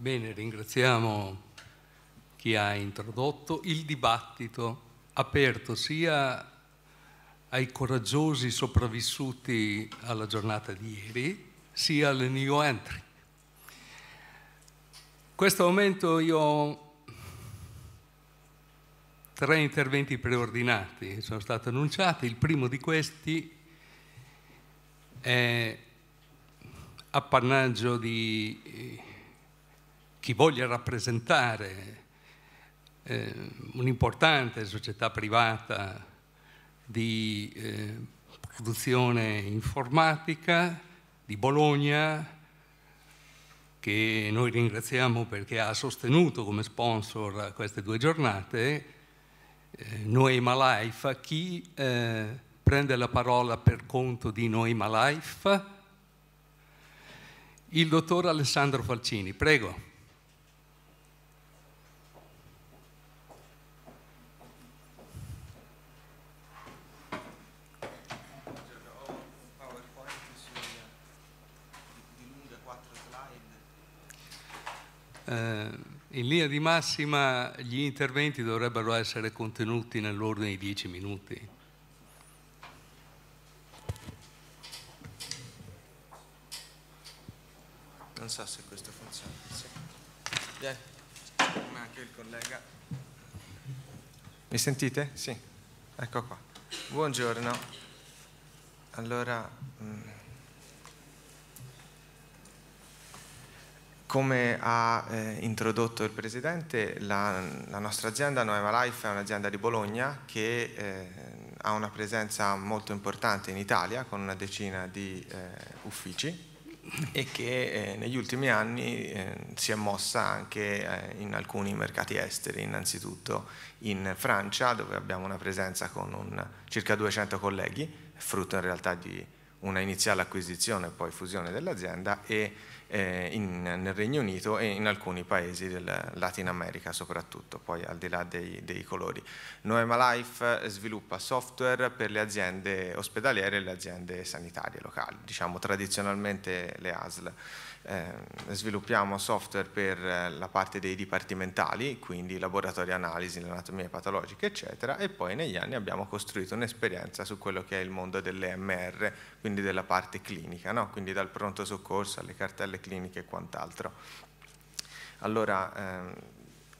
Bene, ringraziamo chi ha introdotto il dibattito aperto sia ai coraggiosi sopravvissuti alla giornata di ieri, sia alle new entry. In questo momento io ho tre interventi preordinati sono stati annunciati. Il primo di questi è appannaggio di eh, chi voglia rappresentare eh, un'importante società privata di eh, produzione informatica di Bologna, che noi ringraziamo perché ha sostenuto come sponsor queste due giornate, eh, Noema Life, chi eh, prende la parola per conto di Noema Life? Il dottor Alessandro Falcini, prego. Eh, in linea di massima gli interventi dovrebbero essere contenuti nell'ordine di 10 minuti. Non so se questo funziona. Sì. Come anche il collega. Mi sentite? Sì. Ecco qua. Buongiorno. Allora... Mh. Mm, Come ha eh, introdotto il Presidente, la, la, nostra azienda Noema Life è un'azienda di Bologna che eh, ha una presenza molto importante in Italia con una decina di eh, uffici e che eh, negli ultimi anni eh, si è mossa anche eh, in alcuni mercati esteri, innanzitutto in Francia dove abbiamo una presenza con un, circa 200 colleghi, frutto in realtà di una iniziale acquisizione e poi fusione dell'azienda e eh, in, nel Regno Unito e in alcuni paesi del Latin America soprattutto, poi al di là dei, dei colori. Noema Life sviluppa software per le aziende ospedaliere e le aziende sanitarie locali, diciamo tradizionalmente le ASL. Eh, sviluppiamo software per eh, la parte dei dipartimentali, quindi laboratori analisi, anatomie patologiche, eccetera, e poi negli anni abbiamo costruito un'esperienza su quello che è il mondo dell'EMR, quindi della parte clinica, no? quindi dal pronto soccorso alle cartelle cliniche e quant'altro. Allora, ehm,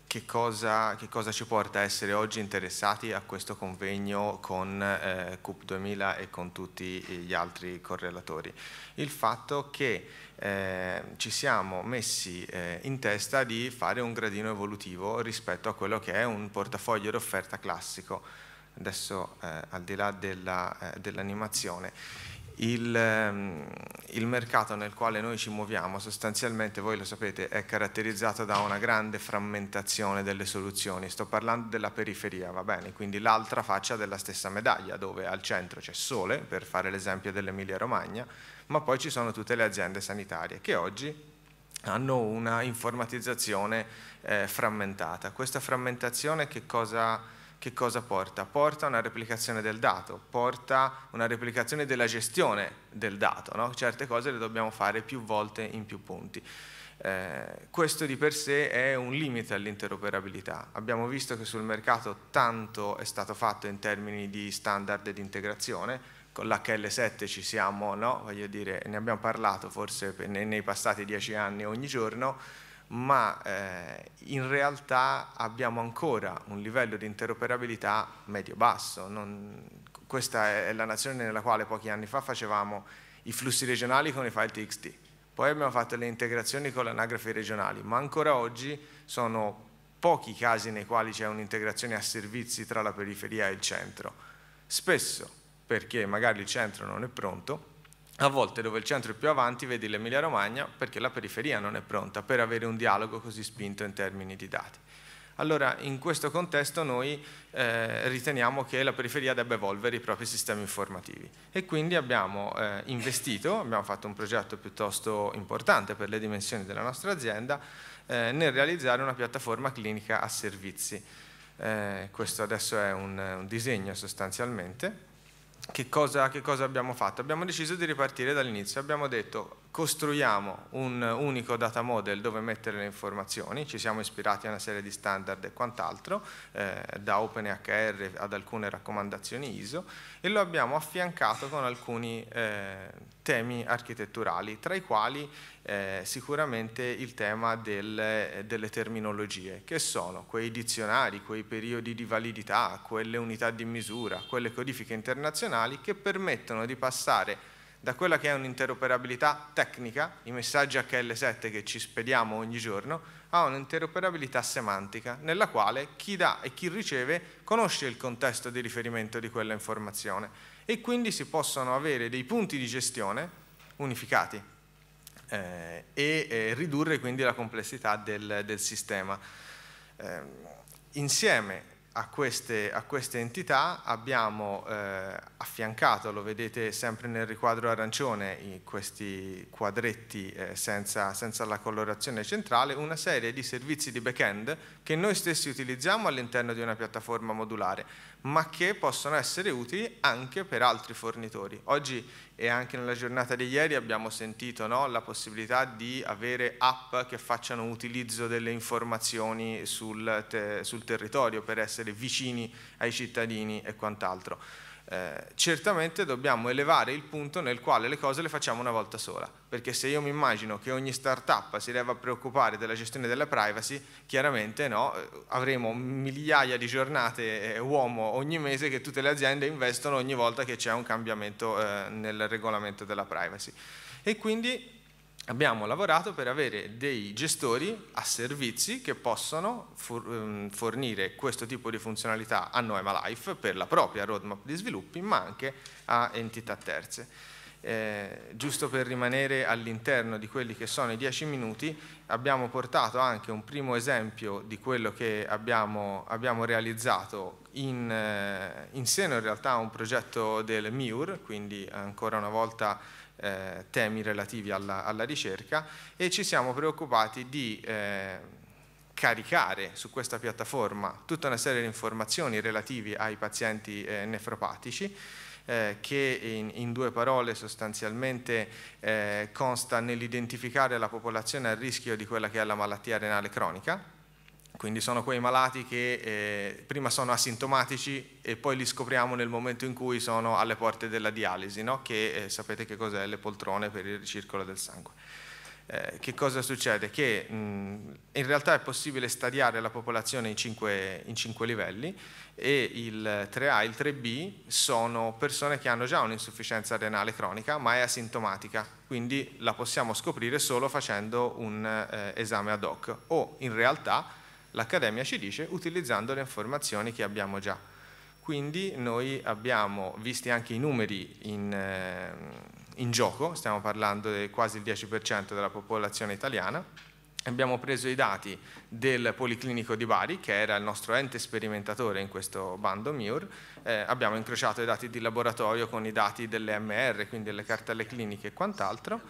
che cosa, che cosa, ci porta a essere oggi interessati a questo convegno con eh, CUP 2000 e con tutti gli altri correlatori? Il fatto che eh, ci siamo messi eh, in testa di fare un gradino evolutivo rispetto a quello che è un portafoglio d'offerta classico, adesso eh, al di là eh, dell'animazione. il, ehm, il, mercato nel quale noi ci muoviamo sostanzialmente, voi lo sapete, è caratterizzato da una grande frammentazione delle soluzioni. Sto parlando della periferia, va bene? Quindi l'altra faccia della stessa medaglia, dove al centro c'è sole, per fare l'esempio dell'Emilia Romagna, ma poi ci sono tutte le aziende sanitarie che oggi hanno una informatizzazione eh, frammentata. Questa frammentazione che cosa, che cosa porta? Porta una replicazione del dato, porta una replicazione della gestione del dato, no? certe cose le dobbiamo fare più volte in più punti. Eh, questo di per sé è un limite all'interoperabilità. Abbiamo visto che sul mercato tanto è stato fatto in termini di standard ed integrazione, con ecco, l'HL7 ci siamo, no? voglio dire, ne abbiamo parlato forse nei passati dieci anni ogni giorno, ma eh, in realtà abbiamo ancora un livello di interoperabilità medio-basso. questa è la nazione nella quale pochi anni fa facevamo i flussi regionali con i file TXT, poi abbiamo fatto le integrazioni con le anagrafi regionali, ma ancora oggi sono pochi casi nei quali c'è un'integrazione a servizi tra la periferia e il centro. Spesso perché magari il centro non è pronto, a volte dove il centro è più avanti vedi l'Emilia Romagna perché la periferia non è pronta per avere un dialogo così spinto in termini di dati. Allora in questo contesto noi eh, riteniamo che la periferia debba evolvere i propri sistemi informativi e quindi abbiamo eh, investito, abbiamo fatto un progetto piuttosto importante per le dimensioni della nostra azienda eh, nel realizzare una piattaforma clinica a servizi. Eh, questo adesso è un, un disegno sostanzialmente che cosa, che cosa abbiamo fatto? Abbiamo deciso di ripartire dall'inizio, abbiamo detto costruiamo un unico data model dove mettere le informazioni, ci siamo ispirati a una serie di standard e quant'altro, eh, da OpenHR ad alcune raccomandazioni ISO, e lo abbiamo affiancato con alcuni eh, temi architetturali, tra i quali eh, sicuramente il tema del, eh, delle terminologie, che sono quei dizionari, quei periodi di validità, quelle unità di misura, quelle codifiche internazionali che permettono di passare da quella che è un'interoperabilità tecnica, i messaggi HL7 che ci spediamo ogni giorno, a un'interoperabilità semantica, nella quale chi dà e chi riceve conosce il contesto di riferimento di quella informazione e quindi si possono avere dei punti di gestione unificati eh, e eh, ridurre quindi la complessità del, del sistema. Eh, insieme a queste, a queste entità abbiamo eh, affiancato, lo vedete sempre nel riquadro arancione, in questi quadretti eh, senza, senza la colorazione centrale, una serie di servizi di back-end che noi stessi utilizziamo all'interno di una piattaforma modulare, ma che possono essere utili anche per altri fornitori. Oggi e anche nella giornata di ieri abbiamo sentito no, la possibilità di avere app che facciano utilizzo delle informazioni sul, te sul territorio per essere vicini ai cittadini e quant'altro eh, certamente dobbiamo elevare il punto nel quale le cose le facciamo una volta sola, perché se io mi immagino che ogni startup si debba preoccupare della gestione della privacy, chiaramente no, eh, avremo migliaia di giornate eh, uomo ogni mese che tutte le aziende investono ogni volta che c'è un cambiamento eh, nel regolamento della privacy. E quindi abbiamo lavorato per avere dei gestori a servizi che possano ehm, fornire questo tipo di funzionalità a Noema Life per la propria roadmap di sviluppi, ma anche a entità terze. Eh, giusto per rimanere all'interno di quelli che sono i 10 minuti, abbiamo portato anche un primo esempio di quello che abbiamo, abbiamo realizzato in, eh, in seno in realtà a un progetto del MIUR, quindi ancora una volta eh, temi relativi alla, alla, ricerca e ci siamo preoccupati di eh, caricare su questa piattaforma tutta una serie di informazioni relative ai pazienti eh, nefropatici eh, che in, in, due parole sostanzialmente eh, consta nell'identificare la popolazione a rischio di quella che è la malattia renale cronica quindi sono quei malati che eh, prima sono asintomatici e poi li scopriamo nel momento in cui sono alle porte della dialisi, no? che eh, sapete che cos'è le poltrone per il circolo del sangue. Eh, che cosa succede? Che mh, mm, in realtà è possibile stadiare la popolazione in cinque, in 5 livelli e il 3A e il 3B sono persone che hanno già un'insufficienza renale cronica ma è asintomatica, quindi la possiamo scoprire solo facendo un eh, esame ad hoc o in realtà L'Accademia ci dice utilizzando le informazioni che abbiamo già. Quindi noi abbiamo visti anche i numeri in, eh, in gioco, stiamo parlando di quasi il 10% della popolazione italiana, abbiamo preso i dati del Policlinico di Bari, che era il nostro ente sperimentatore in questo bando MIUR, eh, abbiamo incrociato i dati di laboratorio con i dati delle MR, quindi delle cartelle cliniche e quant'altro,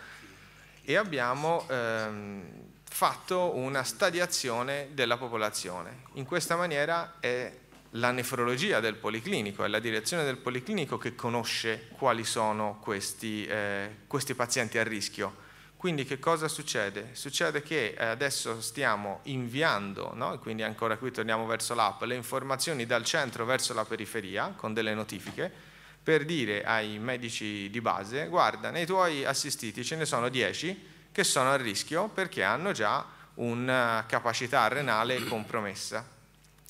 e abbiamo ehm, fatto una stadiazione della popolazione. In questa maniera è la nefrologia del policlinico, è la direzione del policlinico che conosce quali sono questi, eh, questi pazienti a rischio. Quindi che cosa succede? Succede che eh, adesso stiamo inviando, no? quindi ancora qui torniamo verso l'app, le informazioni dal centro verso la periferia con delle notifiche per dire ai medici di base guarda nei tuoi assistiti ce ne sono 10 che sono a rischio perché hanno già una eh, capacità renale compromessa.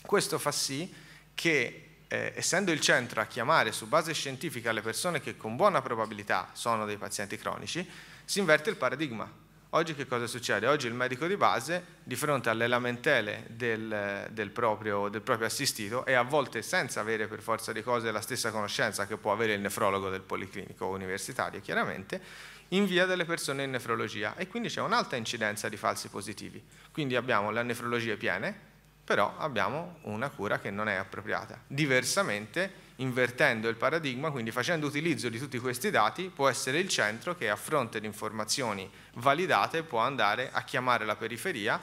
Questo fa sì che eh, essendo il centro a chiamare su base scientifica le persone che con buona probabilità sono dei pazienti cronici, si inverte il paradigma. Oggi che cosa succede? Oggi il medico di base, di fronte alle lamentele del, del, proprio, del proprio assistito e a volte senza avere per forza di cose la stessa conoscenza che può avere il nefrologo del policlinico universitario, chiaramente, invia delle persone in nefrologia e quindi c'è un'alta incidenza di falsi positivi. Quindi abbiamo le nefrologie piene, però abbiamo una cura che non è appropriata. Diversamente, invertendo il paradigma, quindi facendo utilizzo di tutti questi dati, può essere il centro che a fronte di informazioni validate può andare a chiamare la periferia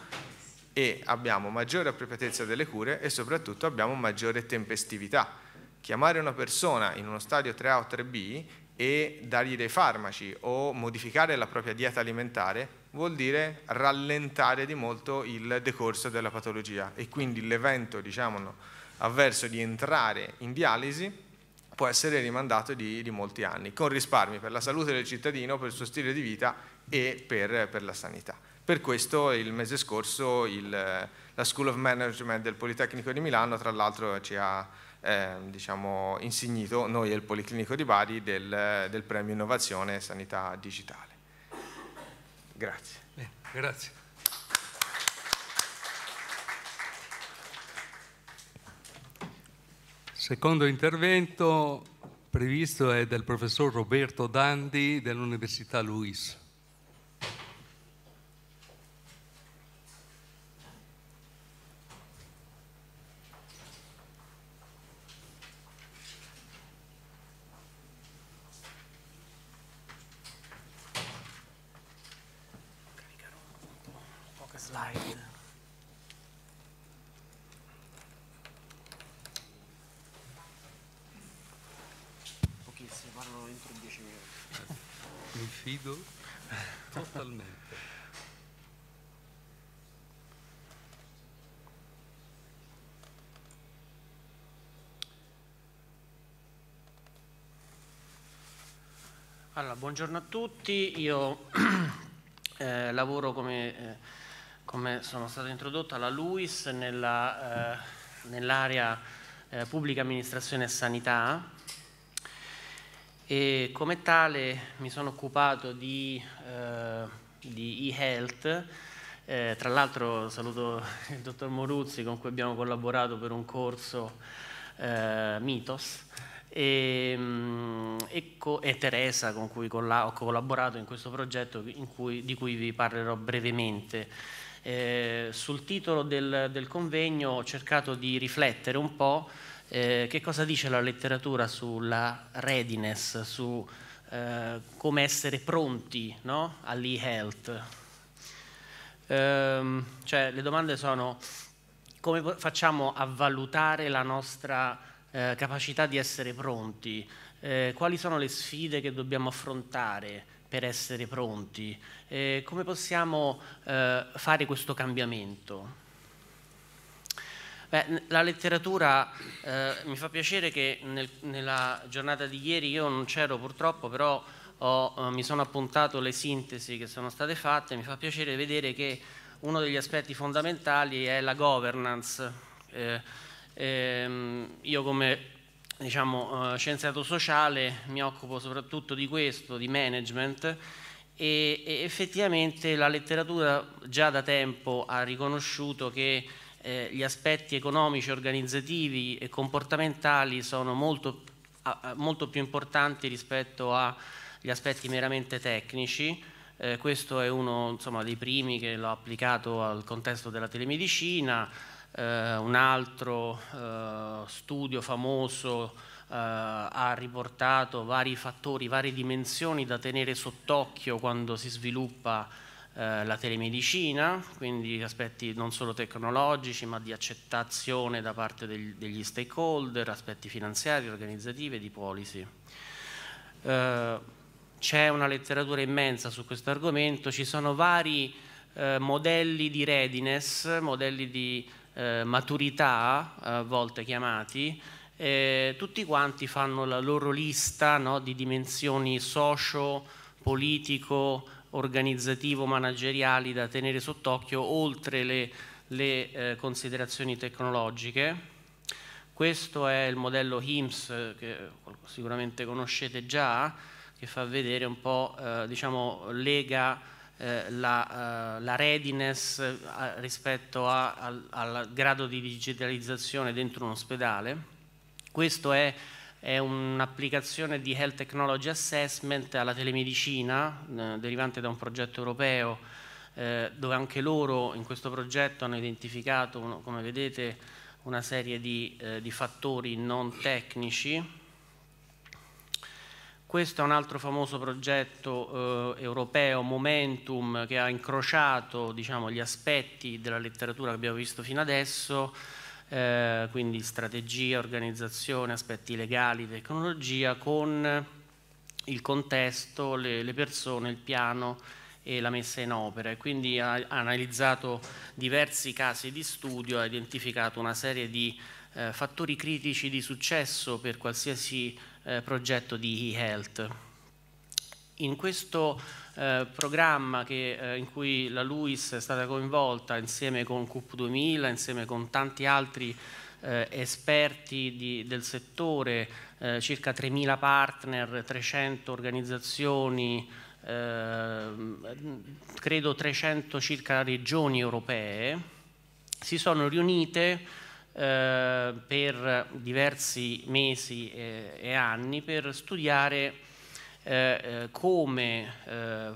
e abbiamo maggiore appropriatezza delle cure e soprattutto abbiamo maggiore tempestività. Chiamare una persona in uno stadio 3A o 3B e dargli dei farmaci o modificare la propria dieta alimentare vuol dire rallentare di molto il decorso della patologia e quindi l'evento diciamo, avverso di entrare in dialisi può essere rimandato di, di, molti anni, con risparmi per la salute del cittadino, per il suo stile di vita e per, per la sanità. Per questo il mese scorso il, la School of Management del Politecnico di Milano tra l'altro ci ha eh, diciamo, insignito noi e il Policlinico di Bari del, del premio Innovazione Sanità Digitale. Grazie. Bene, grazie. Secondo intervento previsto è del professor Roberto Dandi dell'Università Luis. Allora, buongiorno a tutti, io eh, lavoro come, eh, come, sono stato introdotto alla LUIS eh, nell'area eh, pubblica amministrazione e sanità e come tale mi sono occupato di, eh, di e-health, eh, tra l'altro saluto il dottor Moruzzi con cui abbiamo collaborato per un corso MITOS e, ehm, e, co, e Teresa con cui colla, ho collaborato in questo progetto in cui, di cui vi parlerò brevemente. Eh, sul titolo del, del, convegno ho cercato di riflettere un po' eh, che cosa dice la letteratura sulla readiness, su eh, come essere pronti no? all'e-health. Ehm, cioè, le domande sono come facciamo a valutare la nostra eh, capacità di essere pronti, eh, quali sono le sfide che dobbiamo affrontare per essere pronti, eh, come possiamo eh, fare questo cambiamento. Beh, la letteratura eh, mi fa piacere che nel, nella giornata di ieri io non c'ero purtroppo, però ho, mi sono appuntato le sintesi che sono state fatte, mi fa piacere vedere che uno degli aspetti fondamentali è la governance. Ehm, io come diciamo, eh, scienziato sociale mi occupo soprattutto di questo, di management e, e effettivamente la letteratura già da tempo ha riconosciuto che eh, gli aspetti economici, organizzativi e comportamentali sono molto, a, molto più importanti rispetto agli aspetti meramente tecnici. Eh, questo è uno insomma, dei primi che l'ho applicato al contesto della telemedicina, eh, un altro eh, studio famoso eh, ha riportato vari fattori, varie dimensioni da tenere sott'occhio quando si sviluppa eh, la telemedicina, quindi aspetti non solo tecnologici ma di accettazione da parte del, degli stakeholder, aspetti finanziari, organizzativi e di policy. Eh, c'è una letteratura immensa su questo argomento, ci sono vari eh, modelli di readiness, modelli di eh, maturità, eh, a volte chiamati, eh, tutti quanti fanno la loro lista no, di dimensioni socio, politico, organizzativo, manageriali da tenere sott'occhio, oltre le, le eh, considerazioni tecnologiche. Questo è il modello HIMSS eh, che sicuramente conoscete già, che fa vedere un po', eh, diciamo, lega eh, la, uh, la, readiness a, eh, rispetto a, al, al, grado di digitalizzazione dentro un ospedale. Questo è, è un'applicazione di Health Technology Assessment alla telemedicina eh, derivante da un progetto europeo eh, dove anche loro in questo progetto hanno identificato, come vedete, una serie di, eh, di fattori non tecnici questo è un altro famoso progetto eh, europeo, Momentum, che ha incrociato diciamo, gli aspetti della letteratura che abbiamo visto fino adesso, eh, quindi strategia, organizzazione, aspetti legali, tecnologia, con il contesto, le, le persone, il piano e la messa in opera e quindi ha analizzato diversi casi di studio, ha identificato una serie di eh, fattori critici di successo per qualsiasi eh, progetto di eHealth. In questo eh, programma che, eh, in cui la LUIS è stata coinvolta insieme con CUP2000, insieme con tanti altri eh, esperti di, del settore, eh, circa 3.000 partner, 300 organizzazioni, eh, credo 300 circa regioni europee, si sono riunite eh, per diversi mesi e, eh, e, anni per studiare eh, eh, come eh,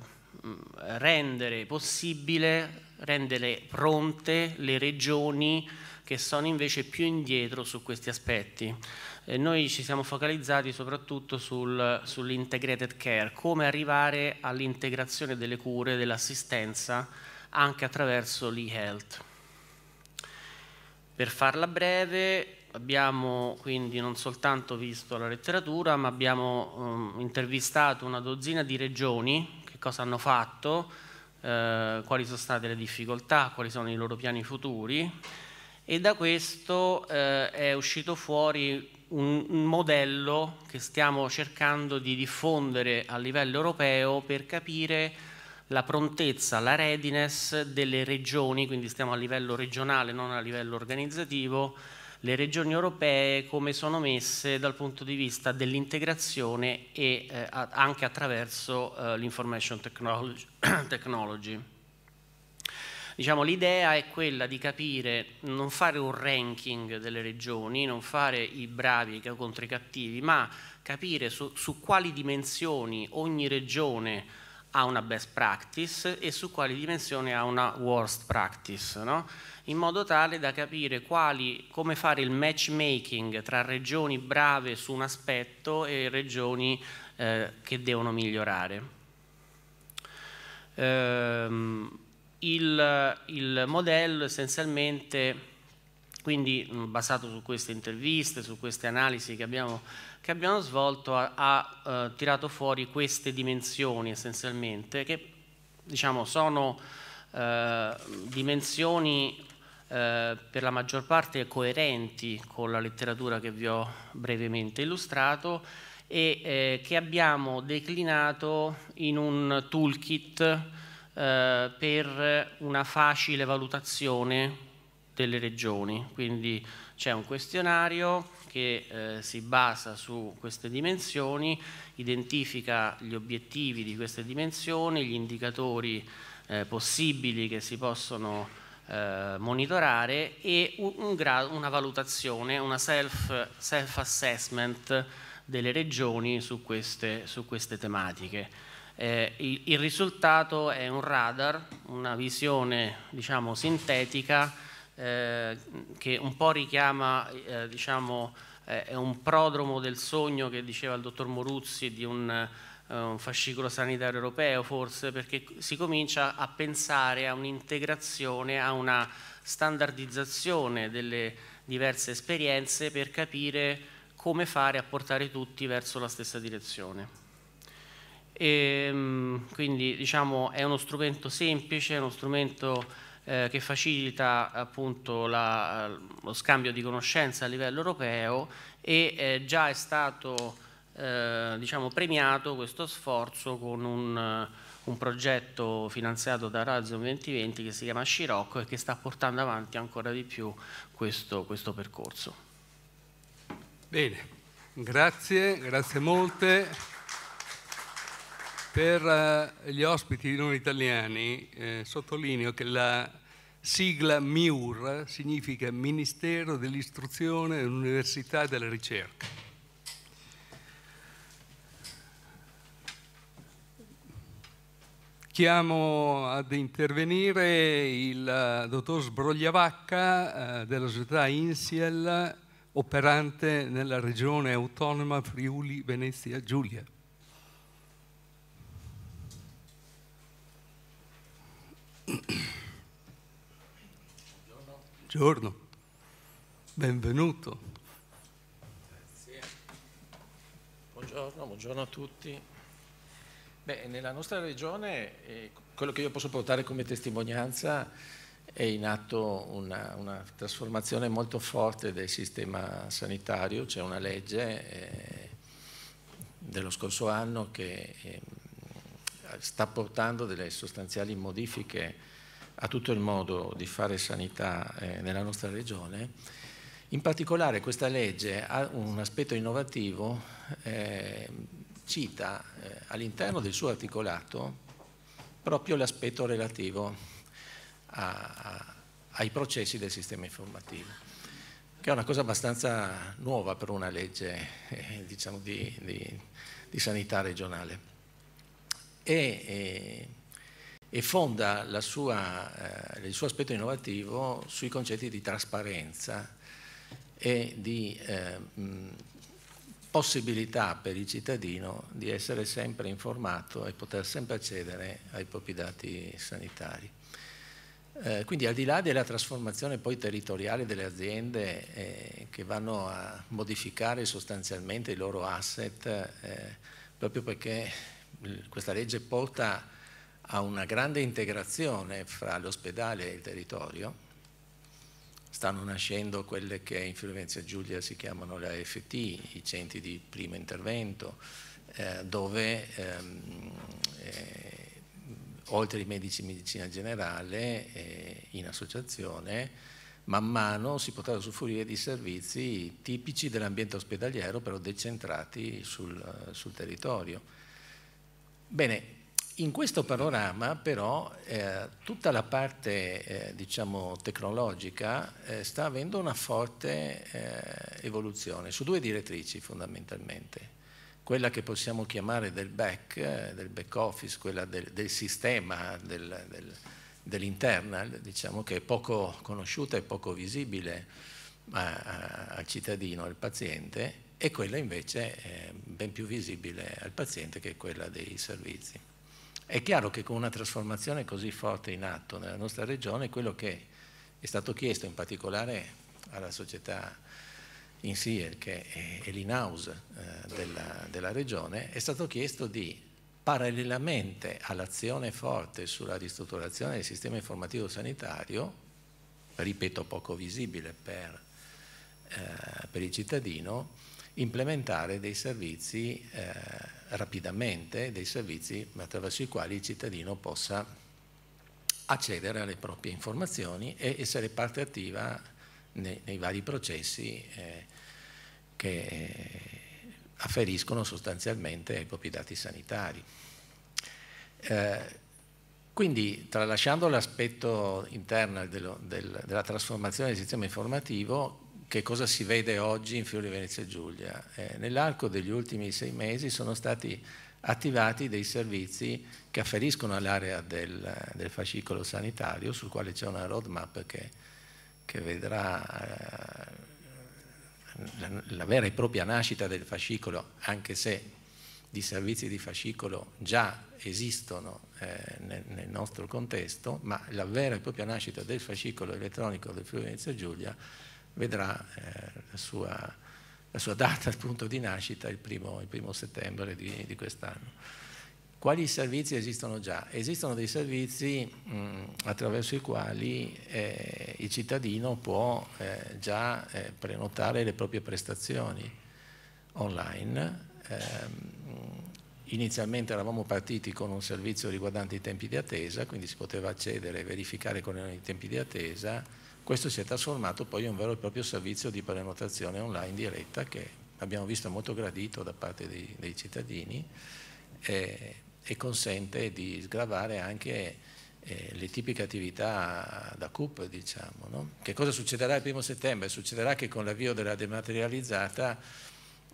rendere possibile, rendere pronte le regioni che sono invece più indietro su questi aspetti. E noi ci siamo focalizzati soprattutto sul, sull'integrated care, come arrivare all'integrazione delle cure, dell'assistenza anche attraverso l'e-health. Per farla breve, abbiamo quindi non soltanto visto la letteratura, ma abbiamo um, intervistato una dozzina di regioni, che cosa hanno fatto, eh, quali sono state le difficoltà, quali sono i loro piani futuri e da questo eh, è uscito fuori un, un modello che stiamo cercando di diffondere a livello europeo per capire la prontezza, la readiness delle regioni, quindi stiamo a livello regionale, non a livello organizzativo, le regioni europee come sono messe dal punto di vista dell'integrazione e eh, anche attraverso eh, l'information technology. technology. Diciamo, l'idea è quella di capire, non fare un ranking delle regioni, non fare i bravi contro i cattivi, ma capire su, su quali dimensioni ogni regione ha una best practice e su quali dimensioni ha una worst practice, no? in modo tale da capire quali, come fare il matchmaking tra regioni brave su un aspetto e regioni eh, che devono migliorare. Ehm, il, il modello essenzialmente, quindi mm, basato su queste interviste, su queste analisi che abbiamo che abbiamo svolto ha, ha eh, tirato fuori queste dimensioni essenzialmente, che diciamo, sono eh, dimensioni eh, per la maggior parte coerenti con la letteratura che vi ho brevemente illustrato e eh, che abbiamo declinato in un toolkit eh, per una facile valutazione delle regioni. Quindi c'è un questionario, che eh, si basa su queste dimensioni, identifica gli obiettivi di queste dimensioni, gli indicatori eh, possibili che si possono eh, monitorare e un una valutazione, una self-assessment self delle regioni su queste, su queste tematiche. Eh, il, il, risultato è un radar, una visione diciamo, sintetica eh, che un po' richiama, eh, diciamo, eh, è un prodromo del sogno che diceva il dottor Moruzzi di un, eh, un fascicolo sanitario europeo forse, perché si comincia a pensare a un'integrazione, a una standardizzazione delle diverse esperienze per capire come fare a portare tutti verso la stessa direzione. E, ehm, quindi diciamo è uno strumento semplice, è uno strumento eh, che facilita appunto la, eh, lo scambio di conoscenza a livello europeo e eh, già è stato eh, diciamo, premiato questo sforzo con un, un progetto finanziato da Horizon 2020 che si chiama Scirocco e che sta portando avanti ancora di più questo, questo percorso. Bene, grazie, grazie molte. Per eh, gli ospiti non italiani eh, sottolineo che la sigla MIUR significa Ministero dell'Istruzione, dell'Università e della Ricerca. Chiamo ad intervenire il eh, dottor Sbrogliavacca eh, della società Insiel operante nella regione autonoma Friuli Venezia Giulia. Buongiorno, benvenuto. Grazie. Buongiorno, buongiorno a tutti. Beh, nella nostra regione eh, quello che io posso portare come testimonianza è in atto una, una trasformazione molto forte del sistema sanitario, c'è una legge eh, dello scorso anno che eh, sta portando delle sostanziali modifiche a tutto il modo di fare sanità eh, nella nostra regione. In particolare questa legge ha un aspetto innovativo, eh, cita eh, all'interno del suo articolato proprio l'aspetto relativo a, a, ai processi del sistema informativo, che è una cosa abbastanza nuova per una legge eh, diciamo di, di, di sanità regionale e, e fonda sua, eh, il suo aspetto innovativo sui concetti di trasparenza e di eh, mm, possibilità per il cittadino di essere sempre informato e poter sempre accedere ai propri dati sanitari. Eh, quindi al di là della trasformazione poi territoriale delle aziende eh, che vanno a modificare sostanzialmente i loro asset, eh, proprio perché questa legge porta a una grande integrazione fra l'ospedale e il territorio, stanno nascendo quelle che in Fiorenza Giulia si chiamano le AFT, i centri di primo intervento, eh, dove ehm, eh, oltre ai medici di medicina generale, eh, in associazione, man mano si potrà usufruire di servizi tipici dell'ambiente ospedaliero, però decentrati sul, sul territorio Bene, in questo panorama però eh, tutta la parte eh, diciamo, tecnologica eh, sta avendo una forte eh, evoluzione su due direttrici fondamentalmente. Quella che possiamo chiamare del back, eh, del back office, quella del, del sistema, del, del, dell'internal, diciamo, che è poco conosciuta e poco visibile al cittadino, al paziente, e quella invece è ben più visibile al paziente che è quella dei servizi. È chiaro che con una trasformazione così forte in atto nella nostra regione, quello che è stato chiesto in particolare alla società in SIEL, che è l'in-house eh, della, della regione, è stato chiesto di parallelamente all'azione forte sulla ristrutturazione del sistema informativo sanitario, ripeto poco visibile per, eh, per il cittadino, implementare dei servizi eh, rapidamente, dei servizi attraverso i quali il cittadino possa accedere alle proprie informazioni e essere parte attiva nei, nei vari processi eh, che eh, afferiscono sostanzialmente ai propri dati sanitari. Eh, quindi, tralasciando l'aspetto interno dello, del, della trasformazione del sistema informativo, che cosa si vede oggi in Friuli Venezia Giulia. Eh, nell'arco degli ultimi sei mesi sono stati attivati dei servizi che afferiscono all'area del, del fascicolo sanitario, sul quale c'è una roadmap che, che vedrà eh, la, la, vera e propria nascita del fascicolo, anche se di servizi di fascicolo già esistono eh, nel, nel, nostro contesto, ma la vera e propria nascita del fascicolo elettronico del Friuli Venezia Giulia vedrà eh, la, sua, la, sua, data appunto, di nascita il primo, il primo settembre di, di quest'anno. Quali servizi esistono già? Esistono dei servizi mh, mm, attraverso i quali eh, il cittadino può eh, già eh, prenotare le proprie prestazioni online. Ehm, inizialmente eravamo partiti con un servizio riguardante i tempi di attesa, quindi si poteva accedere e verificare quali erano i tempi di attesa questo si è trasformato poi in un vero e proprio servizio di prenotazione online diretta che abbiamo visto molto gradito da parte dei, dei cittadini eh, e consente di sgravare anche eh, le tipiche attività da CUP, diciamo. No? Che cosa succederà il primo settembre? Succederà che con l'avvio della dematerializzata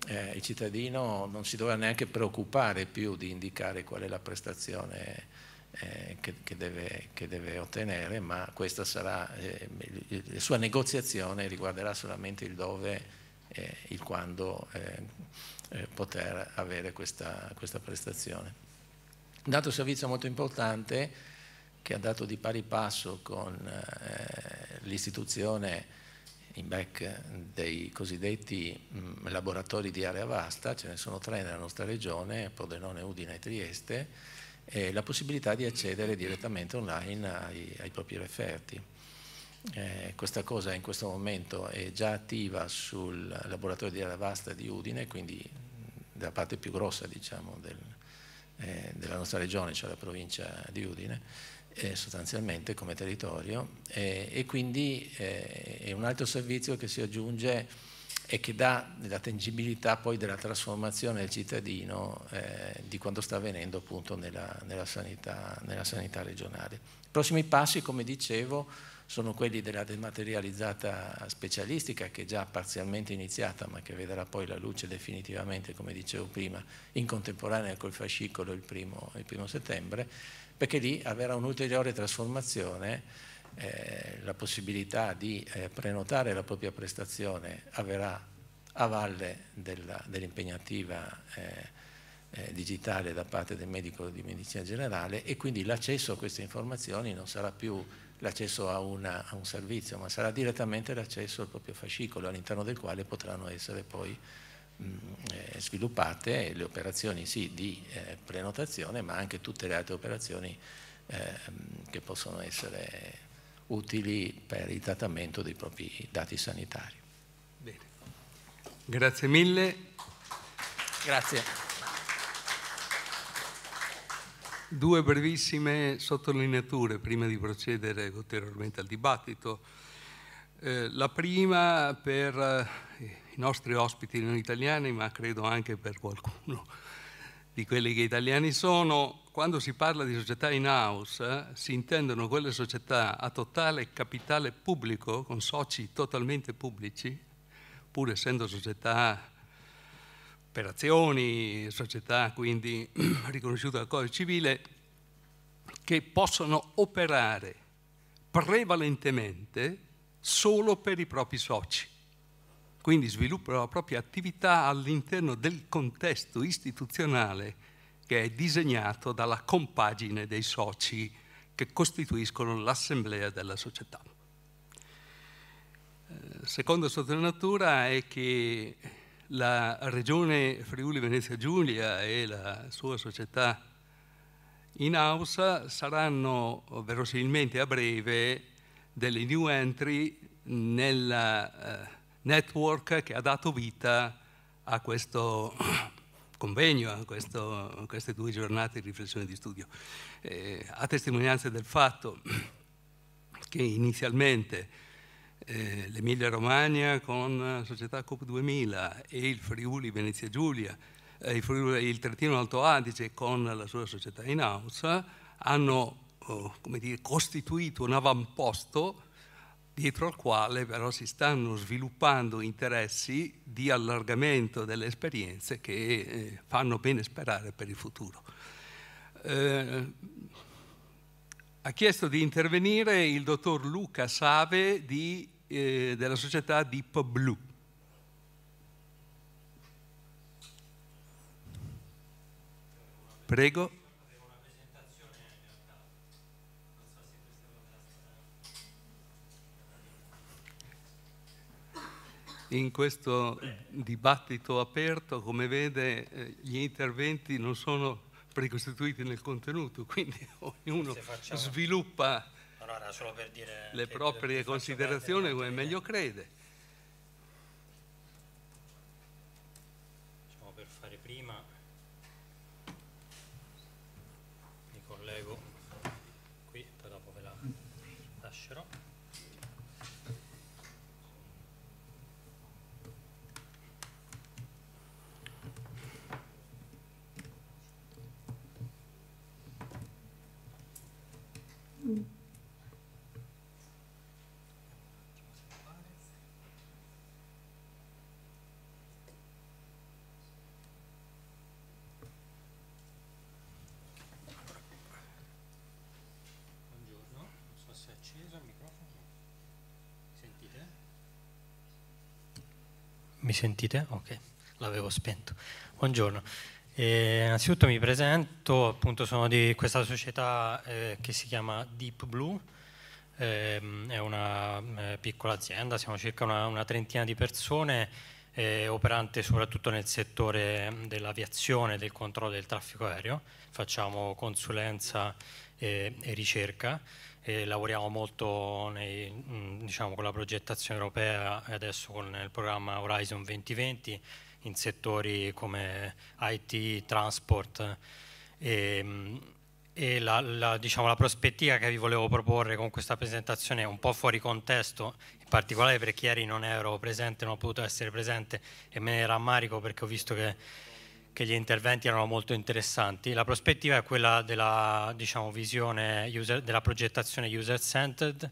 eh, il cittadino non si dovrà neanche preoccupare più di indicare qual è la prestazione eh, che, che, deve, che, deve, ottenere, ma questa sarà, eh, la sua negoziazione riguarderà solamente il dove e eh, il quando eh, poter avere questa, questa prestazione. Un altro servizio molto importante che ha dato di pari passo con l'istituzione in back dei cosiddetti mh, mm, laboratori di area vasta, ce ne sono tre nella nostra regione, Pordenone, Udine e Trieste, eh, la possibilità di accedere direttamente online ai, ai propri referti. Eh, questa cosa in questo momento è già attiva sul laboratorio di Aravasta di Udine, quindi della parte più grossa diciamo, del, eh, della nostra regione, cioè la provincia di Udine, eh, sostanzialmente come territorio, eh, e quindi eh, è un altro servizio che si aggiunge e che dà la tangibilità poi della trasformazione del cittadino eh, di quanto sta avvenendo appunto nella, nella, sanità, nella sanità regionale. I prossimi passi, come dicevo, sono quelli della dematerializzata specialistica che è già parzialmente iniziata ma che vedrà poi la luce definitivamente, come dicevo prima, in contemporanea col fascicolo il primo, il primo settembre, perché lì avverrà un'ulteriore trasformazione eh, la possibilità di eh, prenotare la propria prestazione avverrà a valle dell'impegnativa dell eh, eh, digitale da parte del medico di medicina generale e quindi l'accesso a queste informazioni non sarà più l'accesso a, a, un servizio, ma sarà direttamente l'accesso al proprio fascicolo all'interno del quale potranno essere poi mm, eh, sviluppate le operazioni sì, di eh, prenotazione, ma anche tutte le altre operazioni eh, mm, che possono essere utili per il trattamento dei propri dati sanitari. Bene. Grazie mille. Grazie. Due brevissime sottolineature prima di procedere ulteriormente al dibattito. Eh, la prima per eh, i nostri ospiti non italiani, ma credo anche per qualcuno di quelli che italiani sono, quando si parla di società in house eh, si intendono quelle società a totale capitale pubblico, con soci totalmente pubblici, pur essendo società per azioni, società quindi riconosciute dal Codice Civile, che possono operare prevalentemente solo per i propri soci quindi sviluppano la propria attività all'interno del contesto istituzionale che è disegnato dalla compagine dei soci che costituiscono l'assemblea della società. Eh, seconda sottolineatura è che la regione Friuli Venezia Giulia e la sua società in house saranno verosimilmente a breve delle new entry nella eh, network che ha dato vita a questo convegno, a, questo, a queste due giornate di riflessione di studio. Eh, a testimonianza del fatto che inizialmente eh, l'Emilia Romagna con la società Coop 2000 e il Friuli Venezia Giulia, eh, il, Friuli, il Trentino Alto Adige con la sua società in house hanno oh, dire, costituito un avamposto dietro al quale però si stanno sviluppando interessi di allargamento delle esperienze che eh, fanno bene sperare per il futuro. Eh, ha chiesto di intervenire il dottor Luca Save di, eh, della società Deep Blue. Prego. in questo dibattito aperto, come vede, eh, gli interventi non sono precostituiti nel contenuto, quindi ognuno facciamo... sviluppa no, no, le proprie considerazioni come meglio crede. sentite? Ok, l'avevo spento. Buongiorno. Eh, innanzitutto mi presento, appunto sono di questa società eh, che si chiama Deep Blue, eh, è una eh, piccola azienda, siamo circa una, una trentina di persone, eh, operante soprattutto nel settore dell'aviazione, del controllo del traffico aereo, facciamo consulenza e, eh, e ricerca e lavoriamo molto nei, mm, diciamo, con la progettazione europea e adesso con il programma Horizon 2020 in settori come IT, transport e, mm, e la, la, diciamo, la, prospettiva che vi volevo proporre con questa presentazione è un po' fuori contesto, in particolare perché ieri non ero presente, non ho potuto essere presente e me ne rammarico perché ho visto che che gli interventi erano molto interessanti. La prospettiva è quella della diciamo, visione user, della progettazione user-centered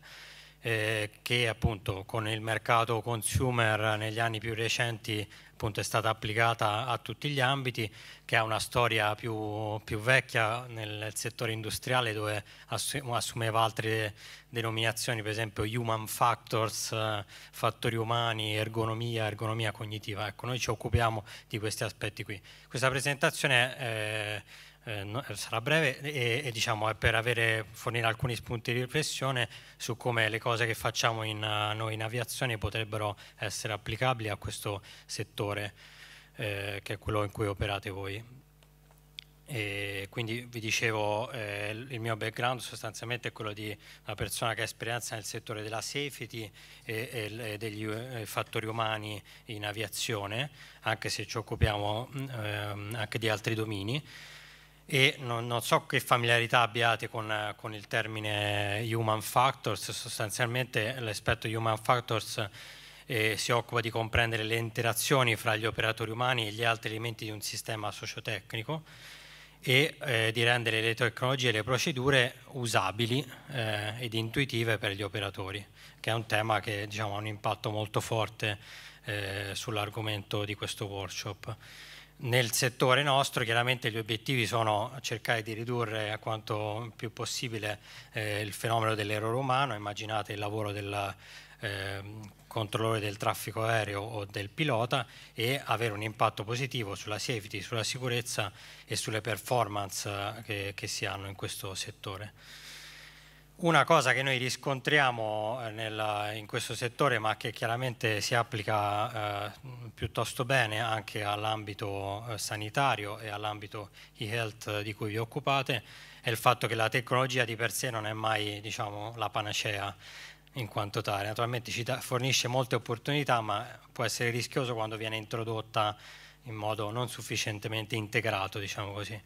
eh, che appunto con il mercato consumer negli anni più recenti appunto è stata applicata a tutti gli ambiti, che ha una storia più, più vecchia nel settore industriale dove assumeva altre denominazioni, per esempio human factors, eh, fattori umani, ergonomia, ergonomia cognitiva. Ecco, noi ci occupiamo di questi aspetti qui. Questa presentazione è eh, no, eh, sarà breve e, e diciamo è per avere, fornire alcuni spunti di riflessione su come le cose che facciamo in, eh, noi in aviazione potrebbero essere applicabili a questo settore eh, che è quello in cui operate voi. E quindi vi dicevo eh, il mio background sostanzialmente è quello di una persona che ha esperienza nel settore della safety e, e degli eh, fattori umani in aviazione anche se ci occupiamo eh, anche di altri domini e non, non, so che familiarità abbiate con, con il termine human factors, sostanzialmente l'aspetto human factors eh, si occupa di comprendere le interazioni fra gli operatori umani e gli altri elementi di un sistema sociotecnico e eh, di rendere le tecnologie e le procedure usabili eh, ed intuitive per gli operatori, che è un tema che diciamo, ha un impatto molto forte eh, sull'argomento di questo workshop. Nel settore nostro chiaramente gli obiettivi sono cercare di ridurre a quanto più possibile eh, il fenomeno dell'errore umano, immaginate il lavoro del eh, controllore del traffico aereo o del pilota e avere un impatto positivo sulla safety, sulla sicurezza e sulle performance eh, che, che si hanno in questo settore. Una cosa che noi riscontriamo eh, nel, in questo settore, ma che chiaramente si applica eh, piuttosto bene anche all'ambito eh, sanitario e all'ambito e-health eh, di cui vi occupate, è il fatto che la tecnologia di per sé non è mai diciamo, la panacea in quanto tale. Naturalmente ci fornisce molte opportunità, ma può essere rischioso quando viene introdotta in modo non sufficientemente integrato, diciamo così.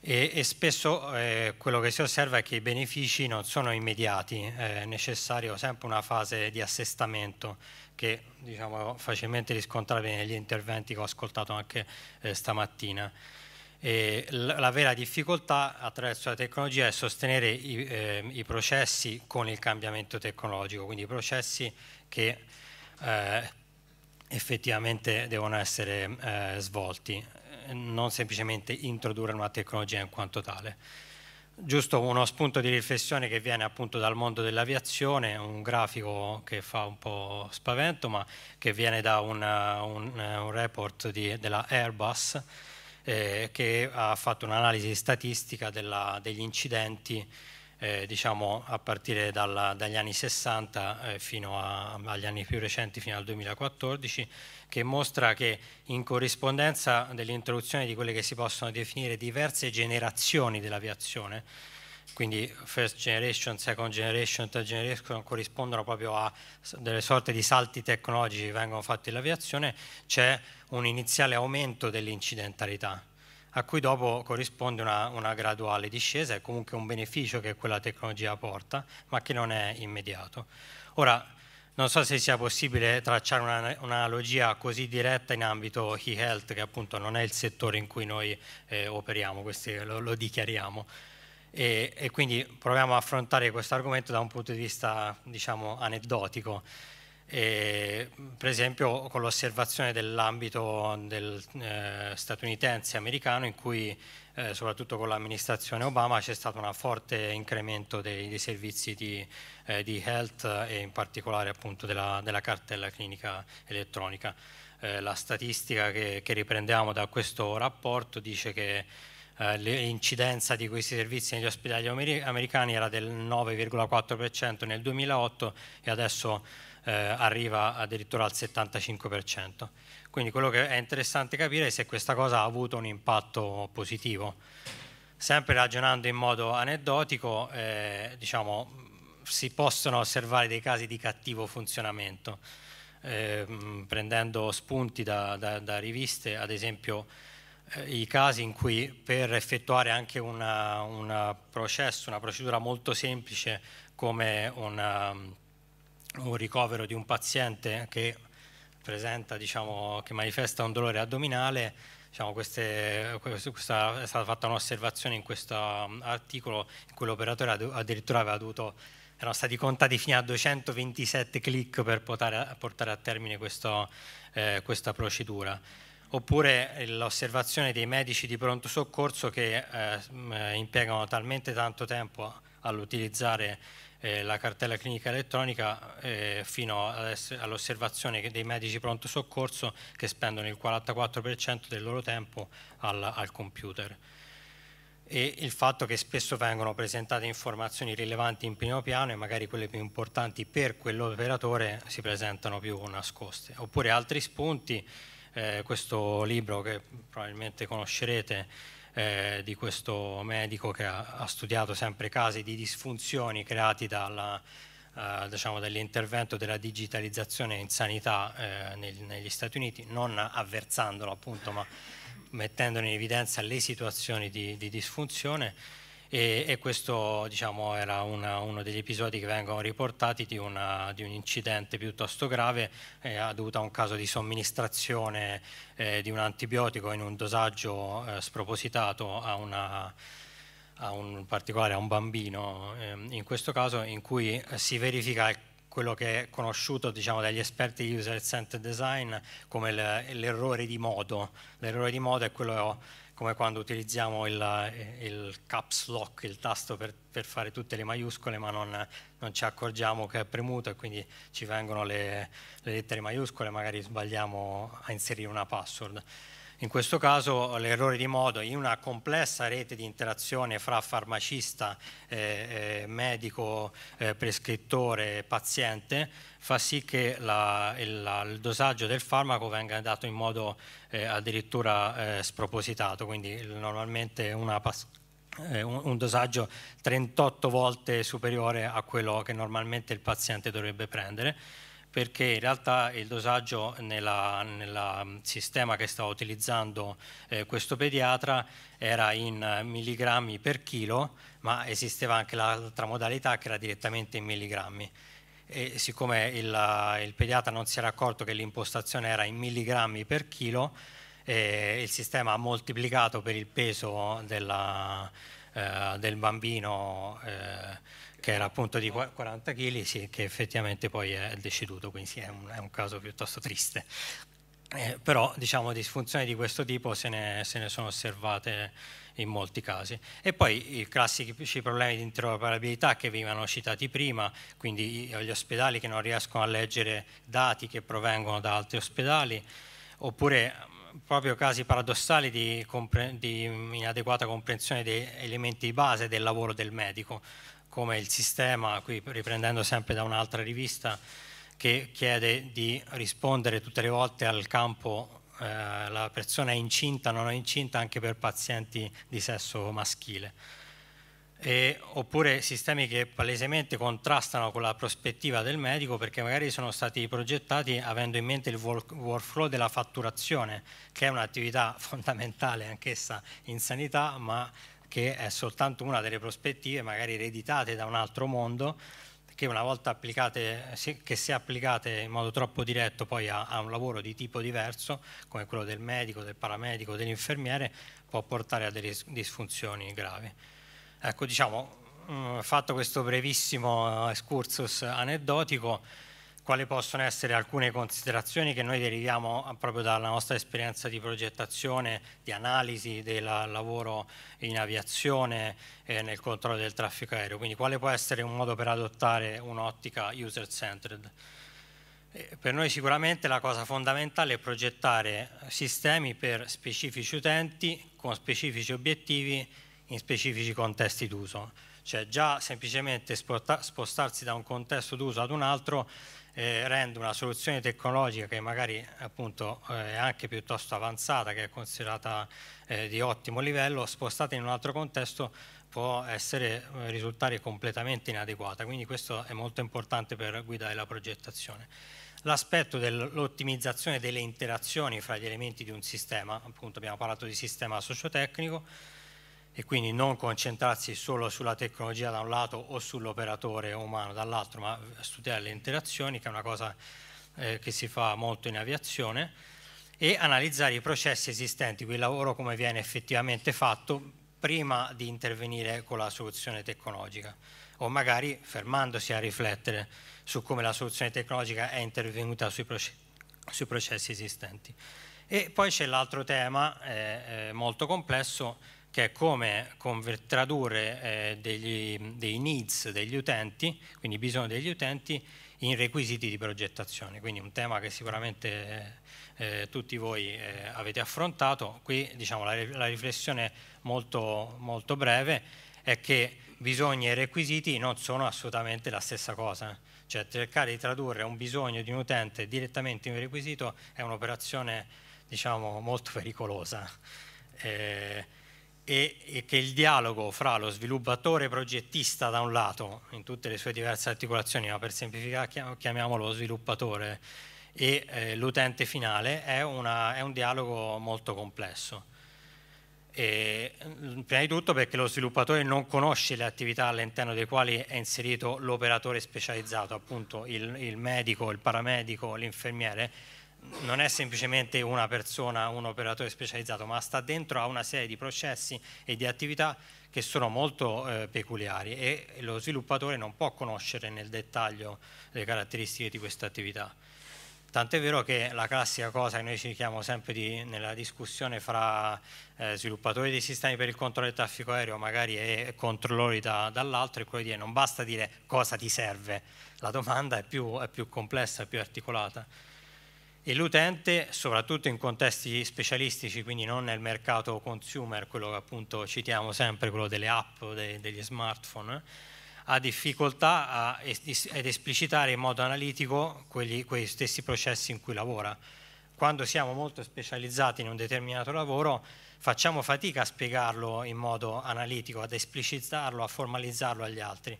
E, e spesso eh, quello che si osserva è che i benefici non sono immediati, eh, è necessario sempre una fase di assestamento che diciamo, facilmente riscontrabile negli interventi che ho ascoltato anche eh, stamattina. E la vera difficoltà attraverso la tecnologia è sostenere i, eh, i processi con il cambiamento tecnologico, quindi i processi che eh, effettivamente devono essere eh, svolti non semplicemente introdurre una tecnologia in quanto tale. Giusto uno spunto di riflessione che viene appunto dal mondo dell'aviazione, un grafico che fa un po' spavento, ma che viene da una, un, un, report di, della Airbus eh, che ha fatto un'analisi statistica della, degli incidenti eh, diciamo a partire dalla, dagli anni 60 eh, fino a, agli anni più recenti, fino al 2014 che mostra che in corrispondenza dell'introduzione di quelle che si possono definire diverse generazioni dell'aviazione, quindi first generation, second generation, third generation corrispondono proprio a delle sorte di salti tecnologici che vengono fatti nell'aviazione, c'è un iniziale aumento dell'incidentalità a cui dopo corrisponde una, una graduale discesa e comunque un beneficio che quella tecnologia porta, ma che non è immediato. Ora, non so se sia possibile tracciare un'analogia così diretta in ambito e-health, che appunto non è il settore in cui noi eh, operiamo, lo, lo, dichiariamo. E, e, quindi proviamo a affrontare questo argomento da un punto di vista, diciamo, aneddotico. E, per esempio con l'osservazione dell'ambito del, eh, statunitense e americano in cui eh, soprattutto con l'amministrazione Obama c'è stato un forte incremento dei, dei servizi di, eh, di, health e in particolare appunto della, della cartella clinica elettronica. Eh, la statistica che, che riprendiamo da questo rapporto dice che eh, l'incidenza di questi servizi negli ospedali americani era del 9,4% nel 2008 e adesso eh, arriva addirittura al 75%. Quindi quello che è interessante capire è se questa cosa ha avuto un impatto positivo. Sempre ragionando in modo aneddotico, eh, diciamo, si possono osservare dei casi di cattivo funzionamento, eh, prendendo spunti da, da, da, riviste, ad esempio eh, i casi in cui per effettuare anche un processo, una procedura molto semplice come una un ricovero di un paziente che, presenta, diciamo, che manifesta un dolore addominale, diciamo, queste, questa, è stata fatta un'osservazione in questo um, articolo in cui l'operatore addirittura aveva dovuto erano stati contati fino a 227 click per portare, portare a termine questo, eh, questa procedura oppure l'osservazione dei medici di pronto soccorso che eh, eh impiegano talmente tanto tempo all'utilizzare eh, la cartella clinica elettronica eh, fino all'osservazione dei medici pronto soccorso che spendono il 44% del loro tempo al, al computer e il fatto che spesso vengono presentate informazioni rilevanti in primo piano e magari quelle più importanti per quell'operatore si presentano più nascoste. Oppure altri spunti, eh, questo libro che probabilmente conoscerete, eh, di questo medico che ha, ha, studiato sempre casi di disfunzioni creati dalla, eh, diciamo, dall'intervento della digitalizzazione in sanità eh, nel, negli Stati Uniti, non avversandolo appunto, ma mettendo in evidenza le situazioni di, di disfunzione e, e questo diciamo, era una, uno degli episodi che vengono riportati di, una, di un incidente piuttosto grave eh, dovuto a un caso di somministrazione eh, di un antibiotico in un dosaggio eh, spropositato a una a un particolare, a un bambino, ehm, in questo caso in cui eh, si verifica quello che è conosciuto diciamo, dagli esperti di user centered design come l'errore di modo. L'errore di modo è quello come quando utilizziamo il, il caps lock, il tasto per, per, fare tutte le maiuscole, ma non, non, ci accorgiamo che è premuto e quindi ci vengono le, le lettere maiuscole, magari sbagliamo a inserire una password. In questo caso l'errore di modo in una complessa rete di interazione fra farmacista, eh, eh medico, eh, prescrittore e paziente fa sì che la, il, il, dosaggio del farmaco venga dato in modo eh, addirittura eh, spropositato, quindi normalmente una un, dosaggio 38 volte superiore a quello che normalmente il paziente dovrebbe prendere perché in realtà il dosaggio nel mm, sistema che stava utilizzando eh, questo pediatra era in milligrammi per chilo, ma esisteva anche l'altra modalità che era direttamente in milligrammi. E siccome il, eh, il pediatra non si era accorto che l'impostazione era in milligrammi per chilo, eh, il sistema ha moltiplicato per il peso della, eh, del bambino eh, che era appunto di 40 kg, sì, che effettivamente poi è deceduto, quindi sì, è, un, è un caso piuttosto triste. Eh, però diciamo disfunzioni di questo tipo se ne, se ne, sono osservate in molti casi. E poi i classici problemi di interoperabilità che venivano citati prima, quindi gli ospedali che non riescono a leggere dati che provengono da altri ospedali, oppure proprio casi paradossali di, compre- di inadeguata comprensione dei elementi di base del lavoro del medico, come il sistema, qui riprendendo sempre da un'altra rivista, che chiede di rispondere tutte le volte al campo eh, la persona è incinta, non è incinta, anche per pazienti di sesso maschile. E, oppure sistemi che palesemente contrastano con la prospettiva del medico perché magari sono stati progettati avendo in mente il workflow della fatturazione, che è un'attività fondamentale anch'essa in sanità, ma che è soltanto una delle prospettive magari ereditate da un altro mondo che una volta applicate, che se applicate in modo troppo diretto poi a, a un lavoro di tipo diverso, come quello del medico, del paramedico, dell'infermiere, può portare a delle disfunzioni gravi. Ecco, diciamo, mm, fatto questo brevissimo eh, excursus aneddotico, quali possono essere alcune considerazioni che noi deriviamo eh, proprio dalla nostra esperienza di progettazione, di analisi del lavoro in aviazione e nel controllo del traffico aereo, quindi quale può essere un modo per adottare un'ottica user-centered. Eh, per noi sicuramente la cosa fondamentale è progettare sistemi per specifici utenti con specifici obiettivi in specifici contesti d'uso. Cioè già semplicemente spostarsi da un contesto d'uso ad un altro eh, rende una soluzione tecnologica che magari appunto eh, è anche piuttosto avanzata, che è considerata eh, di ottimo livello, spostata in un altro contesto può essere, eh, risultare completamente inadeguata, quindi questo è molto importante per guidare la progettazione. L'aspetto dell'ottimizzazione delle interazioni fra gli elementi di un sistema, appunto abbiamo parlato di sistema sociotecnico, e quindi non concentrarsi solo sulla tecnologia da un lato o sull'operatore umano dall'altro, ma studiare le interazioni, che è una cosa eh, che si fa molto in aviazione, e analizzare i processi esistenti, quel lavoro come viene effettivamente fatto prima di intervenire con la soluzione tecnologica o magari fermandosi a riflettere su come la soluzione tecnologica è intervenuta sui, proce sui processi esistenti. E poi c'è l'altro tema eh, eh molto complesso che è come conver- tradurre eh, degli, dei needs degli utenti, quindi bisogni degli utenti, in requisiti di progettazione, quindi un tema che sicuramente eh, eh tutti voi eh, avete affrontato. Qui diciamo, la, la riflessione molto, molto, breve è che bisogni e requisiti non sono assolutamente la stessa cosa, cioè cercare di tradurre un bisogno di un utente direttamente in un requisito è un'operazione diciamo, molto pericolosa. Eh, e, e che il dialogo fra lo sviluppatore progettista da un lato, in tutte le sue diverse articolazioni, ma per semplificare chiamiamolo sviluppatore, e eh, l'utente finale è, una, è, un dialogo molto complesso. E, mm, prima di tutto perché lo sviluppatore non conosce le attività all'interno delle quali è inserito l'operatore specializzato, appunto il, il medico, il paramedico, l'infermiere, non è semplicemente una persona, un operatore specializzato, ma sta dentro a una serie di processi e di attività che sono molto eh, peculiari e lo sviluppatore non può conoscere nel dettaglio le caratteristiche di questa attività. Tant'è vero che la classica cosa che noi cerchiamo sempre di, nella discussione fra eh, sviluppatori dei sistemi per il controllo del traffico aereo magari e controllori da, dall'altro è quello di dire non basta dire cosa ti serve, la domanda è più, è più complessa, più articolata e l'utente, soprattutto in contesti specialistici, quindi non nel mercato consumer, quello che appunto citiamo sempre, quello delle app, de degli smartphone, ha difficoltà a ad esplicitare in modo analitico quegli, quei stessi processi in cui lavora. Quando siamo molto specializzati in un determinato lavoro, facciamo fatica a spiegarlo in modo analitico, ad esplicitarlo, a formalizzarlo agli altri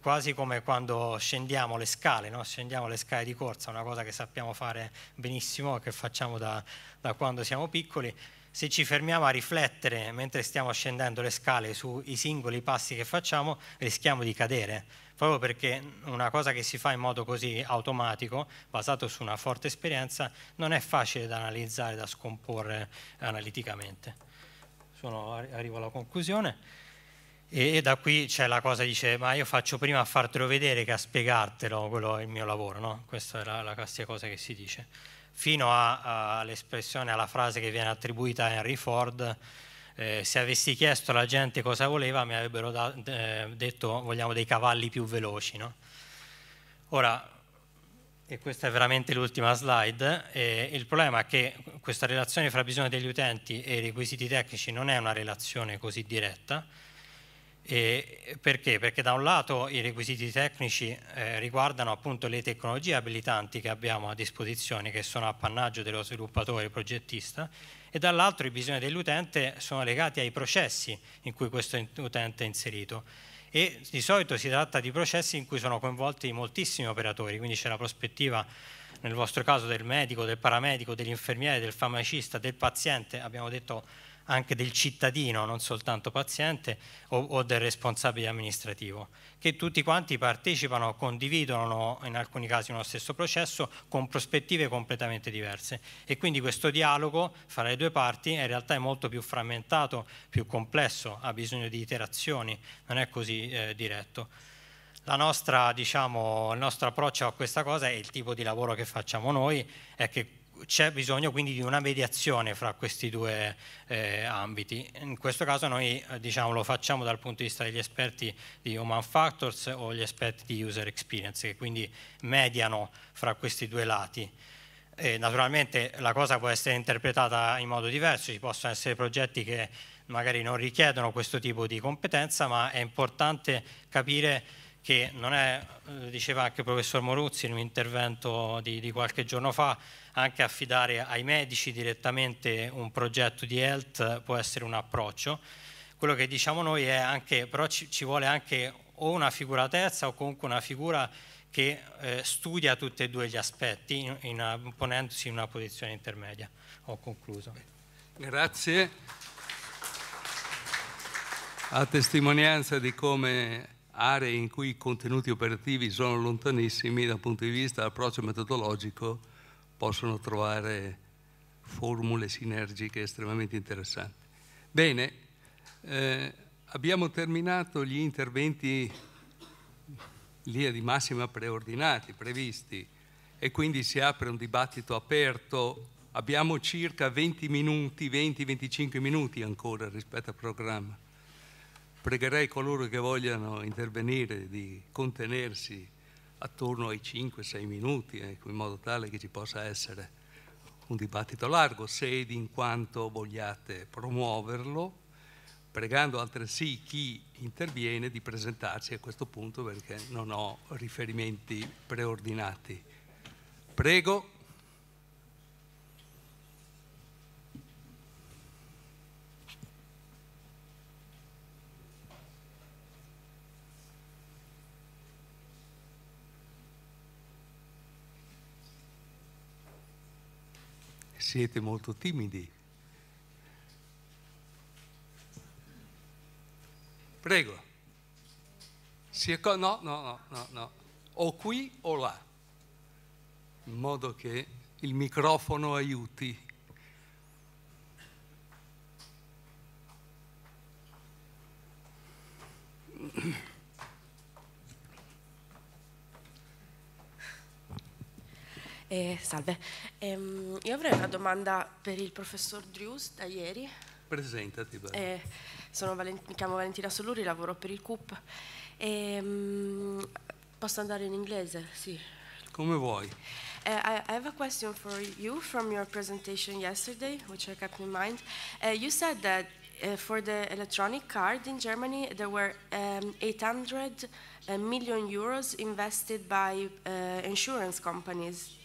quasi come quando scendiamo le scale, no? scendiamo le scale di corsa, una cosa che sappiamo fare benissimo e che facciamo da, da quando siamo piccoli. Se ci fermiamo a riflettere mentre stiamo scendendo le scale sui singoli passi che facciamo, rischiamo di cadere, proprio perché una cosa che si fa in modo così automatico, basato su una forte esperienza, non è facile da analizzare, da scomporre analiticamente. Sono, arrivo alla conclusione. E, da qui c'è la cosa, dice, ma io faccio prima a fartelo vedere che a spiegartelo, quello è il mio lavoro, no? Questa è la, la classica cosa che si dice. Fino all'espressione, alla frase che viene attribuita a Henry Ford, eh, se avessi chiesto alla gente cosa voleva mi avrebbero da, eh, detto vogliamo dei cavalli più veloci. No? Ora, e questa è veramente l'ultima slide, eh, il problema è che questa relazione fra bisogno degli utenti e requisiti tecnici non è una relazione così diretta, e perché? Perché da un lato i requisiti tecnici eh, riguardano appunto le tecnologie abilitanti che abbiamo a disposizione, che sono appannaggio dello sviluppatore progettista, e dall'altro i bisogni dell'utente sono legati ai processi in cui questo utente è inserito. E di solito si tratta di processi in cui sono coinvolti moltissimi operatori, quindi c'è la prospettiva nel vostro caso del medico, del paramedico, dell'infermiere, del farmacista, del paziente, abbiamo detto anche del cittadino, non soltanto paziente, o, o, del responsabile amministrativo, che tutti quanti partecipano, condividono in alcuni casi uno stesso processo con prospettive completamente diverse. E quindi questo dialogo fra le due parti in realtà è molto più frammentato, più complesso, ha bisogno di iterazioni, non è così eh, diretto. Nostra, diciamo, il nostro approccio a questa cosa è il tipo di lavoro che facciamo noi, è che c'è bisogno quindi di una mediazione fra questi due eh, ambiti. In questo caso noi eh, diciamo, lo facciamo dal punto di vista degli esperti di Human Factors o gli esperti di User Experience, che quindi mediano fra questi due lati. E naturalmente la cosa può essere interpretata in modo diverso, ci possono essere progetti che magari non richiedono questo tipo di competenza, ma è importante capire che non è, eh, diceva anche il professor Moruzzi in un intervento di, di, qualche giorno fa, anche affidare ai medici direttamente un progetto di health può essere un approccio. Quello che diciamo noi è anche, però ci, ci vuole anche o una figuratezza o comunque una figura che eh, studia tutti e due gli aspetti in, in, ponendosi in una posizione intermedia. Ho concluso. Grazie. A testimonianza di come aree in cui i contenuti operativi sono lontanissimi dal punto di vista dell'approccio metodologico, possono trovare formule sinergiche estremamente interessanti. Bene, eh, abbiamo terminato gli interventi linea di massima preordinati, previsti, e quindi si apre un dibattito aperto. Abbiamo circa 20 minuti, 20-25 minuti ancora rispetto al programma pregherei coloro che vogliano intervenire di contenersi attorno ai 5-6 minuti, ecco, in modo tale che ci possa essere un dibattito largo, se ed in quanto vogliate promuoverlo, pregando altresì chi interviene di presentarsi a questo punto perché non ho riferimenti preordinati. Prego. siete molto timidi. Prego. No, no, no, no, no. O qui o là. In modo che il microfono aiuti. Eh, salve, ehm, io avrei una domanda per il professor Drews da ieri. Presentati. Eh, mi chiamo Valentina Soluri, lavoro per il CUP. Ehm, posso andare in inglese? Sì. Come vuoi. Uh, I, I have a question for you from your presentation yesterday, which I kept in mind. Uh, you said that Uh, for the electronic card in Germany, there were um, 800 uh, million euros invested by uh, insurance companies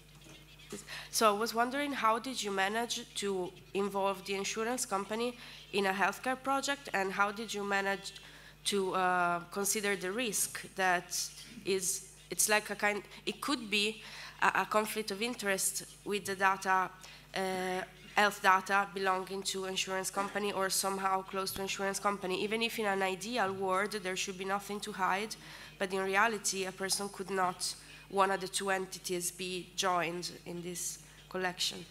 So I was wondering, how did you manage to involve the insurance company in a healthcare project, and how did you manage to uh, consider the risk that is? It's like a kind. It could be a, a conflict of interest with the data. Uh, health data belonging to insurance company or somehow close to insurance company even if in an ideal world there should be nothing to hide but in reality a person could not one of the two entities be joined in this collection.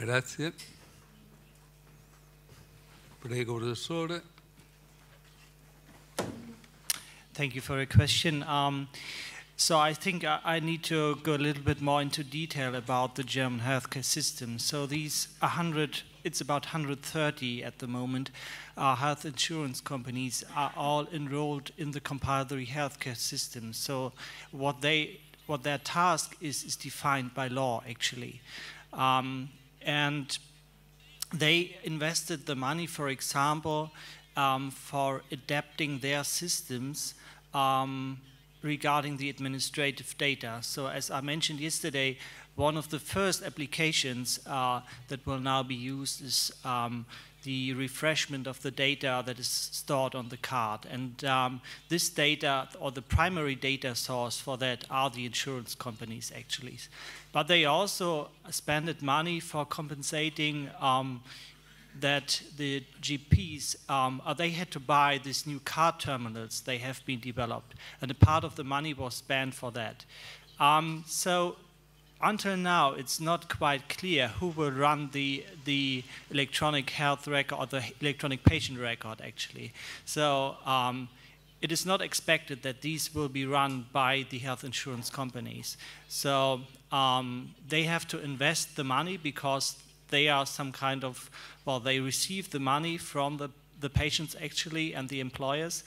Grazie. Prego, professore. Thank you for your question. Um, so I think I, I need to go a little bit more into detail about the German healthcare system. So these 100 it's about 130 at the moment. Our health insurance companies are all enrolled in the compulsory healthcare system. So what they what their task is is defined by law actually, um, and they invested the money, for example, um, for adapting their systems. Um, regarding the administrative data. So as I mentioned yesterday, one of the first applications uh, that will now be used is um, the refreshment of the data that is stored on the card. And um, this data, or the primary data source for that, are the insurance companies actually. But they also spended money for compensating um, that the GPs, um, uh, they had to buy these new car terminals they have been developed, and a part of the money was spent for that. Um, so until now, it's not quite clear who will run the, the electronic health record or the electronic patient record, actually. So um, it is not expected that these will be run by the health insurance companies. So um, they have to invest the money because they are some kind of, well, they receive the money from the, the patients actually and the employers.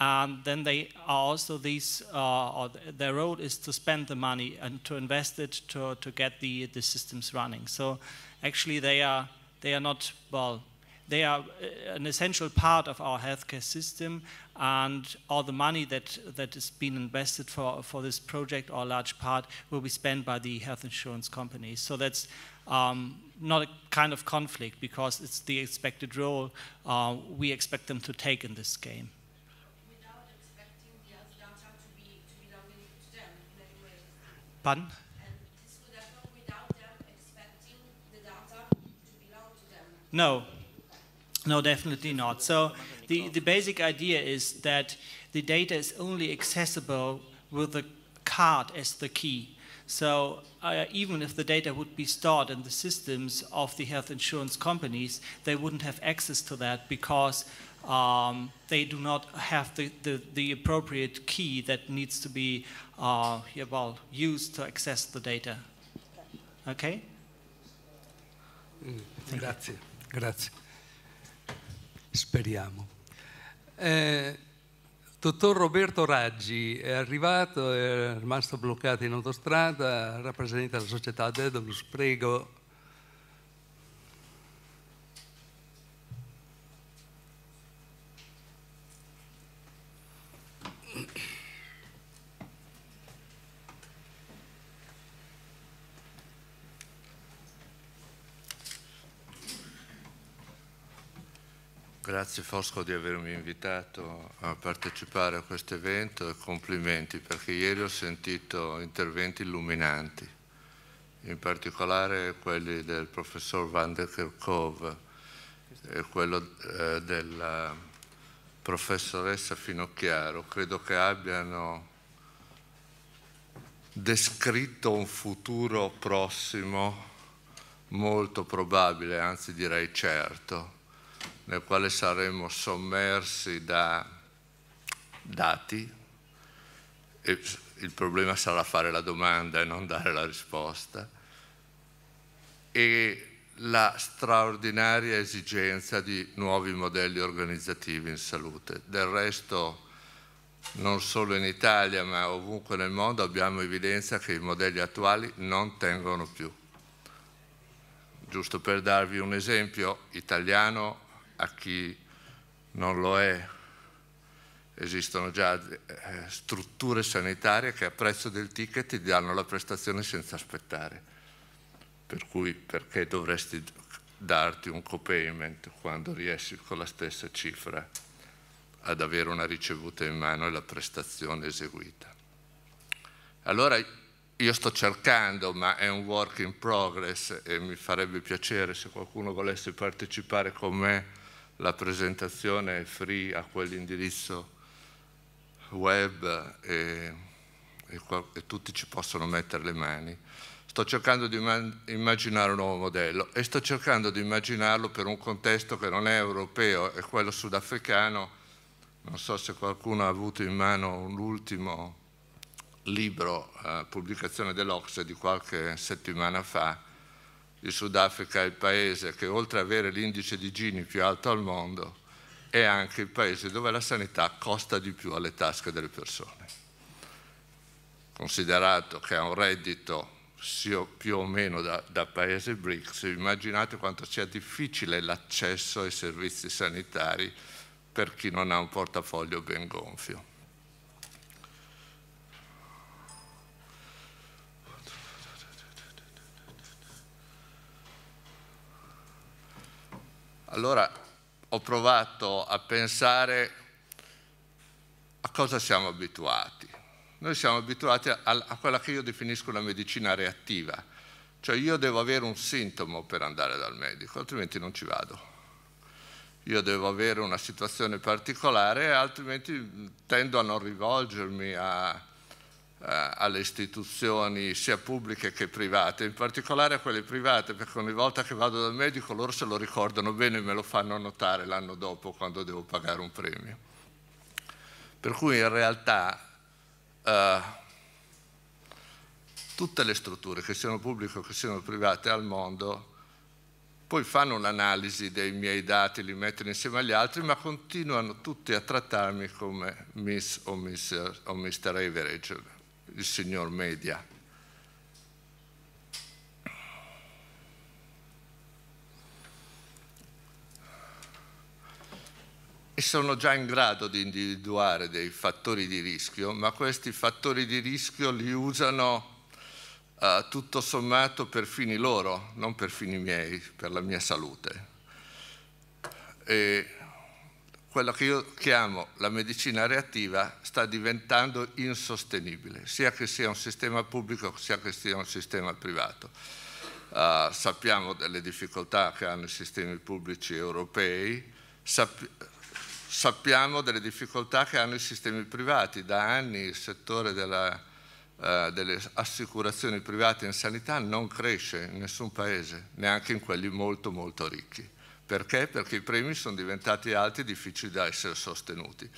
And then they are also these, uh, or their role is to spend the money and to invest it to, to get the, the systems running. So actually they are, they are not, well, they are uh, an essential part of our healthcare system and all the money that, that has been invested for, for this project or a large part will be spent by the health insurance companies. So that's um, not a kind of conflict because it's the expected role uh, we expect them to take in this game. To be, to be Pardon? No, no, definitely not. So the, the basic idea is that the data is only accessible with the card as the key. So uh, even if the data would be stored in the systems of the health insurance companies, they wouldn't have access to that because um, they do not have the, the, the, appropriate key that needs to be uh, well, used to access the data. Okay? Mm, grazie, grazie. Speriamo. Eh, Dottor Roberto Raggi è arrivato, è rimasto bloccato in autostrada, rappresenta la società Dedalus. Prego, Grazie Fosco di avermi invitato a partecipare a questo evento e complimenti perché ieri ho sentito interventi illuminanti, in particolare quelli del professor Van der Kerkhove e quello eh, della professoressa Finocchiaro. Credo che abbiano descritto un futuro prossimo molto probabile, anzi direi certo nel quale saremo sommersi da dati e il problema sarà fare la domanda e non dare la risposta e la straordinaria esigenza di nuovi modelli organizzativi in salute. Del resto non solo in Italia ma ovunque nel mondo abbiamo evidenza che i modelli attuali non tengono più. Giusto per darvi un esempio italiano a chi non lo è. Esistono già eh, strutture sanitarie che a prezzo del ticket ti danno la prestazione senza aspettare. Per cui perché dovresti darti un copayment quando riesci con la stessa cifra ad avere una ricevuta in mano e la prestazione eseguita? Allora io sto cercando, ma è un work in progress e mi farebbe piacere se qualcuno volesse partecipare con me la presentazione free a quell'indirizzo web e, e, e, tutti ci possono mettere le mani. Sto cercando di immaginare un nuovo modello e sto cercando di immaginarlo per un contesto che non è europeo, è quello sudafricano. Non so se qualcuno ha avuto in mano l'ultimo libro, eh, pubblicazione dell'Ox di qualche settimana fa, il Sudafrica è il paese che oltre ad avere l'indice di Gini più alto al mondo è anche il paese dove la sanità costa di più alle tasche delle persone. Considerato che ha un reddito più o meno da, da paese BRICS, immaginate quanto sia difficile l'accesso ai servizi sanitari per chi non ha un portafoglio ben gonfio. Allora ho provato a pensare a cosa siamo abituati. Noi siamo abituati a, a quella che io definisco la medicina reattiva, cioè io devo avere un sintomo per andare dal medico, altrimenti non ci vado. Io devo avere una situazione particolare, altrimenti tendo a non rivolgermi a, eh, alle istituzioni sia pubbliche che private, in particolare a quelle private, perché ogni volta che vado dal medico loro se lo ricordano bene e me lo fanno notare l'anno dopo quando devo pagare un premio. Per cui in realtà eh, tutte le strutture, che siano pubbliche o che siano private al mondo, poi fanno un'analisi dei miei dati, li mettono insieme agli altri, ma continuano tutti a trattarmi come Miss o, Miss, o Mr. Average, il signor media. E sono già in grado di individuare dei fattori di rischio, ma questi fattori di rischio li usano eh, tutto sommato per fini loro, non per fini miei, per la mia salute. E quella che io chiamo la medicina reattiva sta diventando insostenibile, sia che sia un sistema pubblico sia che sia un sistema privato. Uh, sappiamo delle difficoltà che hanno i sistemi pubblici europei, sapp sappiamo delle difficoltà che hanno i sistemi privati. Da anni il settore della, uh, delle assicurazioni private in sanità non cresce in nessun paese, neanche in quelli molto molto ricchi. Perché? Perché i premi sono diventati alti e difficili da essere sostenuti.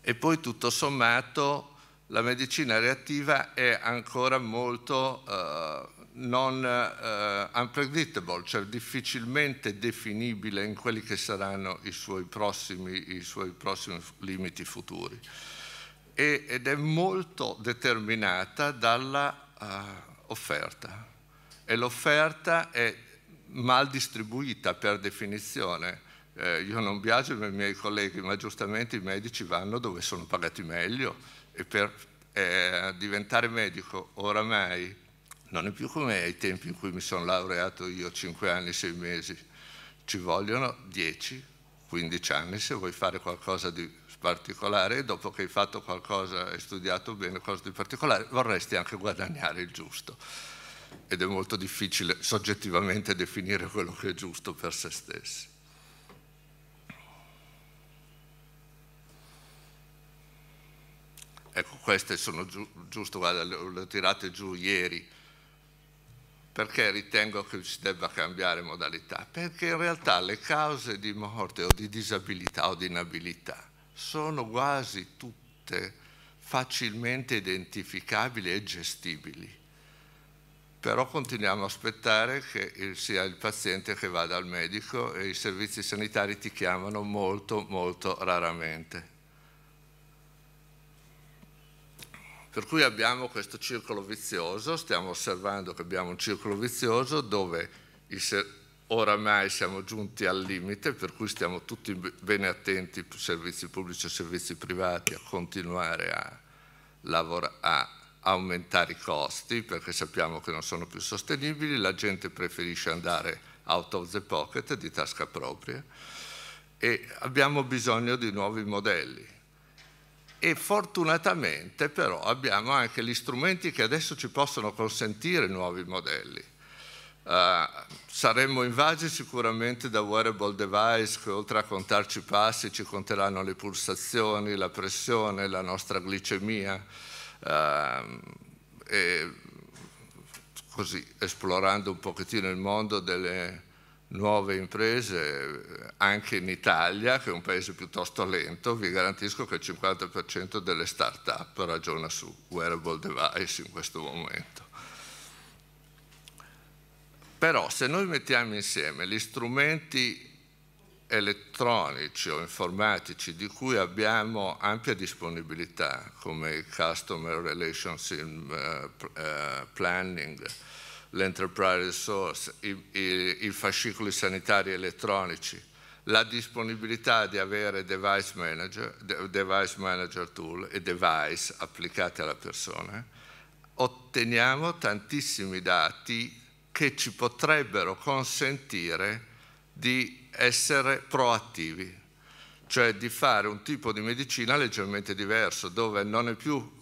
E poi tutto sommato la medicina reattiva è ancora molto eh, non eh, unpredictable, cioè difficilmente definibile in quelli che saranno i suoi prossimi, i suoi prossimi limiti futuri. E, ed è molto determinata dall'offerta. Eh, uh, e l'offerta è mal distribuita per definizione. Eh, io non viaggio con i miei colleghi, ma giustamente i medici vanno dove sono pagati meglio e per eh, diventare medico oramai non è più come ai tempi in cui mi sono laureato io 5 anni, 6 mesi, ci vogliono 10, 15 anni se vuoi fare qualcosa di particolare e dopo che hai fatto qualcosa e studiato bene, qualcosa di particolare, vorresti anche guadagnare il giusto ed è molto difficile soggettivamente definire quello che è giusto per se stessi. Ecco, queste sono giu giusto, guarda, le ho tirate giù ieri, perché ritengo che si debba cambiare modalità? Perché in realtà le cause di morte o di disabilità o di inabilità sono quasi tutte facilmente identificabili e gestibili però continuiamo a aspettare che sia il paziente che vada al medico e i servizi sanitari ti chiamano molto molto raramente. Per cui abbiamo questo circolo vizioso, stiamo osservando che abbiamo un circolo vizioso dove oramai siamo giunti al limite, per cui stiamo tutti bene attenti, servizi pubblici e servizi privati, a continuare a, lavorare, a aumentare i costi perché sappiamo che non sono più sostenibili, la gente preferisce andare out of the pocket, di tasca propria, e abbiamo bisogno di nuovi modelli. E fortunatamente però abbiamo anche gli strumenti che adesso ci possono consentire nuovi modelli. Uh, saremmo invasi sicuramente da wearable device che oltre a contarci i passi ci conteranno le pulsazioni, la pressione, la nostra glicemia, Ehm, e così esplorando un pochettino il mondo delle nuove imprese anche in Italia, che è un paese piuttosto lento, vi garantisco che il 50% delle start-up ragiona su wearable device in questo momento. Però se noi mettiamo insieme gli strumenti elettronici o informatici di cui abbiamo ampia disponibilità come il Customer Relationship uh, eh, eh, Planning, l'Enterprise Resource, i, i, i, fascicoli sanitari elettronici, la disponibilità di avere device manager, device manager tool e device applicati alla persona, otteniamo tantissimi dati che ci potrebbero consentire di essere proattivi, cioè di fare un tipo di medicina leggermente diverso, dove non è più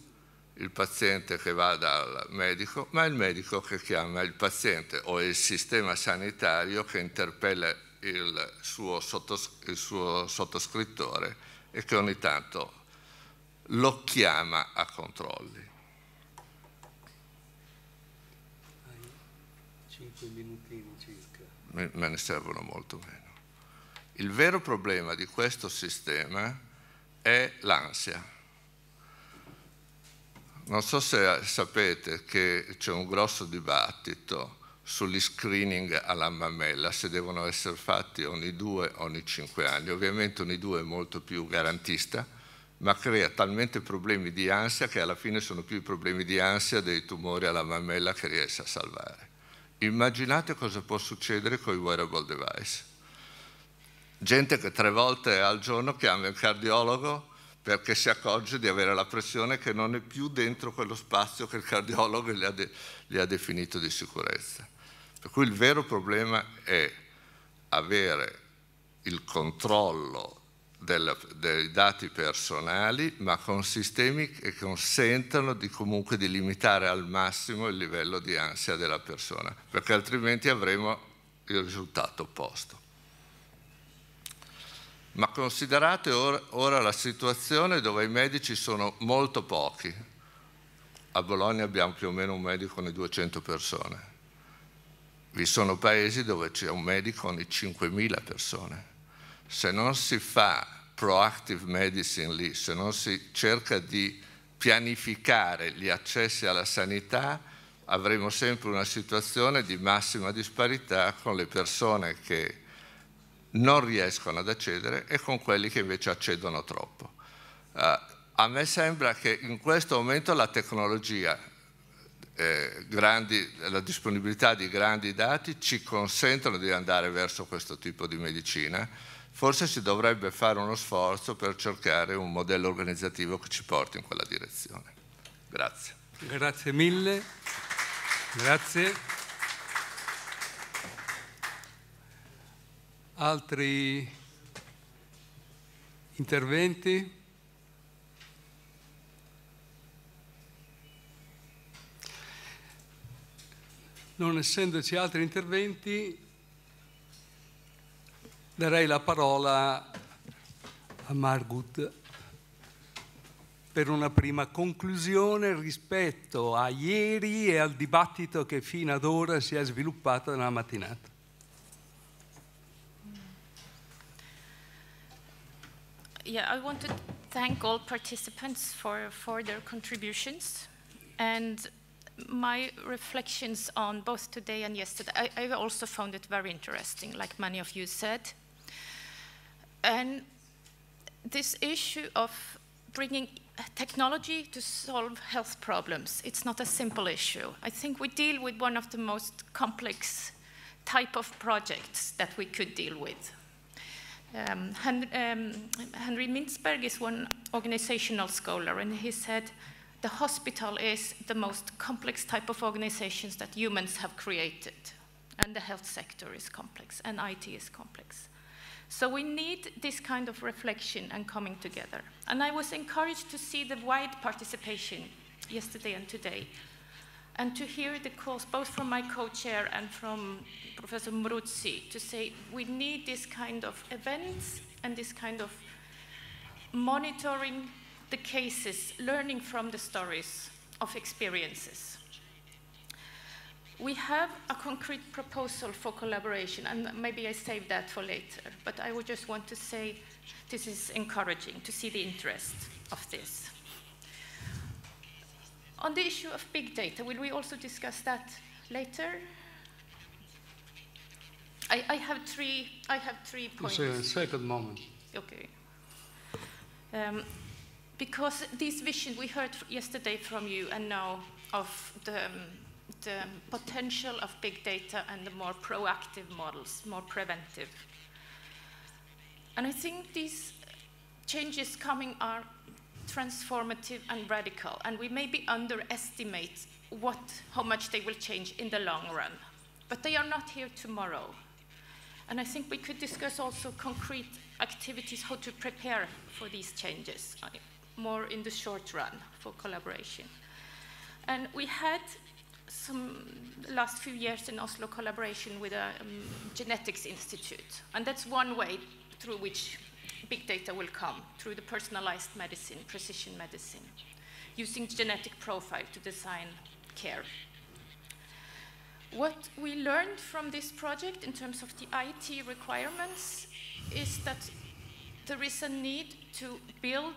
il paziente che va dal medico, ma è il medico che chiama il paziente o il sistema sanitario che interpella il suo, sottos il suo sottoscrittore e che ogni tanto lo chiama a controlli. Hai 5 minutini circa. Me ne servono molto meno. Il vero problema di questo sistema è l'ansia. Non so se sapete che c'è un grosso dibattito sugli screening alla mammella, se devono essere fatti ogni due, ogni cinque anni. Ovviamente ogni due è molto più garantista, ma crea talmente problemi di ansia che alla fine sono più i problemi di ansia dei tumori alla mammella che riesce a salvare. Immaginate cosa può succedere con i wearable device gente che tre volte al giorno chiama il cardiologo perché si accorge di avere la pressione che non è più dentro quello spazio che il cardiologo gli ha, de gli ha definito di sicurezza. Per cui il vero problema è avere il controllo del, dei dati personali, ma con sistemi che consentano di comunque di limitare al massimo il livello di ansia della persona, perché altrimenti avremo il risultato opposto ma considerate or ora la situazione dove i medici sono molto pochi. A Bologna abbiamo più o meno un medico ogni 200 persone. Vi sono paesi dove c'è un medico ogni 5.000 persone. Se non si fa proactive medicine lì, se non si cerca di pianificare gli accessi alla sanità, avremo sempre una situazione di massima disparità con le persone che non riescono ad accedere e con quelli che invece accedono troppo. Eh, a me sembra che in questo momento la tecnologia, eh, grandi, la disponibilità di grandi dati ci consentono di andare verso questo tipo di medicina, forse si dovrebbe fare uno sforzo per cercare un modello organizzativo che ci porti in quella direzione. Grazie. Grazie mille. Grazie. Altri interventi? Non essendoci altri interventi, darei la parola a Margut per una prima conclusione rispetto a ieri e al dibattito che fino ad ora si è sviluppato nella mattinata. yeah, I want to thank all participants for, for their contributions. And my reflections on both today and yesterday, I, I also found it very interesting, like many of you said. And this issue of bringing technology to solve health problems, it's not a simple issue. I think we deal with one of the most complex type of projects that we could deal with. Um, um, Henry Mintzberg is one organizational scholar, and he said, the hospital is the most complex type of organizations that humans have created. And the health sector is complex, and IT is complex. So we need this kind of reflection and coming together. And I was encouraged to see the wide participation yesterday and today and to hear the calls both from my co-chair and from Professor Mruzzi to say we need this kind of events and this kind of monitoring the cases, learning from the stories of experiences. We have a concrete proposal for collaboration, and maybe I save that for later, but I would just want to say this is encouraging to see the interest of this. On the issue of big data, will we also discuss that later? I, I have three. I have three points. So second moment. Okay. Um, because this vision we heard yesterday from you, and now of the, um, the potential of big data and the more proactive models, more preventive. And I think these changes coming are transformative and radical, and we maybe underestimate what, how much they will change in the long run. But they are not here tomorrow. And I think we could discuss also concrete activities, how to prepare for these changes, uh, more in the short run for collaboration. And we had some last few years in Oslo collaboration with a um, genetics institute. And that's one way through which big data will come through the personalized medicine, precision medicine, using genetic profile to design care. What we learned from this project in terms of the IT requirements is that there is a need to build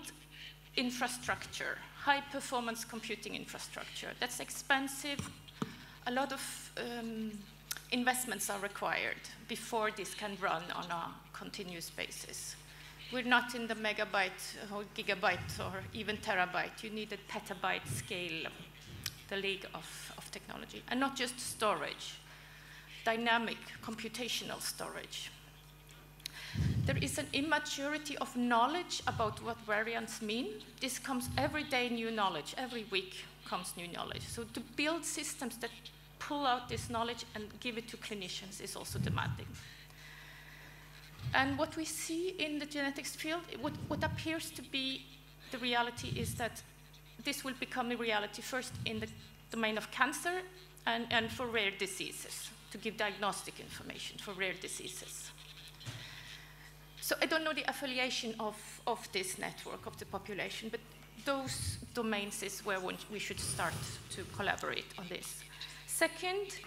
infrastructure, high performance computing infrastructure. That's expensive. A lot of um, investments are required before this can run on a continuous basis. We're not in the megabyte uh, or gigabyte or even terabyte. You need a petabyte scale, the league of, of technology. And not just storage, dynamic computational storage. There is an immaturity of knowledge about what variants mean. This comes every day new knowledge, every week comes new knowledge. So to build systems that pull out this knowledge and give it to clinicians is also demanding. And what we see in the genetics field, what, what appears to be the reality is that this will become a reality first in the domain of cancer and, and for rare diseases, to give diagnostic information for rare diseases. So I don't know the affiliation of, of this network, of the population, but those domains is where we should start to collaborate on this. Second,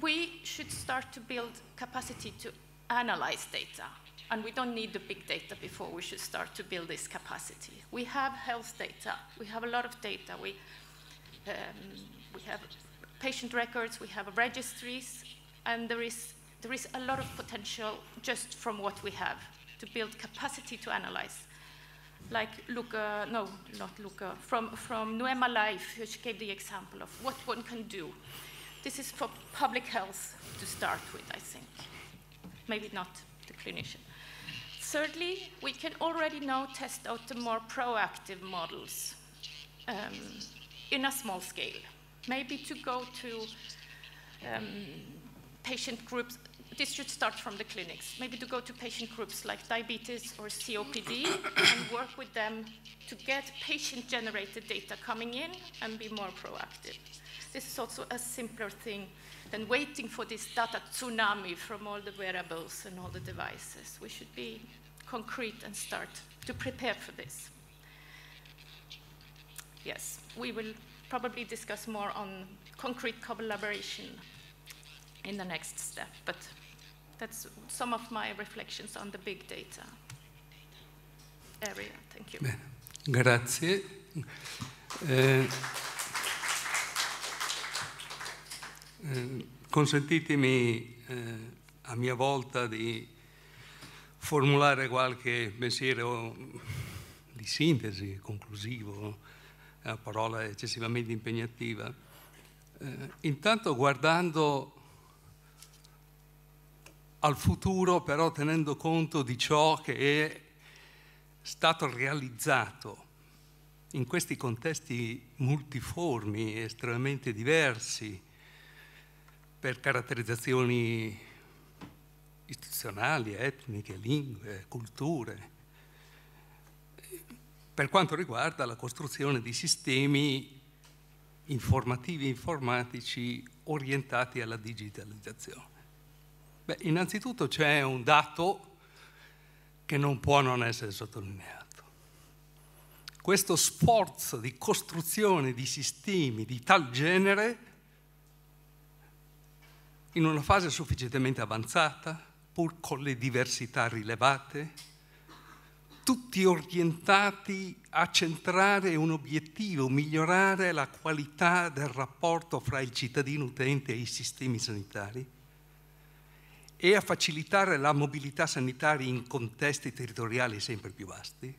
we should start to build capacity to analyze data. And we don't need the big data before we should start to build this capacity. We have health data. We have a lot of data. We, um, we have patient records. We have registries. And there is, there is a lot of potential just from what we have to build capacity to analyze. Like Luca, no, not Luca, from, from Nuema Life, which gave the example of what one can do. This is for public health to start with, I think maybe not the clinician. Thirdly, we can already now test out the more proactive models um, in a small scale. Maybe to go to um, patient groups, this should start from the clinics, maybe to go to patient groups like diabetes or COPD and work with them to get patient-generated data coming in and be more proactive. This is also a simpler thing than waiting for this data tsunami from all the wearables and all the devices. We should be concrete and start to prepare for this. Yes, we will probably discuss more on concrete collaboration in the next step, but that's some of my reflections on the big data area. Thank you. Grazie. Eh. Ehm, consentitemi eh, a mia volta di formulare qualche pensiero di sintesi, conclusivo, è una parola eccessivamente impegnativa. Eh, intanto guardando al futuro, però tenendo conto di ciò che è stato realizzato in questi contesti multiformi, estremamente diversi, per caratterizzazioni istituzionali, etniche, lingue, culture, per quanto riguarda la costruzione di sistemi informativi e informatici orientati alla digitalizzazione. Beh, innanzitutto c'è un dato che non può non essere sottolineato. Questo sforzo di costruzione di sistemi di tal genere in una fase sufficientemente avanzata, pur con le diversità rilevate, tutti orientati a centrare un obiettivo, migliorare la qualità del rapporto fra il cittadino utente e i sistemi sanitari e a facilitare la mobilità sanitaria in contesti territoriali sempre più vasti.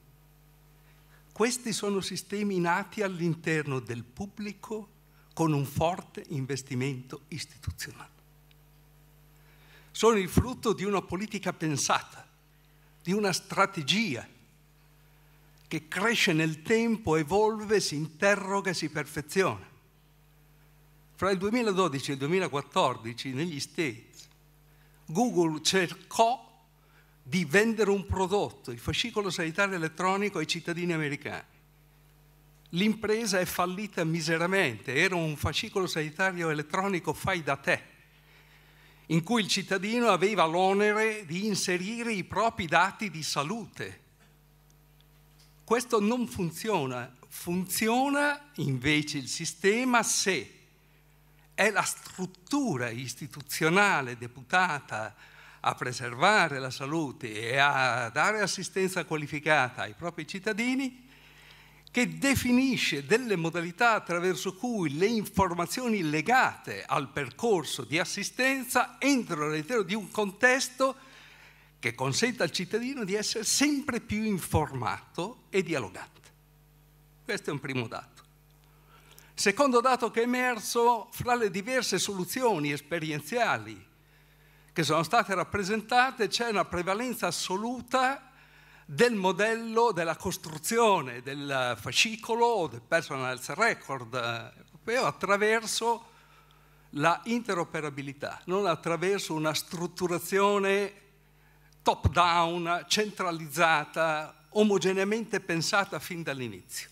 Questi sono sistemi nati all'interno del pubblico con un forte investimento istituzionale sono il frutto di una politica pensata, di una strategia che cresce nel tempo, evolve, si interroga, si perfeziona. Fra il 2012 e il 2014 negli States Google cercò di vendere un prodotto, il fascicolo sanitario elettronico ai cittadini americani. L'impresa è fallita miseramente, era un fascicolo sanitario elettronico fai da te in cui il cittadino aveva l'onere di inserire i propri dati di salute. Questo non funziona, funziona invece il sistema se è la struttura istituzionale deputata a preservare la salute e a dare assistenza qualificata ai propri cittadini che definisce delle modalità attraverso cui le informazioni legate al percorso di assistenza entrano all'interno di un contesto che consenta al cittadino di essere sempre più informato e dialogante. Questo è un primo dato. Secondo dato che è emerso fra le diverse soluzioni esperienziali che sono state rappresentate c'è una prevalenza assoluta del modello della costruzione del fascicolo del personal record eh, europeo attraverso la interoperabilità, non attraverso una strutturazione top down, centralizzata, omogeneamente pensata fin dall'inizio.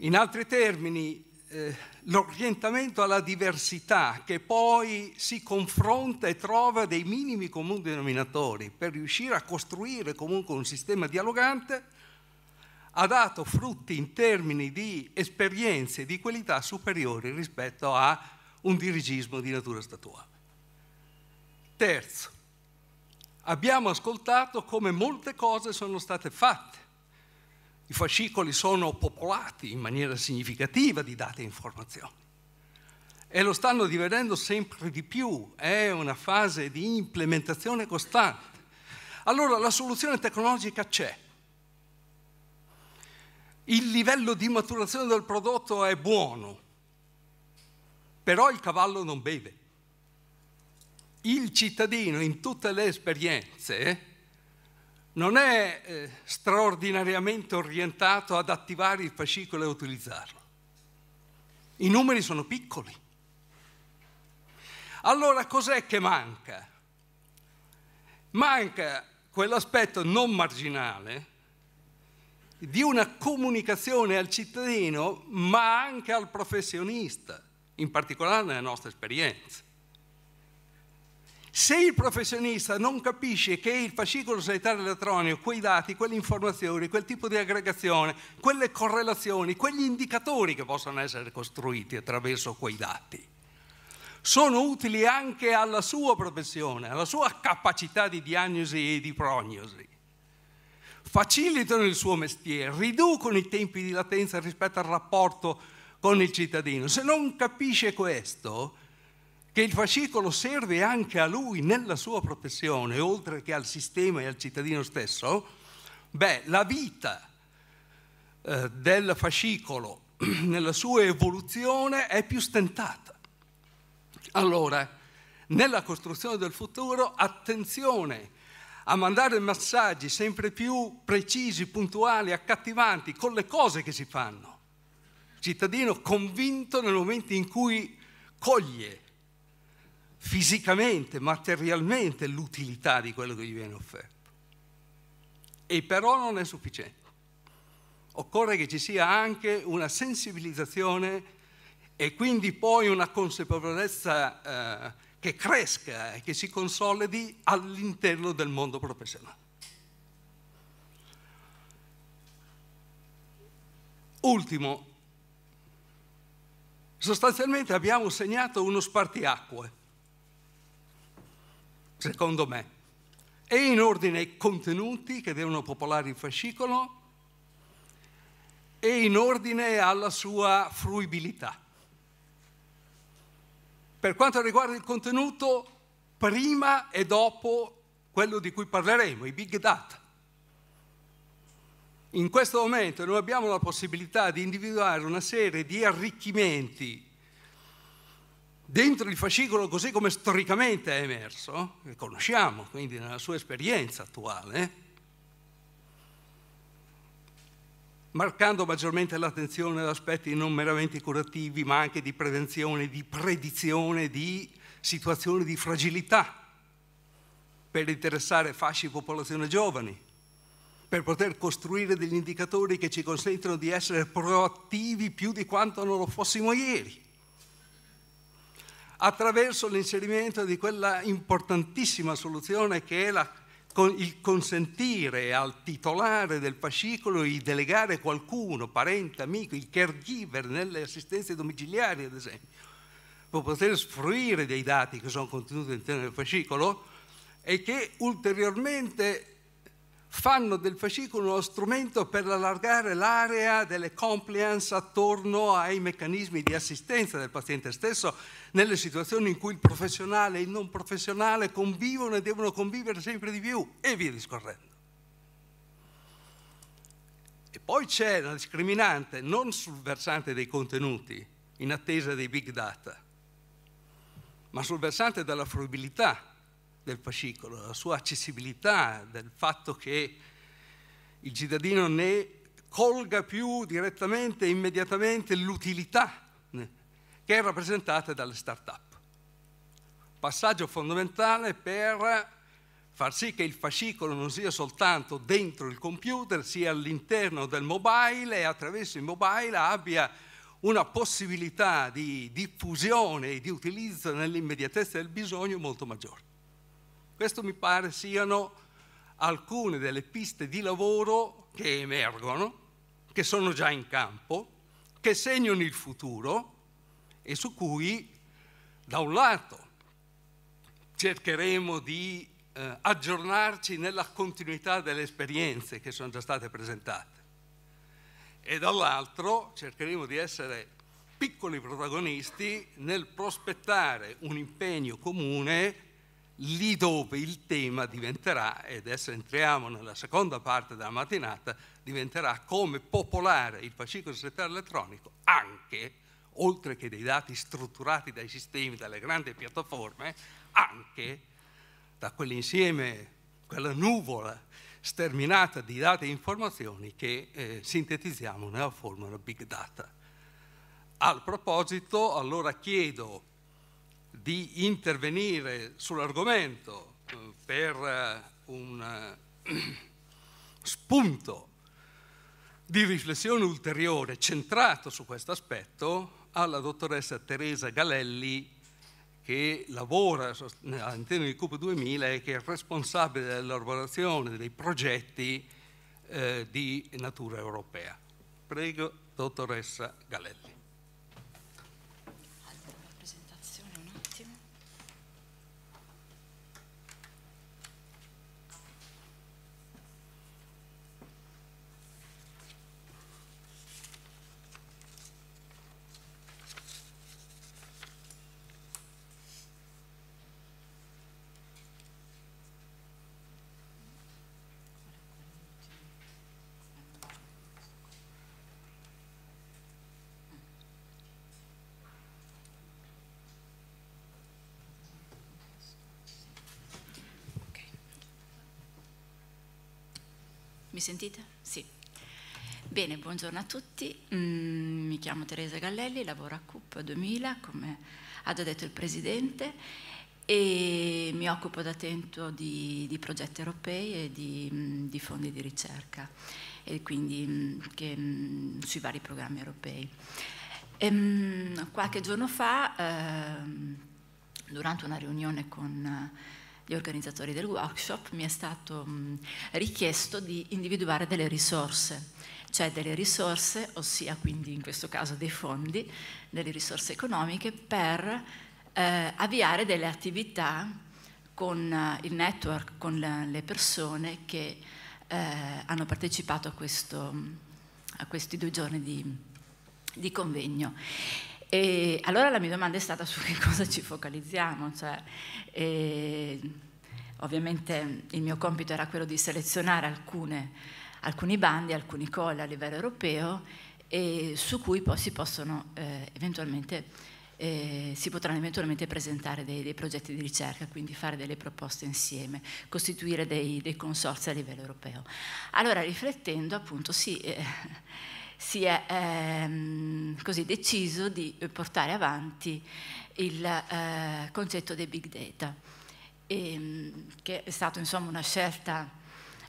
In altri termini, eh, l'orientamento alla diversità che poi si confronta e trova dei minimi comuni denominatori per riuscire a costruire comunque un sistema dialogante ha dato frutti in termini di esperienze di qualità superiori rispetto a un dirigismo di natura statuale. Terzo, abbiamo ascoltato come molte cose sono state fatte i fascicoli sono popolati in maniera significativa di date e informazioni e lo stanno divenendo sempre di più, è una fase di implementazione costante. Allora la soluzione tecnologica c'è. Il livello di maturazione del prodotto è buono, però il cavallo non beve. Il cittadino in tutte le esperienze non è eh, straordinariamente orientato ad attivare il fascicolo e utilizzarlo. I numeri sono piccoli. Allora cos'è che manca? Manca quell'aspetto non marginale di una comunicazione al cittadino ma anche al professionista, in particolare nella nostra esperienza. Se il professionista non capisce che il fascicolo sanitario elettronico, quei dati, quelle informazioni, quel tipo di aggregazione, quelle correlazioni, quegli indicatori che possono essere costruiti attraverso quei dati, sono utili anche alla sua professione, alla sua capacità di diagnosi e di prognosi. Facilitano il suo mestiere, riducono i tempi di latenza rispetto al rapporto con il cittadino. Se non capisce questo, che il fascicolo serve anche a lui nella sua protezione, oltre che al sistema e al cittadino stesso, beh, la vita eh, del fascicolo nella sua evoluzione è più stentata. Allora, nella costruzione del futuro, attenzione a mandare messaggi sempre più precisi, puntuali, accattivanti, con le cose che si fanno. Cittadino convinto nel momento in cui coglie fisicamente, materialmente l'utilità di quello che gli viene offerto. E però non è sufficiente. Occorre che ci sia anche una sensibilizzazione e quindi poi una consapevolezza eh, che cresca e che si consolidi all'interno del mondo professionale. Ultimo, sostanzialmente abbiamo segnato uno spartiacque secondo me, e in ordine ai contenuti che devono popolare il fascicolo e in ordine alla sua fruibilità. Per quanto riguarda il contenuto, prima e dopo quello di cui parleremo, i big data. In questo momento noi abbiamo la possibilità di individuare una serie di arricchimenti dentro il fascicolo così come storicamente è emerso, che conosciamo quindi nella sua esperienza attuale, marcando maggiormente l'attenzione ad aspetti non meramente curativi, ma anche di prevenzione, di predizione di situazioni di fragilità per interessare fasci di popolazione giovani, per poter costruire degli indicatori che ci consentono di essere proattivi più di quanto non lo fossimo ieri attraverso l'inserimento di quella importantissima soluzione che è la, il consentire al titolare del fascicolo di delegare qualcuno, parente, amico, il caregiver nelle assistenze domiciliari ad esempio, per poter sfruire dei dati che sono contenuti all'interno del fascicolo e che ulteriormente fanno del fascicolo uno strumento per allargare l'area delle compliance attorno ai meccanismi di assistenza del paziente stesso nelle situazioni in cui il professionale e il non professionale convivono e devono convivere sempre di più e via discorrendo. E poi c'è la discriminante non sul versante dei contenuti, in attesa dei big data, ma sul versante della fruibilità del fascicolo, della sua accessibilità, del fatto che il cittadino ne colga più direttamente e immediatamente l'utilità che è rappresentata dalle start-up. Passaggio fondamentale per far sì che il fascicolo non sia soltanto dentro il computer, sia all'interno del mobile e attraverso il mobile abbia una possibilità di diffusione e di utilizzo nell'immediatezza del bisogno molto maggiore. Questo mi pare siano alcune delle piste di lavoro che emergono, che sono già in campo, che segnano il futuro e su cui da un lato cercheremo di eh, aggiornarci nella continuità delle esperienze che sono già state presentate e dall'altro cercheremo di essere piccoli protagonisti nel prospettare un impegno comune lì dove il tema diventerà, e adesso entriamo nella seconda parte della mattinata, diventerà come popolare il fascicolo settario elettronico anche oltre che dei dati strutturati dai sistemi, dalle grandi piattaforme, anche da quell'insieme, quella nuvola sterminata di dati e informazioni che eh, sintetizziamo nella formula Big Data. Al proposito, allora chiedo di intervenire sull'argomento eh, per eh, un eh, spunto di riflessione ulteriore centrato su questo aspetto alla dottoressa Teresa Galelli che lavora all'interno di CUP 2000 e che è responsabile dell'elaborazione dei progetti eh, di natura europea. Prego, dottoressa Galelli. sentite? Sì. Bene, buongiorno a tutti, mm, mi chiamo Teresa Gallelli, lavoro a CUP 2000 come ha già detto il Presidente e mi occupo da tempo di, di progetti europei e di, mm, di, fondi di ricerca e quindi mm, che, sui vari programmi europei. E, ehm, qualche giorno fa, ehm, durante una riunione con gli organizzatori del workshop, mi è stato mh, mm, richiesto di individuare delle risorse, cioè delle risorse, ossia quindi in questo caso dei fondi, delle risorse economiche per eh, avviare delle attività con eh, il network, con le persone che eh, hanno partecipato a, questo, a, questi due giorni di, di convegno. E allora la mia domanda è stata su che cosa ci focalizziamo. Cioè, e, eh, ovviamente il mio compito era quello di selezionare alcune, alcuni bandi, alcuni call a livello europeo e su cui poi si, possono, eh, eh, si potranno eventualmente presentare dei, dei, progetti di ricerca, quindi fare delle proposte insieme, costituire dei, dei consorzi a livello europeo. Allora, riflettendo, appunto, sì, eh, si è ehm, così deciso di portare avanti il eh, concetto dei big data, e, ehm, che è stata insomma una scelta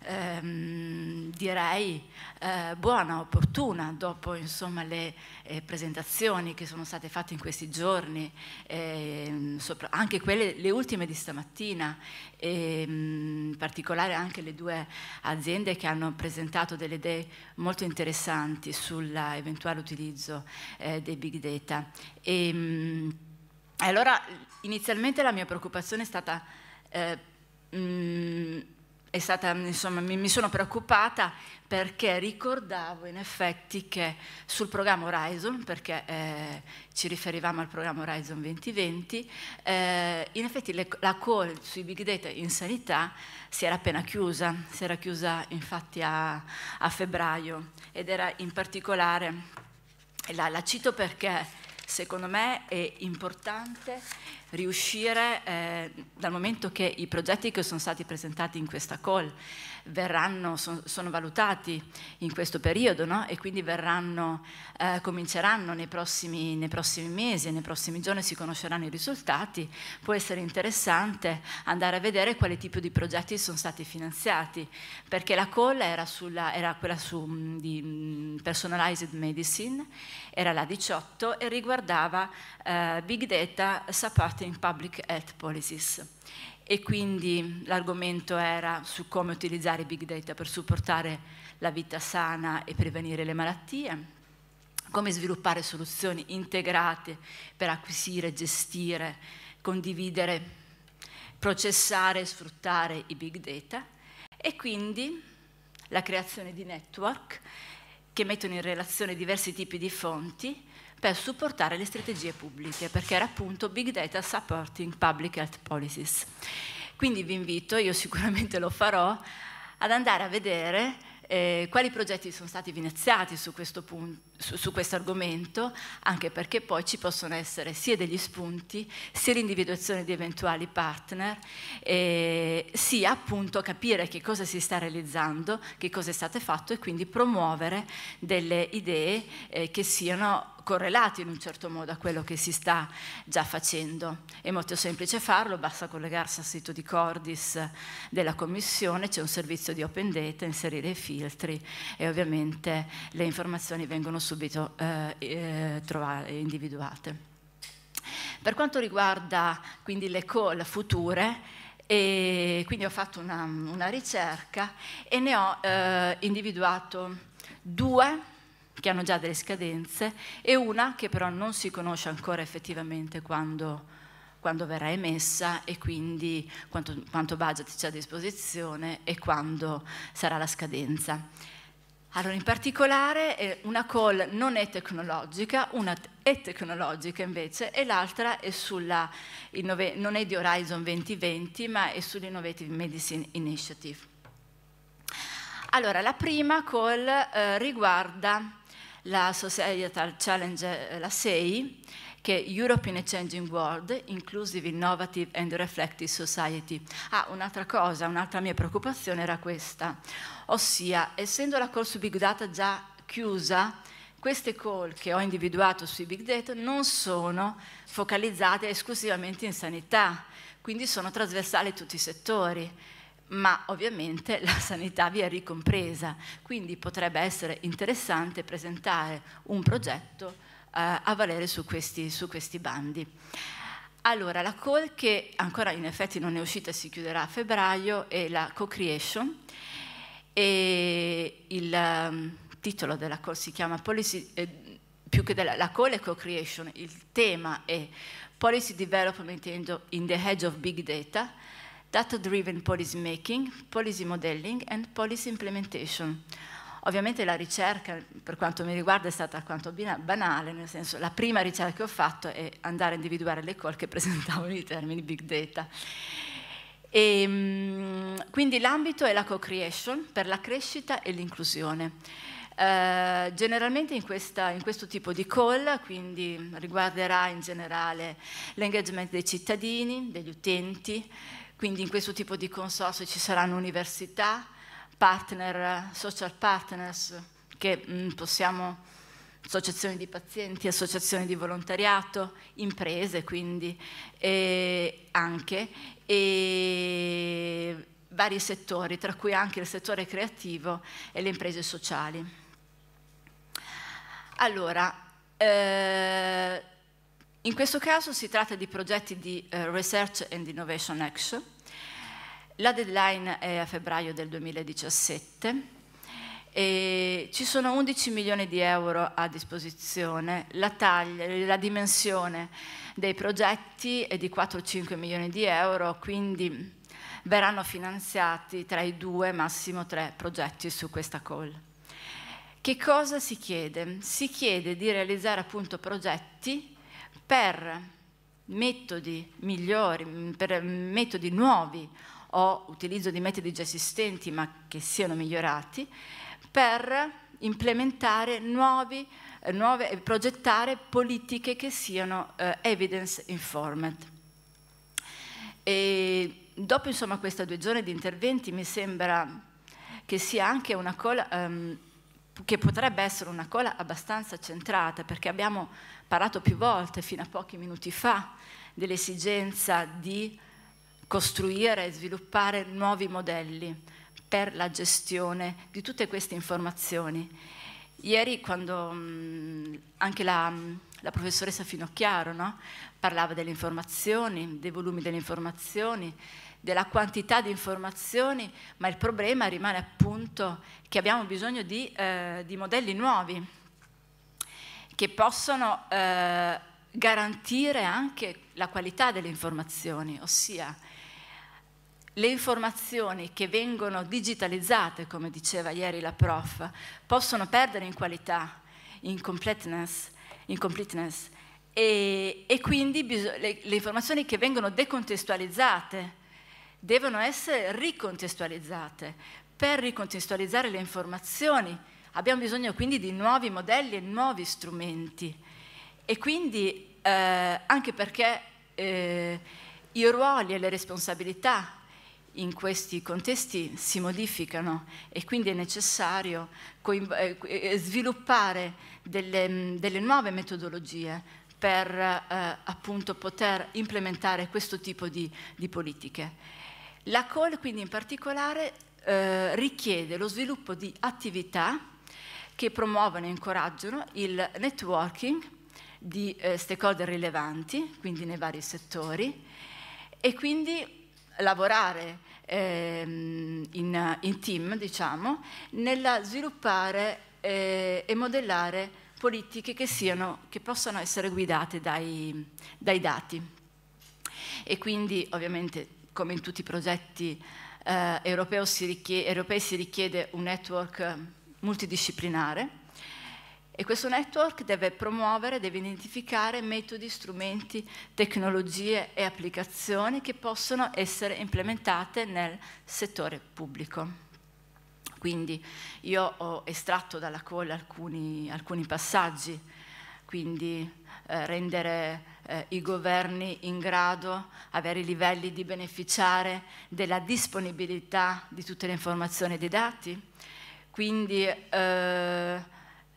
ehm, direi eh, buona, opportuna, dopo insomma, le eh, presentazioni che sono state fatte in questi giorni, ehm, sopra, anche quelle, le ultime di stamattina, ehm, in particolare anche le due aziende che hanno presentato delle idee molto interessanti sull'eventuale utilizzo eh, dei big data. Ehm, e, allora inizialmente la mia preoccupazione è stata... Mh, eh, mm, Stata, insomma, mi, mi, sono preoccupata perché ricordavo in effetti che sul programma Horizon, perché eh, ci riferivamo al programma Horizon 2020, eh, in effetti le, la call sui big data in sanità si era appena chiusa, si era chiusa infatti a, a febbraio ed era in particolare, la, la cito perché secondo me è importante riuscire, eh, dal momento che i progetti che sono stati presentati in questa call verranno, son, sono valutati in questo periodo no? e quindi verranno, eh, cominceranno nei prossimi, nei prossimi mesi e nei prossimi giorni si conosceranno i risultati, può essere interessante andare a vedere quale tipo di progetti sono stati finanziati, perché la call era, sulla, era quella su, mm, di mm, personalized medicine, era la 18 e riguardava eh, big data, sapati parte in public health policies e quindi l'argomento era su come utilizzare i big data per supportare la vita sana e prevenire le malattie, come sviluppare soluzioni integrate per acquisire, gestire, condividere, processare e sfruttare i big data e quindi la creazione di network che mettono in relazione diversi tipi di fonti per supportare le strategie pubbliche, perché era appunto Big Data Supporting Public Health Policies. Quindi vi invito, io sicuramente lo farò, ad andare a vedere eh, quali progetti sono stati finanziati su questo, punto, su, su questo, argomento, anche perché poi ci possono essere sia degli spunti, sia l'individuazione di eventuali partner, eh, sia appunto capire che cosa si sta realizzando, che cosa è stato fatto e quindi promuovere delle idee eh, che siano correlati in un certo modo a quello che si sta già facendo. È molto semplice farlo, basta collegarsi al sito di Cordis eh, della Commissione, c'è un servizio di Open Data, inserire i filtri e ovviamente le informazioni vengono subito eh, eh trovate, individuate. Per quanto riguarda quindi le call future, e quindi ho fatto una, una ricerca e ne ho eh, individuato due che hanno già delle scadenze e una che però non si conosce ancora effettivamente quando, quando verrà emessa e quindi quanto, quanto budget c'è a disposizione e quando sarà la scadenza. Allora, in particolare eh, una call non è tecnologica, una è tecnologica invece e l'altra è sulla, non è di Horizon 2020 ma è sull'Innovative Medicine Initiative. Allora, la prima call eh, riguarda la Societal Challenge, eh, la SEI, che è Europe in a Changing World, Inclusive, Innovative and Reflective Society. Ah, un'altra cosa, un'altra mia preoccupazione era questa, ossia, essendo la call su Big Data già chiusa, queste call che ho individuato sui Big Data non sono focalizzate esclusivamente in sanità, quindi sono trasversali a tutti i settori ma ovviamente la sanità vi è ricompresa, quindi potrebbe essere interessante presentare un progetto eh, a valere su questi, su questi bandi. Allora, la call che ancora in effetti non è uscita si chiuderà a febbraio è la co-creation e il um, titolo della call si chiama Policy, eh, più che della la call è co-creation, il tema è Policy Development in the Hedge of Big Data, data-driven policy making, policy modeling and policy implementation. Ovviamente la ricerca, per quanto mi riguarda, è stata alquanto banale, nel senso la prima ricerca che ho fatto è andare a individuare le call che presentavano i termini big data. E, ehm, quindi l'ambito è la co-creation per la crescita e l'inclusione. Eh, generalmente in, questa, in, questo tipo di call, quindi riguarderà in generale l'engagement dei cittadini, degli utenti, quindi in questo tipo di consorzio ci saranno università, partner, social partners, che mh, mm, possiamo, associazioni di pazienti, associazioni di volontariato, imprese quindi e anche, e vari settori, tra cui anche il settore creativo e le imprese sociali. Allora, eh, in questo caso si tratta di progetti di eh, Research and Innovation Action. La deadline è a febbraio del 2017 e ci sono 11 milioni di euro a disposizione. La taglia, la dimensione dei progetti è di 4-5 milioni di euro, quindi verranno finanziati tra i due, massimo tre progetti su questa call. Che cosa si chiede? Si chiede di realizzare appunto progetti per metodi migliori, per metodi nuovi o utilizzo di metodi già esistenti ma che siano migliorati, per implementare nuovi, nuove, progettare politiche che siano eh, evidence informed. E dopo insomma questi due giorni di interventi mi sembra che sia anche una, um, che potrebbe essere una cola abbastanza centrata, perché abbiamo parlato più volte, fino a pochi minuti fa, dell'esigenza di costruire e sviluppare nuovi modelli per la gestione di tutte queste informazioni. Ieri quando mm, anche la, mm, la, professoressa Finocchiaro no? parlava delle informazioni, dei volumi delle informazioni, della quantità di informazioni, ma il problema rimane appunto che abbiamo bisogno di, eh, di modelli nuovi che possono eh, garantire anche la qualità delle informazioni, ossia le informazioni che vengono digitalizzate, come diceva ieri la prof, possono perdere in qualità, in completeness, in completeness. E, e, quindi le, le informazioni che vengono decontestualizzate devono essere ricontestualizzate. Per ricontestualizzare le informazioni abbiamo bisogno quindi di nuovi modelli e nuovi strumenti. E quindi eh, anche perché eh, i ruoli e le responsabilità in questi contesti si modificano e quindi è necessario eh, eh, sviluppare delle, mm, delle nuove metodologie per eh, appunto poter implementare questo tipo di, di politiche. La call quindi in particolare eh, richiede lo sviluppo di attività che promuovano e incoraggiano il networking di eh, stakeholder rilevanti, quindi nei vari settori, e quindi lavorare ehm, in, in, team, diciamo, nel sviluppare eh, e modellare politiche che, siano, che, possano essere guidate dai, dai dati. E quindi ovviamente come in tutti i progetti eh, europei, si richiede, europei si richiede un network eh, multidisciplinare e questo network deve promuovere, deve identificare metodi, strumenti, tecnologie e applicazioni che possono essere implementate nel settore pubblico. Quindi io ho estratto dalla call alcuni, alcuni passaggi, quindi eh, rendere eh, i governi in grado, avere i livelli di beneficiare della disponibilità di tutte le informazioni e dei dati, quindi eh,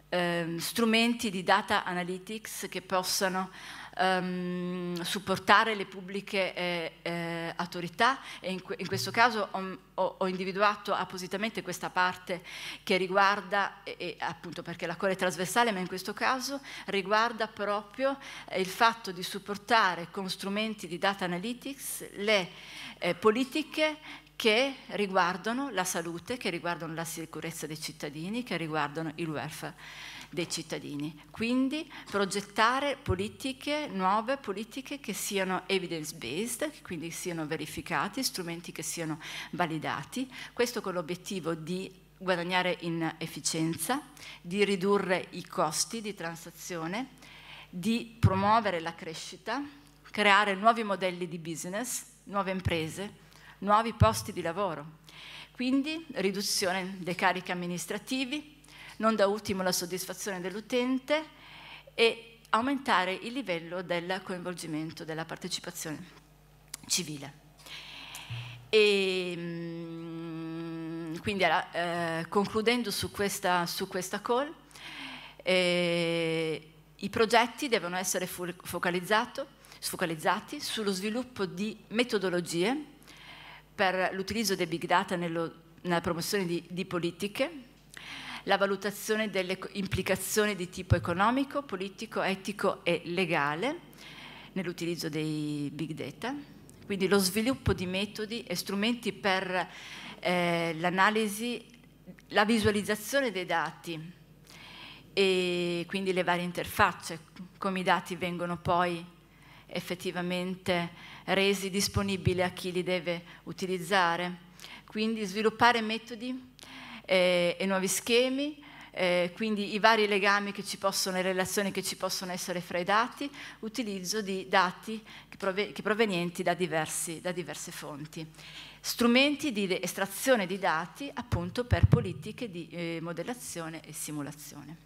ehm, strumenti di data analytics che possano ehm, supportare le pubbliche eh, eh, autorità e in, in questo caso ho, ho, individuato appositamente questa parte che riguarda, e, e, appunto perché la core è trasversale, ma in questo caso riguarda proprio eh, il fatto di supportare con strumenti di data analytics le eh, politiche che riguardano la salute, che riguardano la sicurezza dei cittadini, che riguardano il welfare dei cittadini. Quindi progettare politiche nuove, politiche che siano evidence-based, che quindi siano verificati, strumenti che siano validati, questo con l'obiettivo di guadagnare in efficienza, di ridurre i costi di transazione, di promuovere la crescita, creare nuovi modelli di business, nuove imprese, nuovi posti di lavoro. Quindi riduzione dei carichi amministrativi, non da ultimo la soddisfazione dell'utente e aumentare il livello del coinvolgimento, della partecipazione civile. E, ehm, quindi eh, concludendo su questa, su questa call, eh, i progetti devono essere focalizzati sullo sviluppo di metodologie per l'utilizzo dei big data nello, nella promozione di, di politiche, la valutazione delle implicazioni di tipo economico, politico, etico e legale nell'utilizzo dei big data, quindi lo sviluppo di metodi e strumenti per eh, l'analisi, la visualizzazione dei dati e quindi le varie interfacce, come i dati vengono poi effettivamente resi disponibili a chi li deve utilizzare. Quindi sviluppare metodi eh, e nuovi schemi, eh, quindi i vari legami che ci possono, le relazioni che ci possono essere fra i dati, utilizzo di dati che, prove, che provenienti da, diversi, da, diverse fonti. Strumenti di estrazione di dati appunto per politiche di eh, modellazione e simulazione.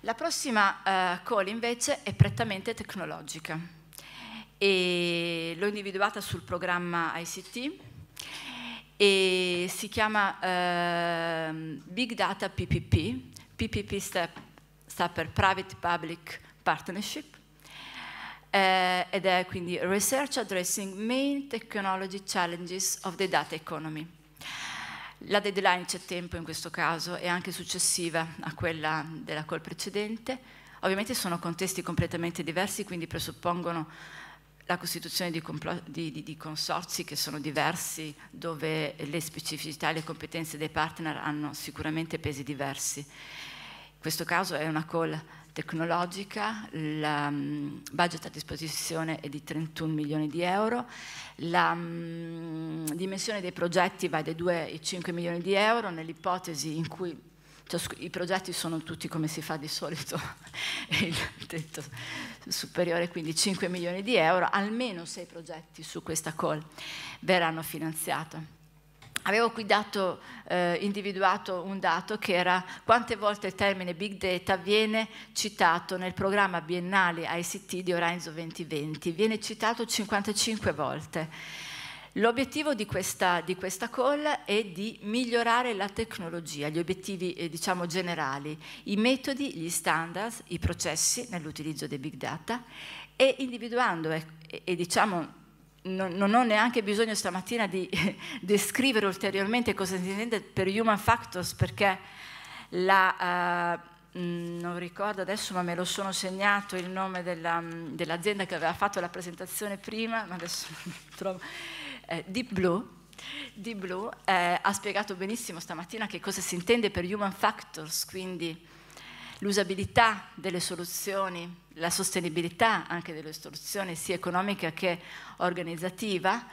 La prossima eh, call invece è prettamente tecnologica e l'ho individuata sul programma ICT e si chiama eh, Big Data PPP, PPP step, sta per Private Public Partnership eh, ed è quindi Research Addressing Main Technology Challenges of the Data Economy. La deadline c'è tempo in questo caso e anche successiva a quella della call precedente. Ovviamente sono contesti completamente diversi, quindi presuppongono la costituzione di, di, di, consorzi che sono diversi, dove le specificità e le competenze dei partner hanno sicuramente pesi diversi. In questo caso è una call tecnologica, il mm, budget a disposizione è di 31 milioni di euro, la mm, dimensione dei progetti va dai 2 ai 5 milioni di euro nell'ipotesi in cui i progetti sono tutti come si fa di solito, il tetto superiore, quindi 5 milioni di euro, almeno 6 progetti su questa call verranno finanziati. Avevo qui dato, eh, individuato un dato che era quante volte il termine big data viene citato nel programma biennale ICT di Horizon 2020, viene citato 55 volte L'obiettivo di questa, di questa, call è di migliorare la tecnologia, gli obiettivi eh, diciamo generali, i metodi, gli standard, i processi nell'utilizzo dei big data e individuando e, e diciamo non, non, ho neanche bisogno stamattina di descrivere ulteriormente cosa si intende per human factors perché la, eh, mm, non ricordo adesso ma me lo sono segnato il nome mm, dell'azienda che aveva fatto la presentazione prima, ma adesso trovo eh, Deep Blue, Deep Blue eh, ha spiegato benissimo stamattina che cosa si intende per human factors, quindi l'usabilità delle soluzioni, la sostenibilità anche delle soluzioni sia economica che organizzativa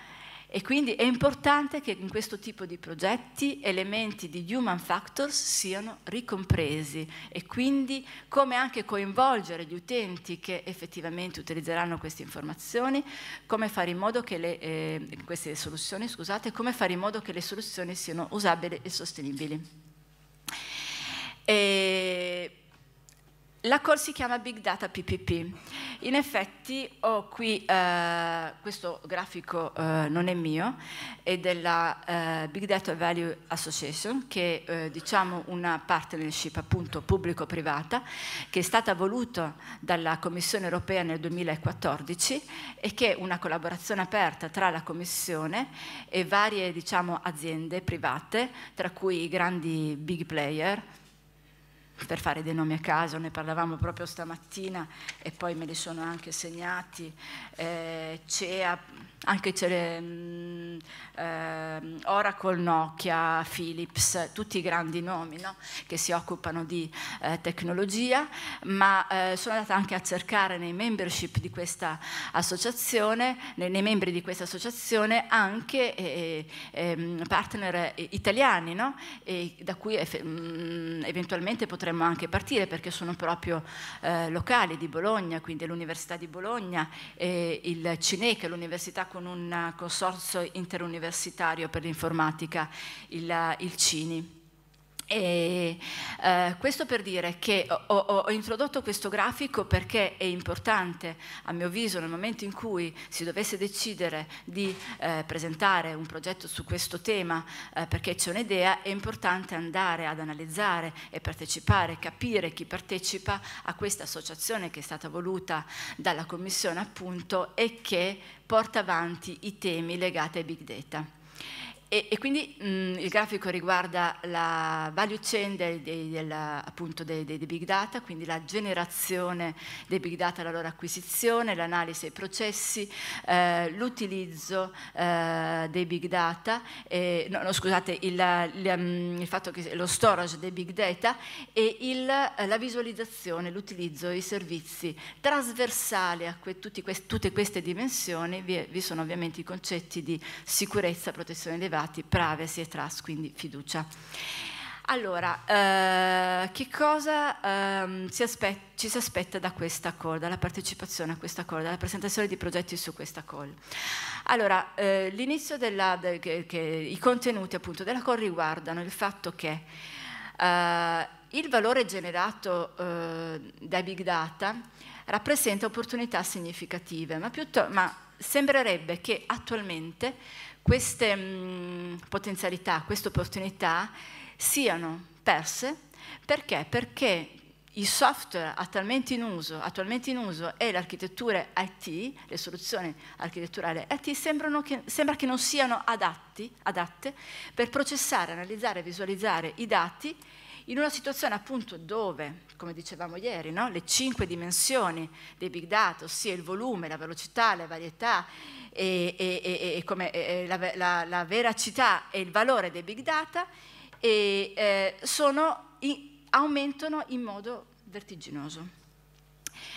e quindi è importante che in questo tipo di progetti elementi di human factors siano ricompresi e quindi come anche coinvolgere gli utenti che effettivamente utilizzeranno queste informazioni, come fare in modo che le, eh, queste soluzioni, scusate, come fare in modo che le soluzioni siano usabili e sostenibili. E la call si chiama Big Data PPP. In effetti ho qui eh, questo grafico, eh, non è mio, è della eh, Big Data Value Association, che è eh, diciamo una partnership appunto pubblico-privata che è stata voluta dalla Commissione europea nel 2014 e che è una collaborazione aperta tra la Commissione e varie diciamo, aziende private, tra cui i grandi big player per fare dei nomi a caso, ne parlavamo proprio stamattina e poi me li sono anche segnati, eh, CEA, anche c'è eh, Oracle, Nokia, Philips, tutti i grandi nomi no? che si occupano di eh, tecnologia, ma eh, sono andata anche a cercare nei membership di questa associazione, nei, nei membri di questa associazione anche eh, eh, ehm, partner italiani, no? da cui mm, eventualmente potremmo anche partire perché sono proprio eh, locali di Bologna, quindi l'Università di Bologna, e il CINE che è l'università con un consorzio interuniversitario universitario per l'informatica, il, il CINI. E, eh, questo per dire che ho, ho, introdotto questo grafico perché è importante, a mio avviso, nel momento in cui si dovesse decidere di eh, presentare un progetto su questo tema, eh, perché c'è un'idea, è importante andare ad analizzare e partecipare, capire chi partecipa a questa associazione che è stata voluta dalla Commissione appunto e che porta avanti i temi legati ai big data. E, e quindi mh, mm, il grafico riguarda la value chain dei, dei, della, appunto dei, dei, big data, quindi la generazione dei big data, la loro acquisizione, l'analisi dei processi, eh, l'utilizzo eh, dei big data, eh, no, no, scusate, il, il, mm, il, fatto che lo storage dei big data e il, la visualizzazione, l'utilizzo, dei servizi trasversali a que, quest, tutte queste dimensioni, vi, vi sono ovviamente i concetti di sicurezza, protezione dei dati privati, privacy e trust, quindi fiducia. Allora, eh, che cosa eh, si ci si aspetta da questa call, dalla partecipazione a questa call, dalla presentazione di progetti su questa call? Allora, eh, l'inizio della, de, che, che, i contenuti appunto della call riguardano il fatto che eh, il valore generato eh, dai big data rappresenta opportunità significative, ma, ma sembrerebbe che attualmente queste mh, mm, potenzialità, queste opportunità siano perse perché? Perché i software attualmente in uso, attualmente in uso e le architetture IT, le soluzioni architetturali IT, che, sembra che non siano adatti, adatte per processare, analizzare e visualizzare i dati in una situazione appunto dove, come dicevamo ieri, no? le cinque dimensioni dei big data, ossia il volume, la velocità, la varietà e, e, e, come, la, la, la, veracità e il valore dei big data, eh, in, aumentano in modo vertiginoso.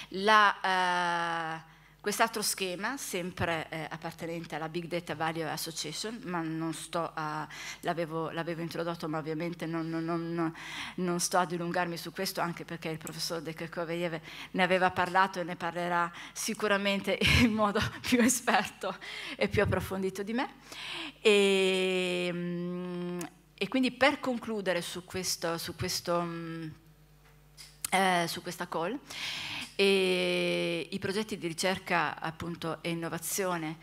La, eh, Quest'altro schema, sempre eh, appartenente alla Big Data Value Association, ma non sto a, l'avevo, l'avevo introdotto, ma ovviamente non, non, non, non, sto a dilungarmi su questo, anche perché il professor De Kerkoveyev ne aveva parlato e ne parlerà sicuramente in modo più esperto e più approfondito di me. E, ehm, e quindi per concludere su, questo, su, questo, mm, eh, su questa call, e i progetti di ricerca appunto, e innovazione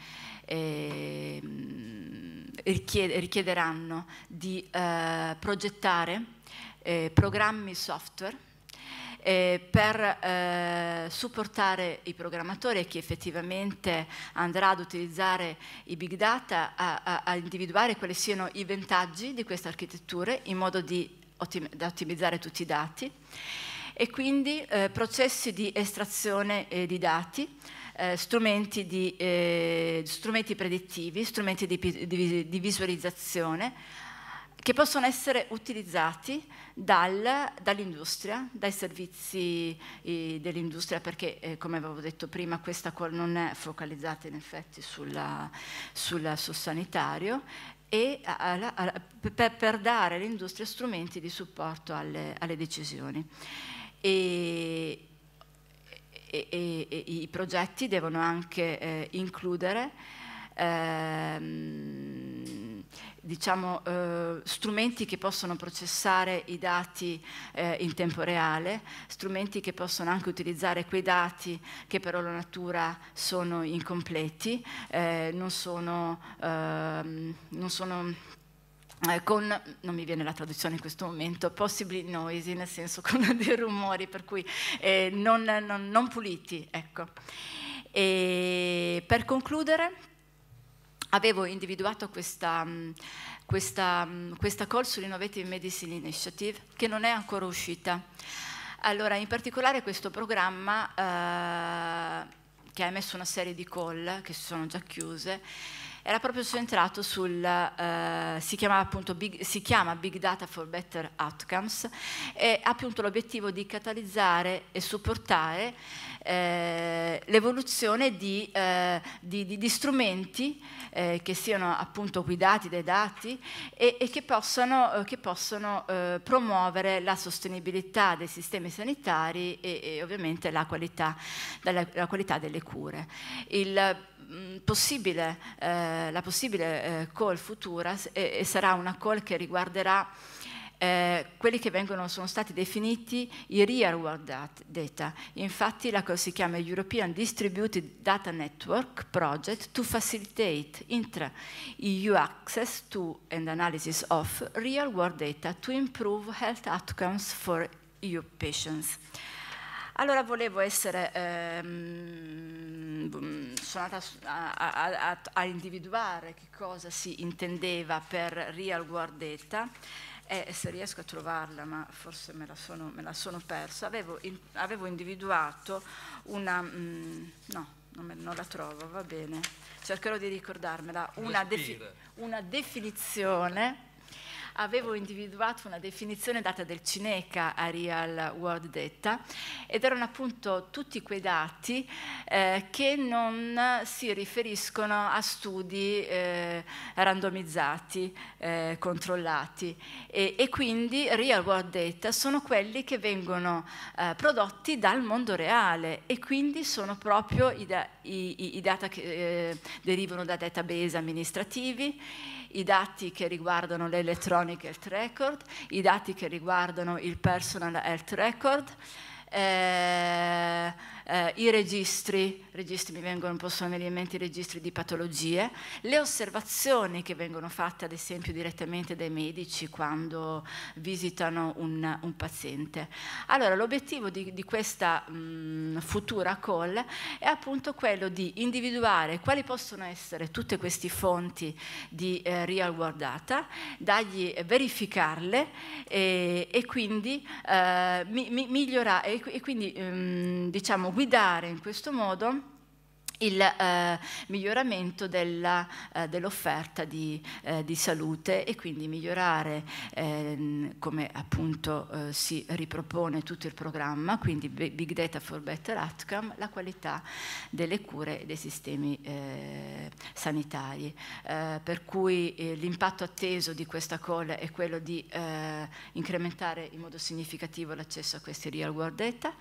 eh, richiederanno di eh, progettare eh, programmi software eh, per eh, supportare i programmatori e chi effettivamente andrà ad utilizzare i big data a, a, a individuare quali siano i vantaggi di queste architetture in modo di ottimizzare tutti i dati e quindi eh, processi di estrazione eh, di dati, eh, strumenti, di, eh, strumenti predittivi, strumenti di, di, di visualizzazione, che possono essere utilizzati dal, dall'industria, dai servizi eh, dell'industria, perché eh, come avevo detto prima questa non è focalizzata in effetti sulla, sulla, sul sanitario, e alla, alla, per, per, dare all'industria strumenti di supporto alle, alle decisioni e, e, e, e i progetti devono anche eh, includere ehm, diciamo, eh, strumenti che possono processare i dati eh, in tempo reale, strumenti che possono anche utilizzare quei dati che per loro natura sono incompleti, eh, non sono, ehm, non sono eh, con, non mi viene la traduzione in questo momento, possibly noisy, nel senso con dei rumori, per cui eh, non, non, non, puliti. Ecco. E per concludere, avevo individuato questa, mm, questa, mm, questa call sull'Innovative Medicine Initiative che non è ancora uscita. Allora, in particolare questo programma eh, che ha emesso una serie di call che si sono già chiuse, era proprio centrato sul, eh, si, big, si, chiama Big Data for Better Outcomes e ha appunto l'obiettivo di catalizzare e supportare eh, l'evoluzione di, eh, di, di, di, strumenti eh, che siano appunto guidati dai dati e, e che possono, eh, che possono eh, promuovere la sostenibilità dei sistemi sanitari e, e ovviamente la qualità, della, la qualità delle cure. Il, mm, possibile, la possibile call futura sarà una call che riguarderà eh, quelli che vengono, sono stati definiti i real-world data. Infatti la cosa si chiama European Distributed Data Network Project to facilitate intra-EU access to and analysis of real-world data to improve health outcomes for EU patients. Allora volevo essere, ehm, mm, sono andata a, a, a individuare che cosa si intendeva per real world data e eh, se riesco a trovarla, ma forse me la sono, me la sono persa, avevo, in, avevo, individuato una... Mh, mm, no, non, me, non, la trovo, va bene, cercherò di ricordarmela, una, defi una definizione avevo individuato una definizione data del Cineca a Real World Data ed erano appunto tutti quei dati eh, che non si riferiscono a studi eh, randomizzati, eh, controllati e, e, quindi Real World Data sono quelli che vengono eh, prodotti dal mondo reale e quindi sono proprio i, da, i, i data che eh, derivano da database amministrativi i dati che riguardano l'electronic health record, i dati che riguardano il personal health record. Eh, eh, i registri, registri mi vengono, possono venire in mente i registri di patologie, le osservazioni che vengono fatte ad esempio direttamente dai medici quando visitano un, un paziente. Allora l'obiettivo di, di, questa mh, mm, futura call è appunto quello di individuare quali possono essere tutte queste fonti di eh, real world data, dargli, eh, verificarle e, eh, e quindi eh, mi, mi, migliorare e, e quindi ehm, diciamo guidare in questo modo il eh, miglioramento eh, dell'offerta eh, dell di, eh, di, salute e quindi migliorare ehm, come appunto eh, si ripropone tutto il programma, quindi Big Data for Better Outcome, la qualità delle cure e dei sistemi eh, sanitari. per cui l'impatto atteso di questa call è quello di incrementare in modo significativo l'accesso a questi real world data,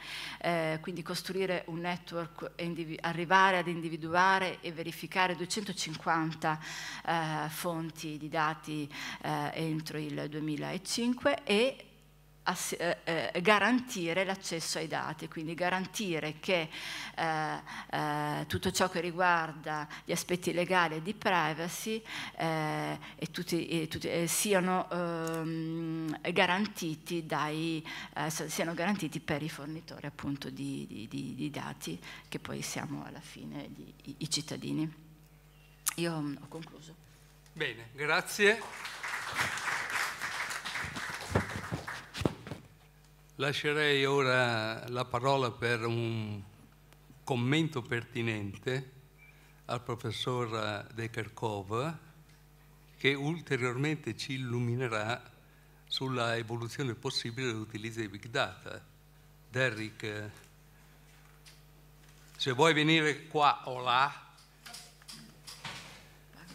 quindi costruire un network, e arrivare a ad individuare e verificare 250 eh, fonti di dati eh, entro il 2005 e eh, eh, garantire l'accesso ai dati, quindi garantire che eh, eh, tutto ciò che riguarda gli aspetti legali e di privacy eh, e tutti, e tutti, siano, ehm, garantiti dai, eh, siano, garantiti per i fornitori appunto di, di, di, di, dati che poi siamo alla fine i, i cittadini. Io mm, ho concluso. Bene, grazie. Lascerei ora la parola per un commento pertinente al professor De Kerkov che ulteriormente ci illuminerà sulla evoluzione possibile dell'utilizzo dei big data. Derrick, se vuoi venire qua o là,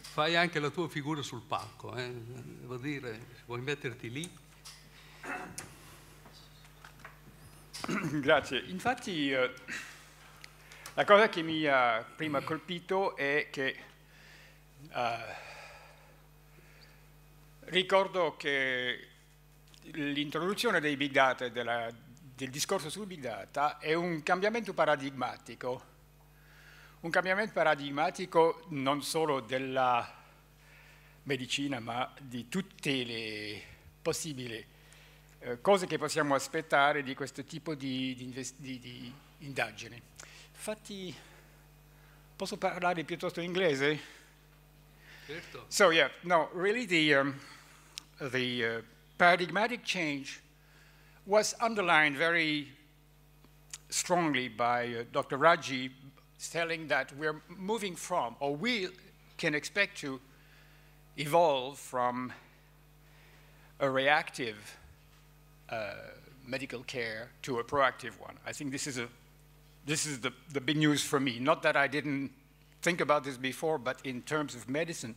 fai anche la tua figura sul palco, eh? vuol dire, se vuoi metterti lì. Grazie. Infatti eh, la cosa che mi ha prima colpito è che eh, ricordo che l'introduzione dei big data e della, del discorso sul big data è un cambiamento paradigmatico, un cambiamento paradigmatico non solo della medicina ma di tutte le possibili Eh, cose che possiamo aspettare di questo tipo di, di, di, di indagini. Infatti, posso parlare piuttosto in inglese? Certo. So yeah, no, really the, um, the uh, paradigmatic change was underlined very strongly by uh, Dr. Raji telling that we're moving from, or we can expect to evolve from a reactive uh, medical care to a proactive one. I think this is, a, this is the, the big news for me. Not that I didn't think about this before, but in terms of medicine,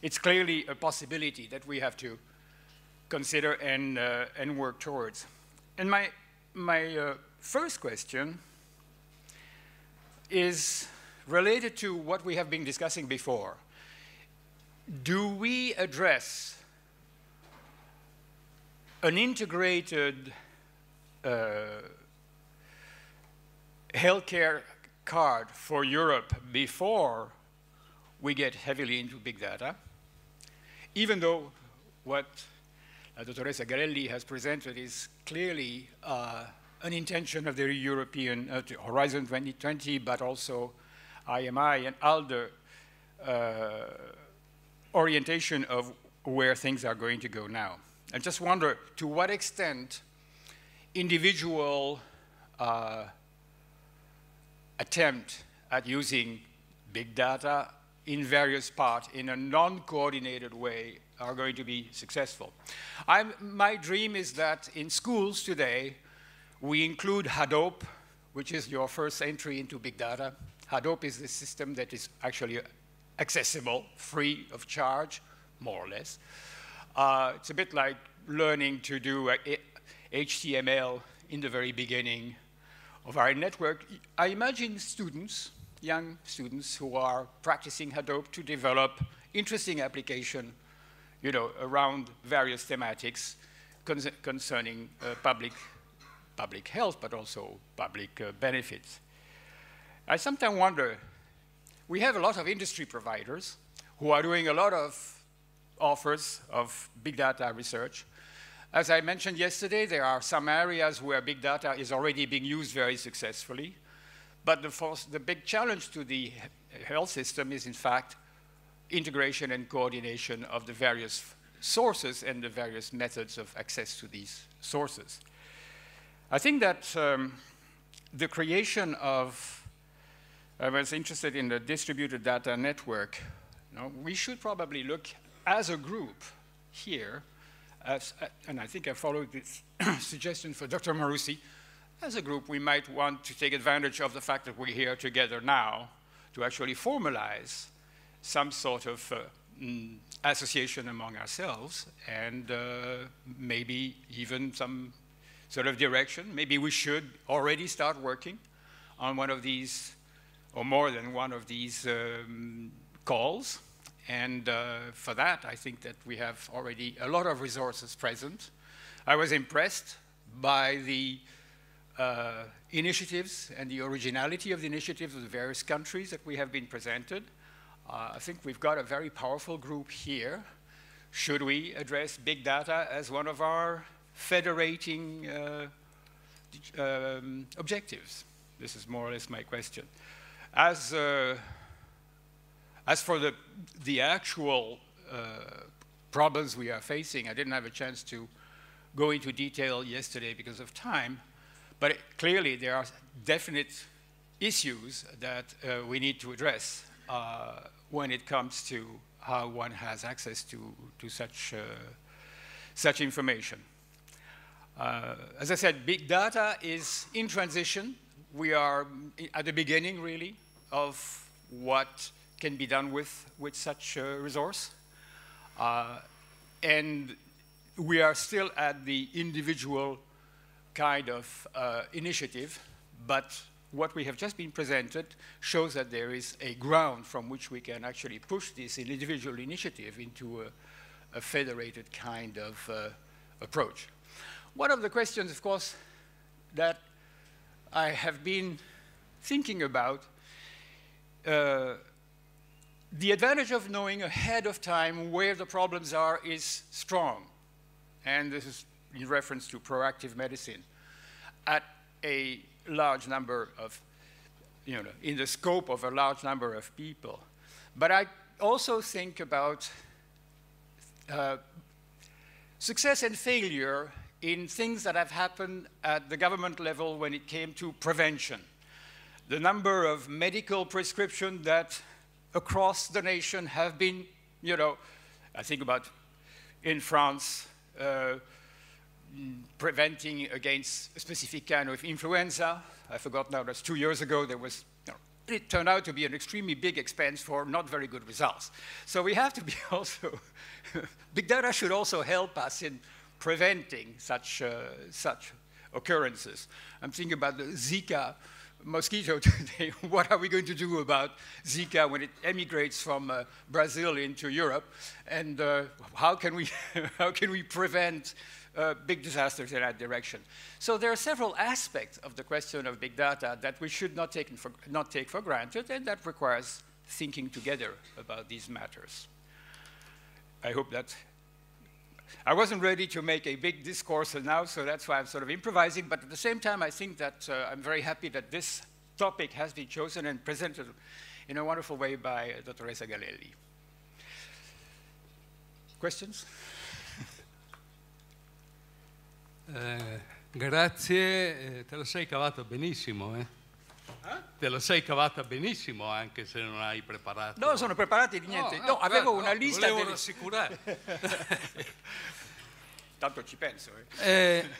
it's clearly a possibility that we have to consider and, uh, and work towards. And my, my uh, first question is related to what we have been discussing before. Do we address an integrated uh, healthcare card for Europe before we get heavily into big data, even though what Dr. Teresa Garelli has presented is clearly uh, an intention of the European uh, Horizon 2020, but also IMI and ALDER uh, orientation of where things are going to go now. I just wonder to what extent individual uh, attempt at using big data in various parts in a non-coordinated way are going to be successful. I'm, my dream is that in schools today, we include Hadoop, which is your first entry into big data. Hadoop is the system that is actually accessible, free of charge, more or less. Uh, it's a bit like learning to do HTML uh, in the very beginning of our network. I imagine students, young students who are practicing Hadoop to develop interesting application, you know, around various thematics concerning uh, public, public health, but also public uh, benefits. I sometimes wonder, we have a lot of industry providers who are doing a lot of Offers of big data research. As I mentioned yesterday, there are some areas where big data is already being used very successfully. But the, the big challenge to the health system is, in fact, integration and coordination of the various sources and the various methods of access to these sources. I think that um, the creation of, I was interested in the distributed data network. You know, we should probably look as a group here, as, uh, and I think I followed this suggestion for Dr. Marusi, as a group, we might want to take advantage of the fact that we're here together now to actually formalize some sort of uh, mm, association among ourselves and uh, maybe even some sort of direction. Maybe we should already start working on one of these, or more than one of these um, calls. And uh, for that, I think that we have already a lot of resources present. I was impressed by the uh, initiatives and the originality of the initiatives of the various countries that we have been presented. Uh, I think we've got a very powerful group here. Should we address big data as one of our federating uh, um, objectives? This is more or less my question. As uh, as for the, the actual uh, problems we are facing, I didn't have a chance to go into detail yesterday because of time, but clearly there are definite issues that uh, we need to address uh, when it comes to how one has access to, to such, uh, such information. Uh, as I said, big data is in transition. We are mm, at the beginning, really, of what can be done with, with such a uh, resource. Uh, and we are still at the individual kind of uh, initiative, but what we have just been presented shows that there is a ground from which we can actually push this individual initiative into a, a federated kind of uh, approach. One of the questions, of course, that I have been thinking about uh, the advantage of knowing ahead of time where the problems are is strong. And this is in reference to proactive medicine. At a large number of, you know, in the scope of a large number of people. But I also think about uh, success and failure in things that have happened at the government level when it came to prevention. The number of medical prescriptions that across the nation have been, you know, I think about in France, uh, preventing against a specific kind of influenza. I forgot now, that's two years ago, there was, you know, it turned out to be an extremely big expense for not very good results. So we have to be also, big data should also help us in preventing such, uh, such occurrences. I'm thinking about the Zika mosquito today. what are we going to do about Zika when it emigrates from uh, Brazil into Europe? And uh, how, can we how can we prevent uh, big disasters in that direction? So there are several aspects of the question of big data that we should not take for, not take for granted, and that requires thinking together about these matters. I hope that I wasn't ready to make a big discourse now, so that's why I'm sort of improvising. But at the same time, I think that uh, I'm very happy that this topic has been chosen and presented in a wonderful way by uh, Dr. Teresa Galelli. Questions? Eh, grazie, eh, te lo sei cavato benissimo. Eh? Te la sei cavata benissimo eh, anche se non hai preparato. No, sono preparati di niente. No, no, no avevo no, una lista. Volevo delle... rassicurare. Tanto ci penso. Eh. Eh,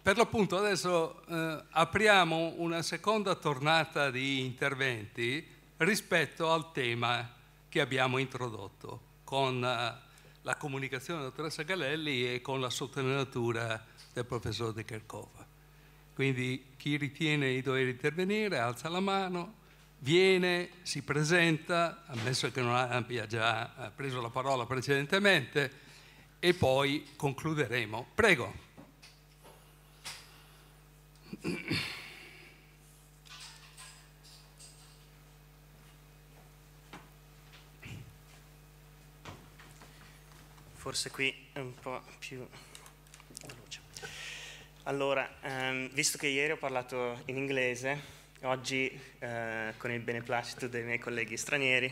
per l'appunto adesso eh, apriamo una seconda tornata di interventi rispetto al tema che abbiamo introdotto con eh, la comunicazione della dottoressa Galelli e con la sottolineatura del professor De Kerkhoff. Quindi chi ritiene di dover intervenire alza la mano, viene, si presenta, ammesso che non abbia già eh, preso la parola precedentemente, e poi concluderemo. Prego. Forse qui è un po' più allora, ehm, visto che ieri ho parlato in inglese, oggi eh, con il beneplacito dei miei colleghi stranieri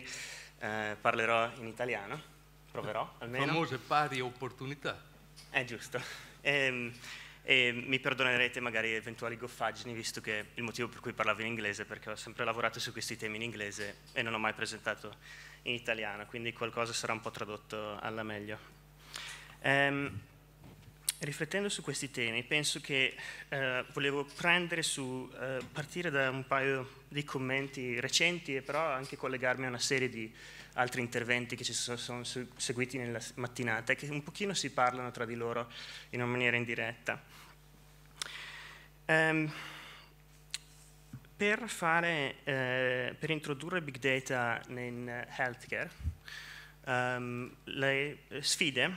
eh, parlerò in italiano, proverò almeno. Famose pari opportunità. È giusto. E, ehm, e mi perdonerete magari eventuali goffaggini, visto che il motivo per cui parlavo in inglese è perché ho sempre lavorato su questi temi in inglese e non ho mai presentato in italiano, quindi qualcosa sarà un po' tradotto alla meglio. Ehm, riflettendo su questi temi, penso che eh, volevo su, eh, partire da un paio di commenti recenti e però anche collegarmi a una serie di altri interventi che ci sono, sono seguiti nella mattinata e che un pochino si parlano tra di loro in una maniera indiretta. Um, per, fare, eh, per, introdurre big data in eh, healthcare, um, le eh, sfide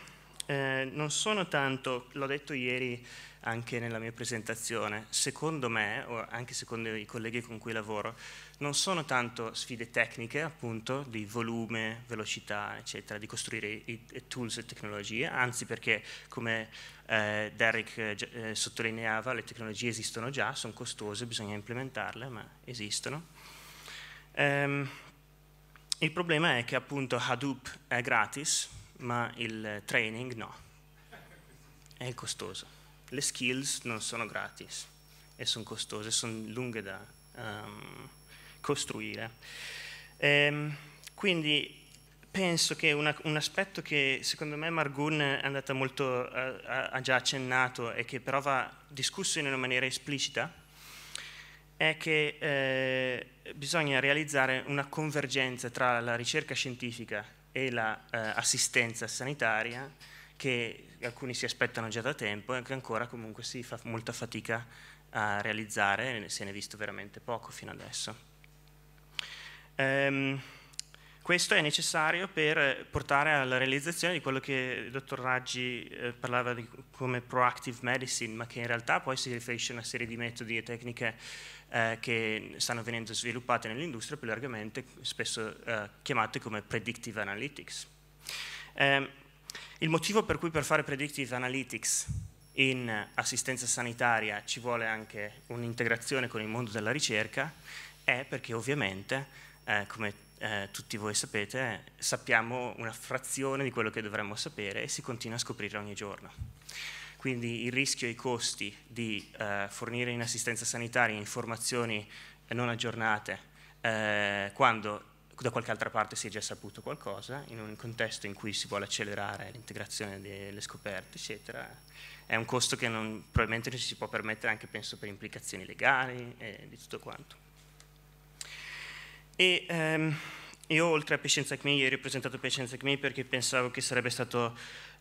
eh, non sono tanto, l'ho detto ieri anche nella mia presentazione, secondo me, o anche secondo i colleghi con cui lavoro, non sono tanto sfide tecniche, appunto, di volume, velocità, eccetera, di costruire i, i tools e tecnologie, anzi perché, come eh, Derek eh, eh, sottolineava, le tecnologie esistono già, sono costose, bisogna implementarle, ma esistono. Um, il problema è che appunto Hadoop è gratis, ma il training no, è costoso. Le skills non sono gratis e sono costose, sono lunghe da um, costruire. E, ehm, quindi penso che una, un aspetto che secondo me Margun è andata molto, eh, ha, ha già accennato e che però va discusso in una maniera esplicita è che eh, bisogna realizzare una convergenza tra la ricerca scientifica e l'assistenza la, eh, sanitaria che alcuni si aspettano già da tempo e che ancora comunque si fa molta fatica a realizzare, se ne è visto veramente poco fino adesso. Ehm, questo è necessario per portare alla realizzazione di quello che il dottor Raggi eh, parlava di, come proactive medicine, ma che in realtà poi si riferisce a una serie di metodi e tecniche eh, che stanno venendo sviluppate nell'industria più largamente, spesso eh, chiamate come predictive analytics. Eh, il motivo per cui per fare predictive analytics in assistenza sanitaria ci vuole anche un'integrazione con il mondo della ricerca è perché ovviamente, eh, come eh, tutti voi sapete, sappiamo una frazione di quello che dovremmo sapere e si continua a scoprire ogni giorno quindi il rischio e i costi di eh, fornire in assistenza sanitaria informazioni non aggiornate eh, quando da qualche altra parte si è già saputo qualcosa, in un contesto in cui si vuole accelerare l'integrazione delle scoperte, eccetera, è un costo che non, probabilmente non ci si può permettere anche penso per implicazioni legali e di tutto quanto. E, ehm, io oltre a Patients Acme, ieri ho presentato Patients Acme perché pensavo che sarebbe stato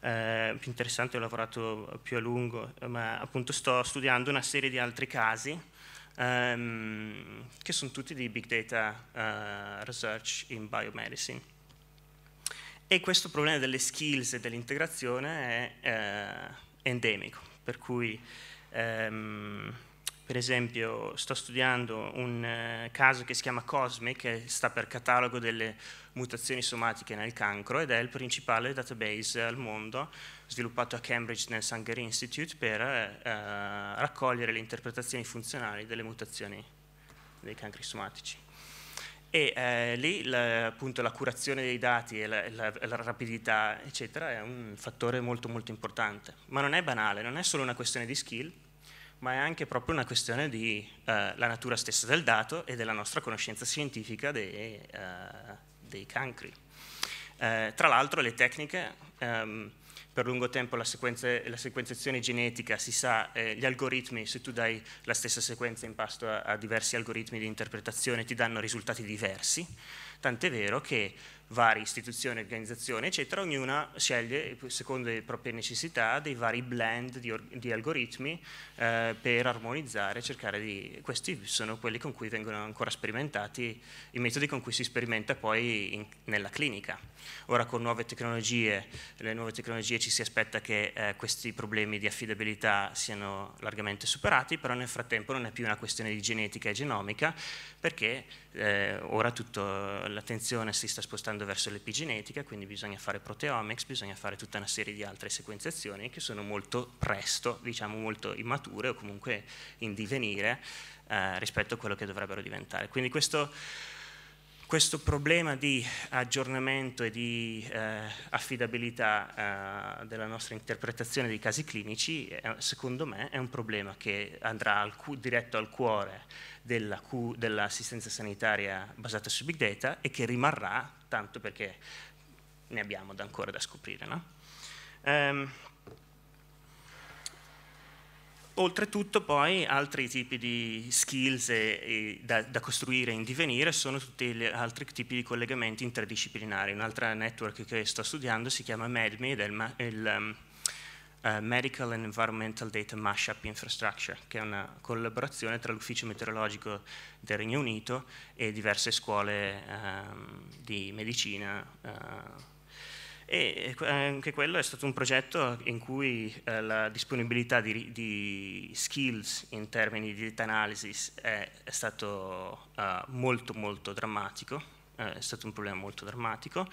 eh, più interessante, ho lavorato più a lungo, ma appunto sto studiando una serie di altri casi ehm, che sono tutti di big data eh, research in biomedicine. E questo problema delle skills e dell'integrazione è eh, endemico, per cui ehm, per esempio sto studiando un eh, caso che si chiama COSME, che sta per catalogo delle mutazioni somatiche nel cancro ed è il principale database al mondo sviluppato a Cambridge nel Sanger Institute per eh, eh raccogliere le interpretazioni funzionali delle mutazioni dei cancri somatici. E eh, lì la, appunto la curazione dei dati e la, la, la, rapidità, eccetera, è un fattore molto molto importante. Ma non è banale, non è solo una questione di skill, ma è anche proprio una questione della eh, natura stessa del dato e della nostra conoscenza scientifica dei, eh, dei cancri. Eh, tra l'altro le tecniche, ehm, per lungo tempo la, sequenze, la, sequenziazione genetica, si sa, eh, gli algoritmi, se tu dai la stessa sequenza in pasto a, a diversi algoritmi di interpretazione ti danno risultati diversi, tant'è vero che varie istituzioni, organizzazioni, eccetera, ognuna sceglie, eh, secondo le proprie necessità, dei vari blend di, di algoritmi eh, per armonizzare, cercare di... Questi sono quelli con cui vengono ancora sperimentati, i metodi con cui si sperimenta poi in, nella clinica. Ora con nuove tecnologie, le nuove tecnologie ci si aspetta che eh, questi problemi di affidabilità siano largamente superati, però nel frattempo non è più una questione di genetica e genomica, perché eh, ora tutto l'attenzione si sta spostando verso l'epigenetica, quindi bisogna fare proteomics, bisogna fare tutta una serie di altre sequenziazioni che sono molto presto, diciamo molto immature o comunque in divenire eh, rispetto a quello che dovrebbero diventare. Quindi questo, questo problema di aggiornamento e di eh, affidabilità eh, della nostra interpretazione dei casi clinici, secondo me, è un problema che andrà al diretto al cuore dell'assistenza sanitaria basata su big data e che rimarrà tanto perché ne abbiamo da ancora da scoprire. No? Um, oltretutto poi altri tipi di skills e, e da, da, costruire in divenire sono tutti gli altri tipi di collegamenti interdisciplinari. Un'altra network che sto studiando si chiama MedMe ed è il, il um, eh, Medical and Environmental Data Mashup Infrastructure, che è una collaborazione tra l'Ufficio Meteorologico del Regno Unito e diverse scuole um, di medicina. Uh, e anche quello è stato un progetto in cui eh, la disponibilità di, di, skills in termini di data analysis è, è stato eh, molto molto drammatico, eh, è stato un problema molto drammatico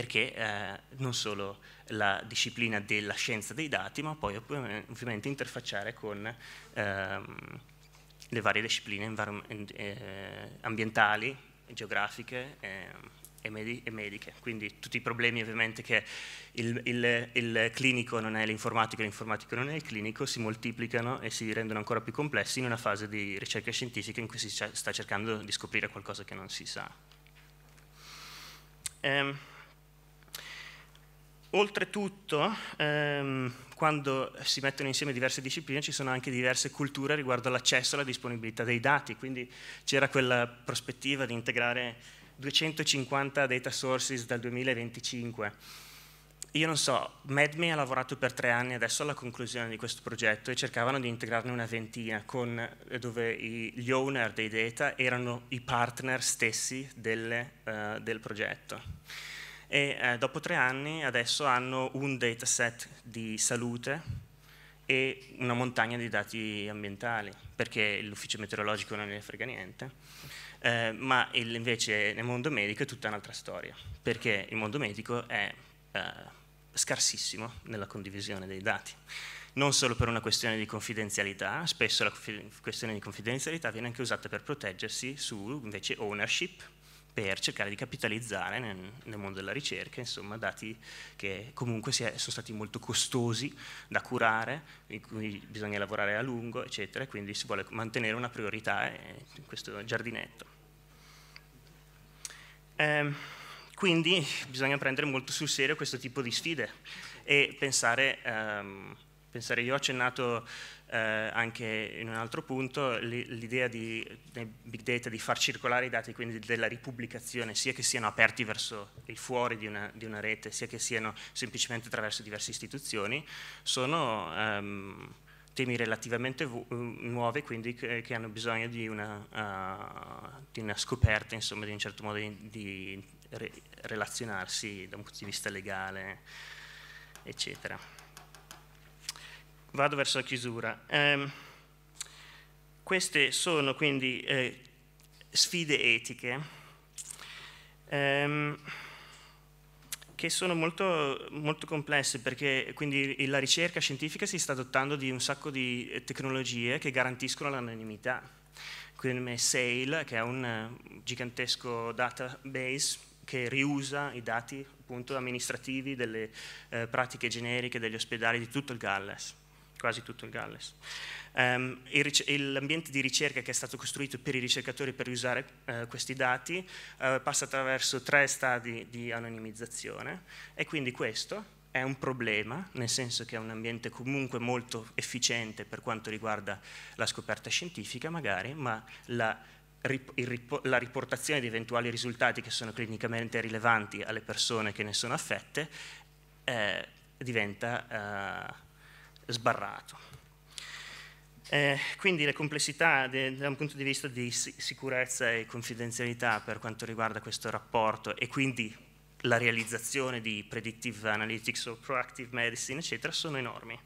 perché eh, non solo la disciplina della scienza dei dati, ma poi ovviamente interfacciare con ehm, le varie discipline eh, ambientali, geografiche eh, e, medi e, mediche. Quindi tutti i problemi ovviamente che il, il, il clinico non è l'informatico e l'informatico non è il clinico si moltiplicano e si rendono ancora più complessi in una fase di ricerca scientifica in cui si sta cercando di scoprire qualcosa che non si sa. Um, Oltretutto, ehm, quando si mettono insieme diverse discipline ci sono anche diverse culture riguardo all'accesso e alla disponibilità dei dati, quindi c'era quella prospettiva di integrare 250 data sources dal 2025. Io non so, MedMe ha lavorato per tre anni adesso alla conclusione di questo progetto e cercavano di integrarne una ventina, con, eh, dove i, gli owner dei data erano i partner stessi delle, uh, del progetto e eh, dopo tre anni adesso hanno un dataset di salute e una montagna di dati ambientali, perché l'ufficio meteorologico non ne frega niente, eh, ma il, invece nel mondo medico è tutta un'altra storia, perché il mondo medico è eh, scarsissimo nella condivisione dei dati, non solo per una questione di confidenzialità, spesso la questione di confidenzialità viene anche usata per proteggersi su invece ownership, per cercare di capitalizzare nel, nel mondo della ricerca, insomma, dati che comunque è, sono stati molto costosi da curare, in cui bisogna lavorare a lungo, eccetera, e quindi si vuole mantenere una priorità eh, in questo giardinetto. Ehm, quindi bisogna prendere molto sul serio questo tipo di sfide e pensare, ehm, pensare io ho accennato eh, anche in un altro punto, l'idea di big data di far circolare i dati, quindi della ripubblicazione, sia che siano aperti verso il fuori di una, di una rete, sia che siano semplicemente attraverso diverse istituzioni, sono ehm, temi relativamente eh, nuovi, quindi che, che, hanno bisogno di una, uh, di una scoperta, insomma, di un certo modo di, di re relazionarsi da un punto di vista legale, eccetera vado verso la chiusura. Eh, queste sono quindi eh, sfide etiche ehm, che sono molto, molto complesse perché quindi la ricerca scientifica si sta adottando di un sacco di eh, tecnologie che garantiscono l'anonimità. Quindi SAIL, che è un eh, gigantesco database che riusa i dati appunto, amministrativi delle eh, pratiche generiche degli ospedali di tutto il Galles quasi tutto il Galles. Um, l'ambiente di ricerca che è stato costruito per i ricercatori per usare uh, questi dati uh, passa attraverso tre stadi di anonimizzazione e quindi questo è un problema, nel senso che è un ambiente comunque molto efficiente per quanto riguarda la scoperta scientifica magari, ma la la riportazione di eventuali risultati che sono clinicamente rilevanti alle persone che ne sono affette eh, diventa eh, sbarrato. Eh, quindi le complessità de, da un punto di vista di sicurezza e confidenzialità per quanto riguarda questo rapporto e quindi la realizzazione di predictive analytics o proactive medicine, eccetera, sono enormi.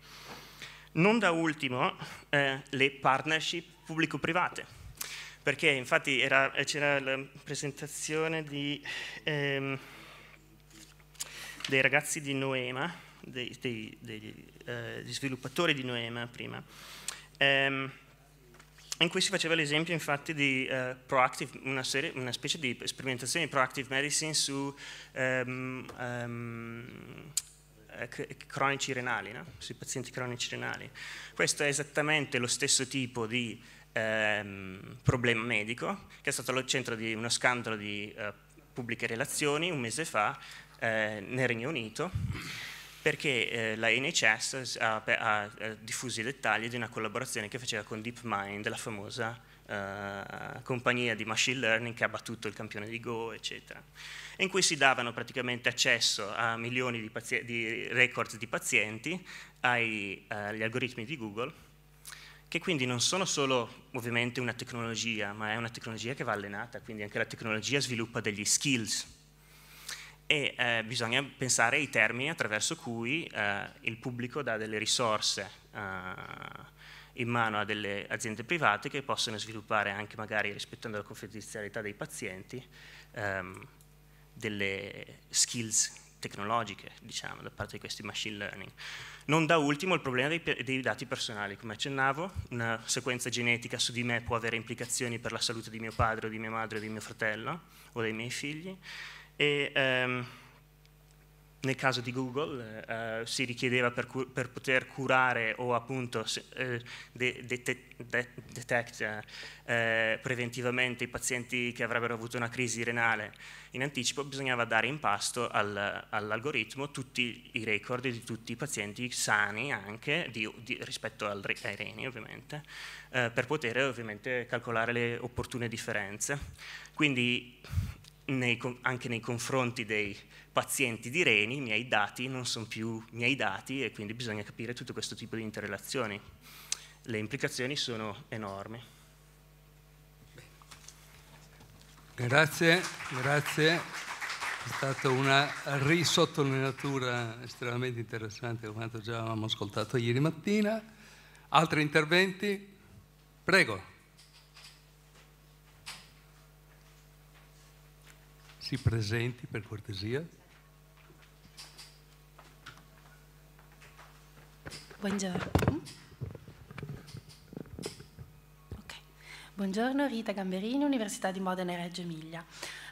Non da ultimo eh, le partnership pubblico-private, perché infatti eh, c'era la presentazione di, ehm, dei ragazzi di Noema, dei, dei, degli, eh, sviluppatori di Noema prima. Ehm, in cui si faceva l'esempio infatti di eh, una, serie, una, specie di sperimentazione di proactive medicine su ehm, ehm, eh, cronici renali, no? sui pazienti cronici renali. Questo è esattamente lo stesso tipo di ehm, problema medico che è stato al centro di uno scandalo di eh, pubbliche relazioni un mese fa eh, nel Regno Unito perché eh, la NHS ha, ha, eh, diffuso i dettagli di una collaborazione che faceva con DeepMind, la famosa eh, compagnia di machine learning che ha battuto il campione di Go, eccetera, in cui si davano praticamente accesso a milioni di, di record di pazienti eh, agli eh, algoritmi di Google che quindi non sono solo ovviamente una tecnologia, ma è una tecnologia che va allenata, quindi anche la tecnologia sviluppa degli skills e eh, bisogna pensare ai termini attraverso cui eh, il pubblico dà delle risorse eh, in mano a delle aziende private che possono sviluppare anche magari rispettando la confidenzialità dei pazienti ehm, delle skills tecnologiche diciamo da parte di questi machine learning. Non da ultimo il problema dei, dei dati personali, come accennavo, una sequenza genetica su di me può avere implicazioni per la salute di mio padre o di mia madre o di mio fratello o dei miei figli e, ehm, nel caso di Google eh, si richiedeva per, cu per, poter curare o appunto eh, de de de detect eh, preventivamente i pazienti che avrebbero avuto una crisi renale in anticipo bisognava dare in pasto al, all'algoritmo tutti i record di tutti i pazienti sani anche di, di, rispetto al, ai reni ovviamente eh, per poter ovviamente calcolare le opportune differenze quindi nei, anche nei confronti dei pazienti di reni, i miei dati non sono più miei dati e quindi bisogna capire tutto questo tipo di interrelazioni. Le implicazioni sono enormi. Grazie, grazie. È stata una risottolineatura estremamente interessante di quanto già avevamo ascoltato ieri mattina. Altri interventi? Prego. si presenti per cortesia. Buongiorno. Okay. Buongiorno, Rita Gamberini, Università di Modena e Reggio Emilia.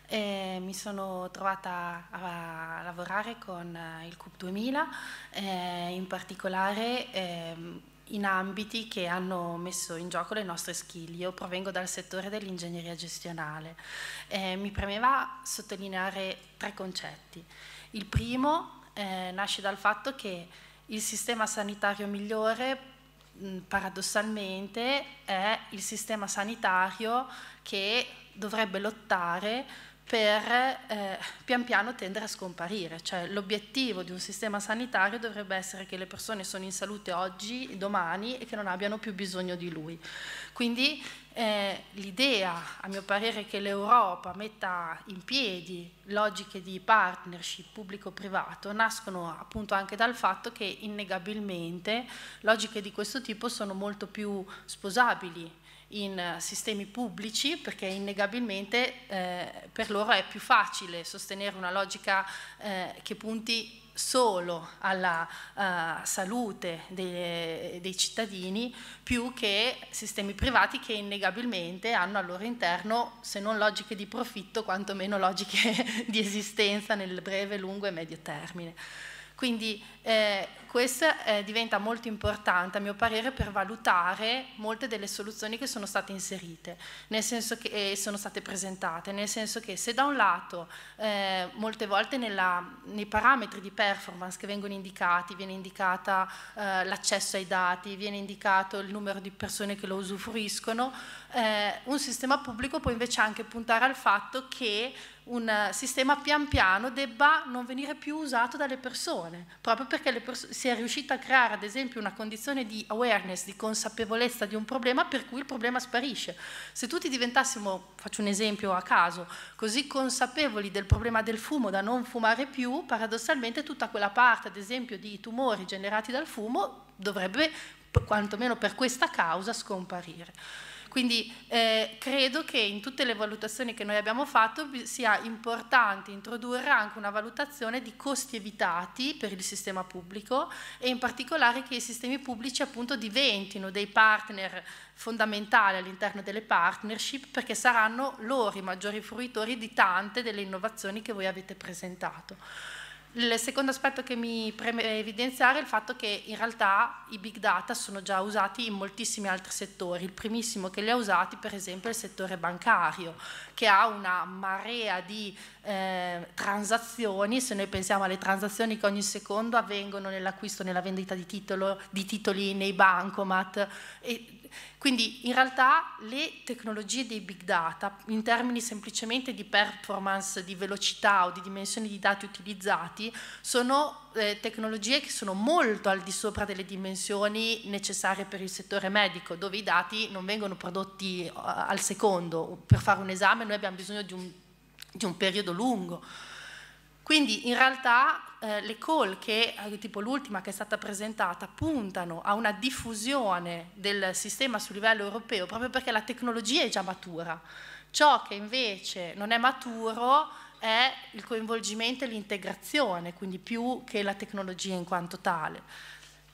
E eh, mi sono trovata a lavorare con eh, il CUP 2000, eh, in particolare eh, in ambiti che hanno messo in gioco le nostre skill. Io provengo dal settore dell'ingegneria gestionale. Eh, mi premeva sottolineare tre concetti. Il primo eh, nasce dal fatto che il sistema sanitario migliore paradossalmente è il sistema sanitario che dovrebbe lottare per eh, pian piano tendere a scomparire, cioè l'obiettivo di un sistema sanitario dovrebbe essere che le persone sono in salute oggi, domani e che non abbiano più bisogno di lui. Quindi eh, l'idea, a mio parere, che l'Europa metta in piedi logiche di partnership pubblico-privato nascono appunto anche dal fatto che innegabilmente logiche di questo tipo sono molto più sposabili in eh, sistemi pubblici perché innegabilmente eh, per loro è più facile sostenere una logica eh, che punti solo alla uh, salute dei, dei, cittadini più che sistemi privati che innegabilmente hanno al loro interno se non logiche di profitto quantomeno logiche di esistenza nel breve, lungo e medio termine. Quindi eh, questo eh, diventa molto importante a mio parere per valutare molte delle soluzioni che sono state inserite che, e sono state presentate, nel senso che se da un lato eh, molte volte nella, nei parametri di performance che vengono indicati viene indicata eh, l'accesso ai dati, viene indicato il numero di persone che lo usufruiscono, eh, un sistema pubblico può invece anche puntare al fatto che un eh, sistema pian piano debba non venire più usato dalle persone, proprio perché pers si è riuscita a creare ad esempio una condizione di awareness, di consapevolezza di un problema per cui il problema sparisce. Se tutti diventassimo, faccio un esempio a caso, così consapevoli del problema del fumo da non fumare più, paradossalmente tutta quella parte ad esempio di tumori generati dal fumo dovrebbe quantomeno per questa causa scomparire. Quindi eh, credo che in tutte le valutazioni che noi abbiamo fatto sia importante introdurre anche una valutazione di costi evitati per il sistema pubblico e in particolare che i sistemi pubblici appunto diventino dei partner fondamentali all'interno delle partnership perché saranno loro i maggiori fruitori di tante delle innovazioni che voi avete presentato. Il secondo aspetto che mi preme evidenziare è il fatto che in realtà i big data sono già usati in moltissimi altri settori. Il primissimo che li ha usati per esempio è il settore bancario, che ha una marea di eh, transazioni, se noi pensiamo alle transazioni che ogni secondo avvengono nell'acquisto, nella vendita di, titolo, di titoli nei bancomat, e quindi in realtà le tecnologie dei big data, in termini semplicemente di performance, di velocità o di dimensioni di dati utilizzati, sono eh, tecnologie che sono molto al di sopra delle dimensioni necessarie per il settore medico, dove i dati non vengono prodotti uh, al secondo. Per fare un esame noi abbiamo bisogno di un, di un periodo lungo. Quindi in realtà eh, le call che, eh, tipo l'ultima che è stata presentata, puntano a una diffusione del sistema sul livello europeo proprio perché la tecnologia è già matura. Ciò che invece non è maturo è il coinvolgimento e l'integrazione, quindi più che la tecnologia in quanto tale.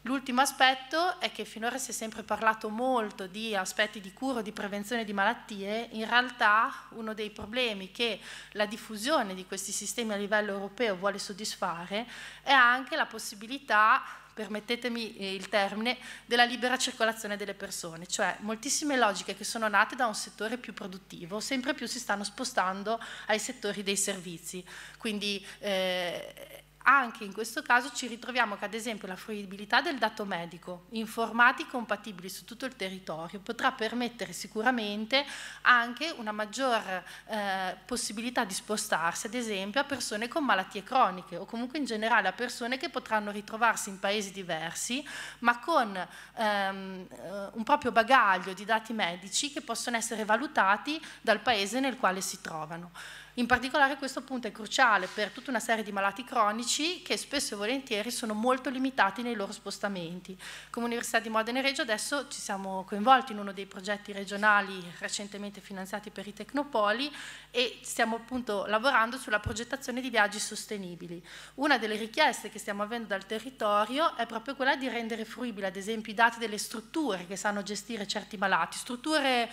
L'ultimo aspetto è che finora si è sempre parlato molto di aspetti di cura, di prevenzione di malattie, in realtà uno dei problemi che la diffusione di questi sistemi a livello europeo vuole soddisfare è anche la possibilità permettetemi eh, il termine, della libera circolazione delle persone, cioè moltissime logiche che sono nate da un settore più produttivo, sempre più si stanno spostando ai settori dei servizi, quindi eh, anche in questo caso ci ritroviamo che ad esempio la fruibilità del dato medico, informati compatibili su tutto il territorio, potrà permettere sicuramente anche una maggior eh, possibilità di spostarsi ad esempio a persone con malattie croniche o comunque in generale a persone che potranno ritrovarsi in paesi diversi ma con ehm, eh, un proprio bagaglio di dati medici che possono essere valutati dal paese nel quale si trovano. In particolare questo punto è cruciale per tutta una serie di malati cronici che spesso e volentieri sono molto limitati nei loro spostamenti. Come Università di Modena e Reggio adesso ci siamo coinvolti in uno dei progetti regionali recentemente finanziati per i Tecnopoli e stiamo appunto lavorando sulla progettazione di viaggi sostenibili. Una delle richieste che stiamo avendo dal territorio è proprio quella di rendere fruibile ad esempio i dati delle strutture che sanno gestire certi malati, strutture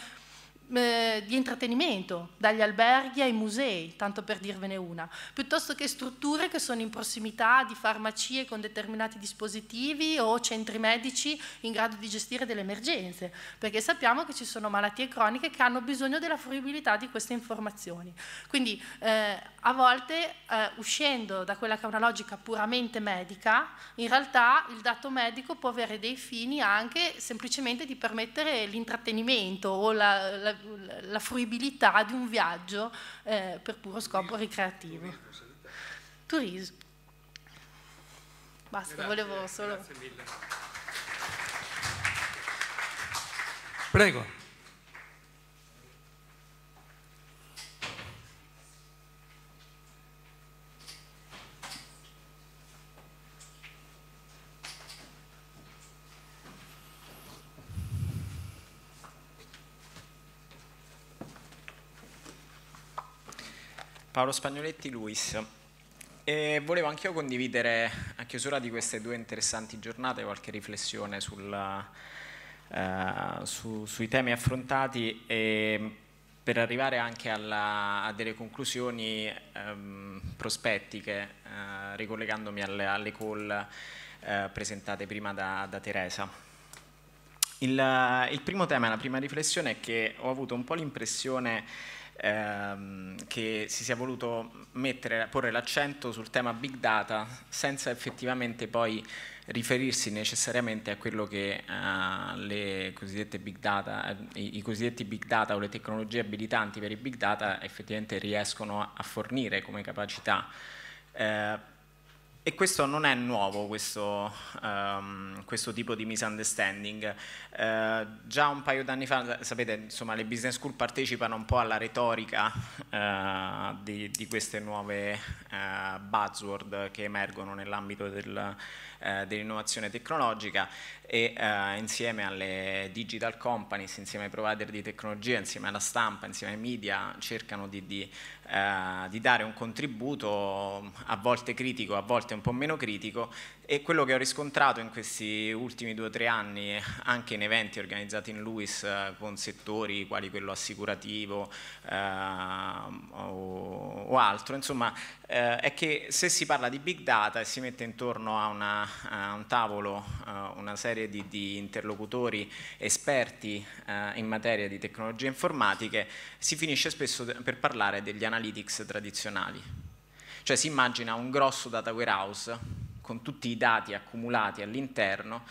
eh, di intrattenimento, dagli alberghi ai musei, tanto per dirvene una, piuttosto che strutture che sono in prossimità di farmacie con determinati dispositivi o centri medici in grado di gestire delle emergenze, perché sappiamo che ci sono malattie croniche che hanno bisogno della fruibilità di queste informazioni. Quindi eh, a volte eh, uscendo da quella che è una logica puramente medica, in realtà il dato medico può avere dei fini anche semplicemente di permettere l'intrattenimento o la, la la fruibilità di un viaggio eh, per puro scopo ricreativo. Turismo. Basta, grazie, volevo solo... Prego. Paolo Spagnoletti, Luis. E volevo anch'io condividere, a chiusura di queste due interessanti giornate, qualche riflessione sulla, eh, su, sui temi affrontati e per arrivare anche alla, a delle conclusioni ehm, prospettiche, eh, ricollegandomi alle, alle call eh, presentate prima da, da Teresa. Il, il primo tema, la prima riflessione è che ho avuto un po' l'impressione ehm, che si sia voluto mettere, porre l'accento sul tema big data senza effettivamente poi riferirsi necessariamente a quello che eh, le cosiddette big data, eh, i, i, cosiddetti big data o le tecnologie abilitanti per i big data effettivamente riescono a, a fornire come capacità. Eh, e questo non è nuovo, questo, um, questo tipo di misunderstanding. Uh, già un paio d'anni fa, sapete, insomma, le business school partecipano un po' alla retorica uh, di, di, queste nuove uh, buzzword che emergono nell'ambito del, eh, dell'innovazione tecnologica e eh, insieme alle digital companies, insieme ai provider di tecnologia, insieme alla stampa, insieme ai media cercano di, di, eh, di dare un contributo a volte critico, a volte un po' meno critico e quello che ho riscontrato in questi ultimi due o tre anni, eh, anche in eventi organizzati in Luis eh, con settori quali quello assicurativo eh, o, o, altro, insomma, eh, è che se si parla di big data e si mette intorno a, una, a un tavolo eh, una serie di, di, interlocutori esperti eh, in materia di tecnologie informatiche, si finisce spesso per parlare degli analytics tradizionali. Cioè si immagina un grosso data warehouse con tutti i dati accumulati all'interno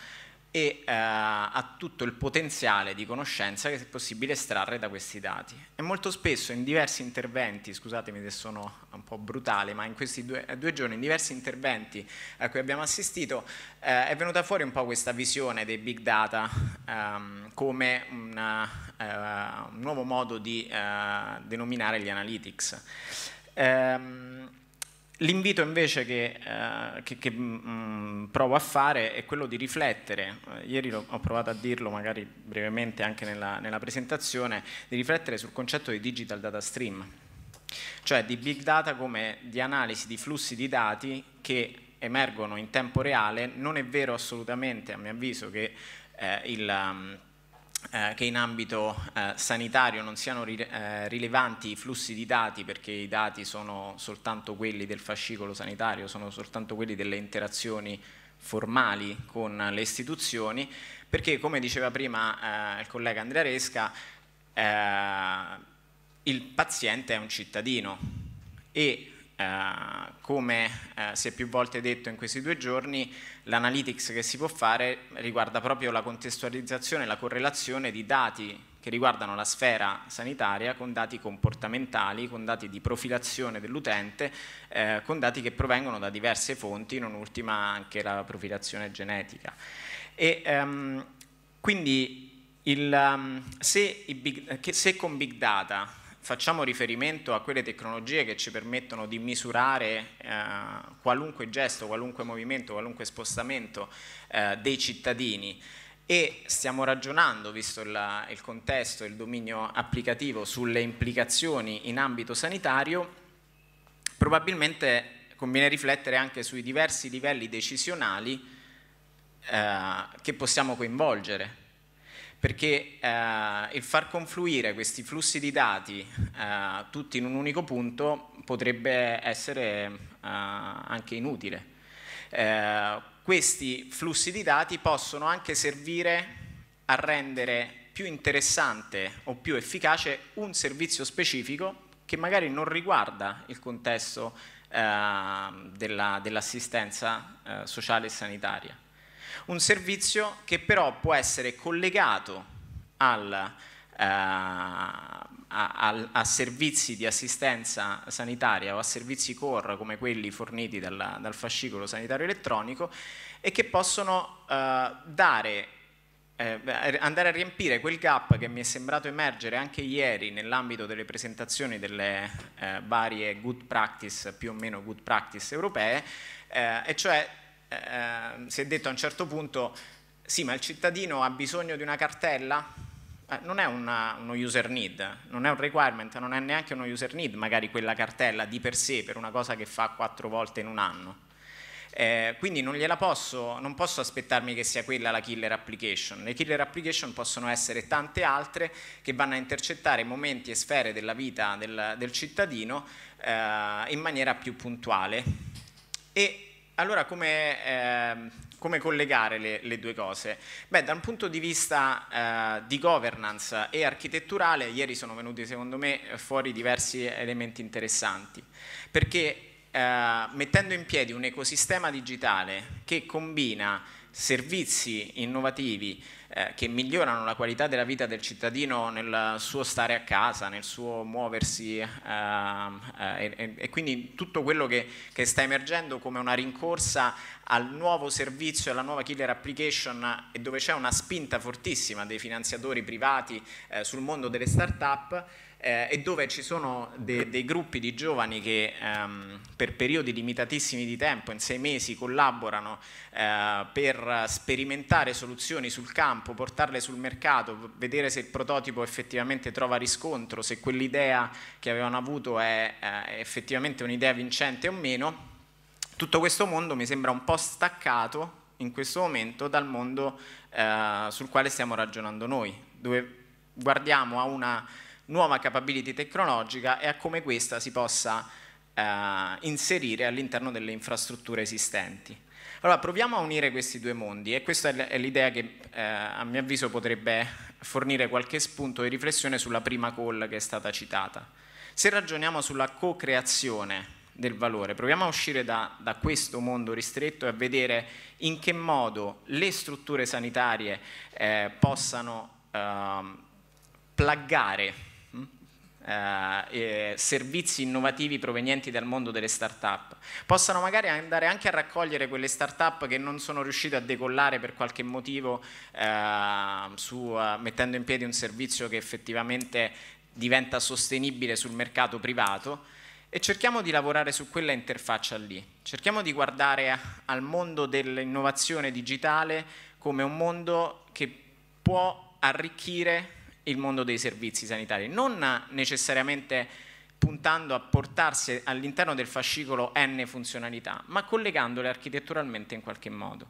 e eh, a tutto il potenziale di conoscenza che è possibile estrarre da questi dati. E molto spesso in diversi interventi, scusatemi se sono un po' brutale, ma in questi due, eh, due giorni, in diversi interventi a cui abbiamo assistito, eh, è venuta fuori un po' questa visione dei big data ehm, come una, eh, un nuovo modo di eh, denominare gli analytics. Ehm, L'invito invece che, eh, che, che mh, mm, provo a fare è quello di riflettere, eh, ieri ho provato a dirlo magari brevemente anche nella, nella presentazione, di riflettere sul concetto di digital data stream, cioè di big data come di analisi di flussi di dati che emergono in tempo reale, non è vero assolutamente a mio avviso che eh, il mm, eh, che in ambito eh, sanitario non siano ri, eh, rilevanti i flussi di dati perché i dati sono soltanto quelli del fascicolo sanitario, sono soltanto quelli delle interazioni formali con le istituzioni, perché come diceva prima eh, il collega Andrea Resca, eh, il paziente è un cittadino e eh, come uh, si è più volte detto in questi due giorni, l'analytics che si può fare riguarda proprio la contestualizzazione e la correlazione di dati che riguardano la sfera sanitaria con dati comportamentali, con dati di profilazione dell'utente, uh, con dati che provengono da diverse fonti, non ultima anche la profilazione genetica. E, um, quindi il, um, se, big, se con big data facciamo riferimento a quelle tecnologie che ci permettono di misurare eh, qualunque gesto, qualunque movimento, qualunque spostamento eh, dei cittadini e stiamo ragionando, visto il, il contesto e il dominio applicativo, sulle implicazioni in ambito sanitario, probabilmente conviene riflettere anche sui diversi livelli decisionali eh, che possiamo coinvolgere perché eh, il far confluire questi flussi di dati eh, tutti in un unico punto potrebbe essere eh, anche inutile. Eh, questi flussi di dati possono anche servire a rendere più interessante o più efficace un servizio specifico che magari non riguarda il contesto eh, dell'assistenza dell eh, sociale e sanitaria un servizio che però può essere collegato al, eh, a, a, a, servizi di assistenza sanitaria o a servizi core come quelli forniti dalla, dal fascicolo sanitario elettronico e che possono eh, dare eh, andare a riempire quel gap che mi è sembrato emergere anche ieri nell'ambito delle presentazioni delle eh, varie good practice, più o meno good practice europee, eh, e cioè eh, si è detto a un certo punto, sì ma il cittadino ha bisogno di una cartella? Eh, non è una, uno user need, non è un requirement, non è neanche uno user need magari quella cartella di per sé per una cosa che fa quattro volte in un anno. Eh, quindi non gliela posso, non posso aspettarmi che sia quella la killer application. Le killer application possono essere tante altre che vanno a intercettare momenti e sfere della vita del, del cittadino eh, in maniera più puntuale. E allora, come, eh, come collegare le, le, due cose? Beh, da un punto di vista eh, di governance e architetturale, ieri sono venuti, secondo me, fuori diversi elementi interessanti, perché eh, mettendo in piedi un ecosistema digitale che combina servizi innovativi eh, che migliorano la qualità della vita del cittadino nel suo stare a casa, nel suo muoversi ehm, eh, eh, e, e, quindi tutto quello che, che, sta emergendo come una rincorsa al nuovo servizio, alla nuova killer application e dove c'è una spinta fortissima dei finanziatori privati eh, sul mondo delle start-up eh, e dove ci sono de dei gruppi di giovani che ehm, per periodi limitatissimi di tempo, in sei mesi, collaborano eh, per sperimentare soluzioni sul campo, portarle sul mercato, vedere se il prototipo effettivamente trova riscontro, se quell'idea che avevano avuto è eh, effettivamente un'idea vincente o meno. Tutto questo mondo mi sembra un po' staccato in questo momento dal mondo eh, sul quale stiamo ragionando noi, dove guardiamo a una nuova capability tecnologica e a come questa si possa eh, inserire all'interno delle infrastrutture esistenti. Allora proviamo a unire questi due mondi e questa è l'idea che eh, a mio avviso potrebbe fornire qualche spunto di riflessione sulla prima call che è stata citata. Se ragioniamo sulla co-creazione del valore. Proviamo a uscire da, da, questo mondo ristretto e a vedere in che modo le strutture sanitarie eh, possano eh, plaggare eh, servizi innovativi provenienti dal mondo delle start-up, possano magari andare anche a raccogliere quelle start-up che non sono riuscite a decollare per qualche motivo eh, su, eh, mettendo in piedi un servizio che effettivamente diventa sostenibile sul mercato privato e cerchiamo di lavorare su quella interfaccia lì, cerchiamo di guardare a, al mondo dell'innovazione digitale come un mondo che può arricchire il mondo dei servizi sanitari, non necessariamente puntando a portarsi all'interno del fascicolo n funzionalità, ma collegandole architetturalmente in qualche modo.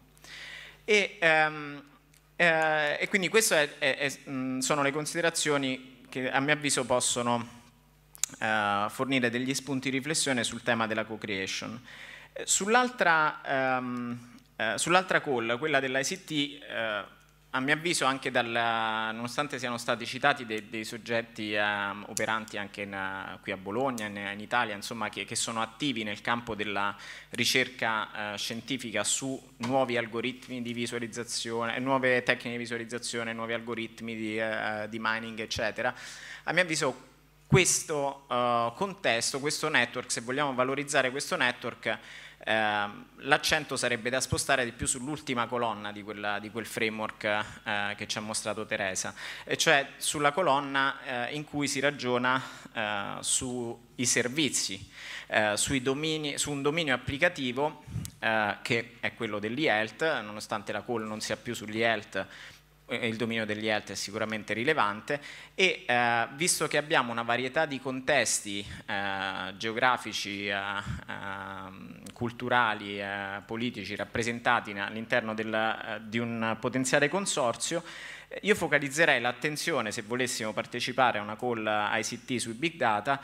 E, ehm, eh, e quindi queste mm, sono le considerazioni che a mio avviso possono eh, fornire degli spunti di riflessione sul tema della co-creation. Eh, sull'altra ehm, eh, sull call, quella dell'ICT, eh, a mio avviso anche dal, nonostante siano stati citati dei, dei soggetti eh, operanti anche in, eh, qui a Bologna, in, in Italia, insomma, che, che, sono attivi nel campo della ricerca eh, scientifica su nuovi algoritmi di visualizzazione, nuove tecniche di visualizzazione, nuovi algoritmi di, eh, di mining, eccetera, a mio avviso questo eh, contesto, questo network, se vogliamo valorizzare questo network, Ehm, l'accento sarebbe da spostare di più sull'ultima colonna di, quella, di, quel framework eh, che ci ha mostrato Teresa, e cioè sulla colonna eh, in cui si ragiona eh, eh, sui servizi, domini, su un dominio applicativo eh, che è quello dell'e-health, nonostante la call non sia più sull'e-health, il dominio degli health è sicuramente rilevante e eh, visto che abbiamo una varietà di contesti eh, geografici, eh, ehm, culturali, eh, politici rappresentati all'interno eh, di un potenziale consorzio, eh, io focalizzerei l'attenzione, se volessimo partecipare a una call ICT sui big data,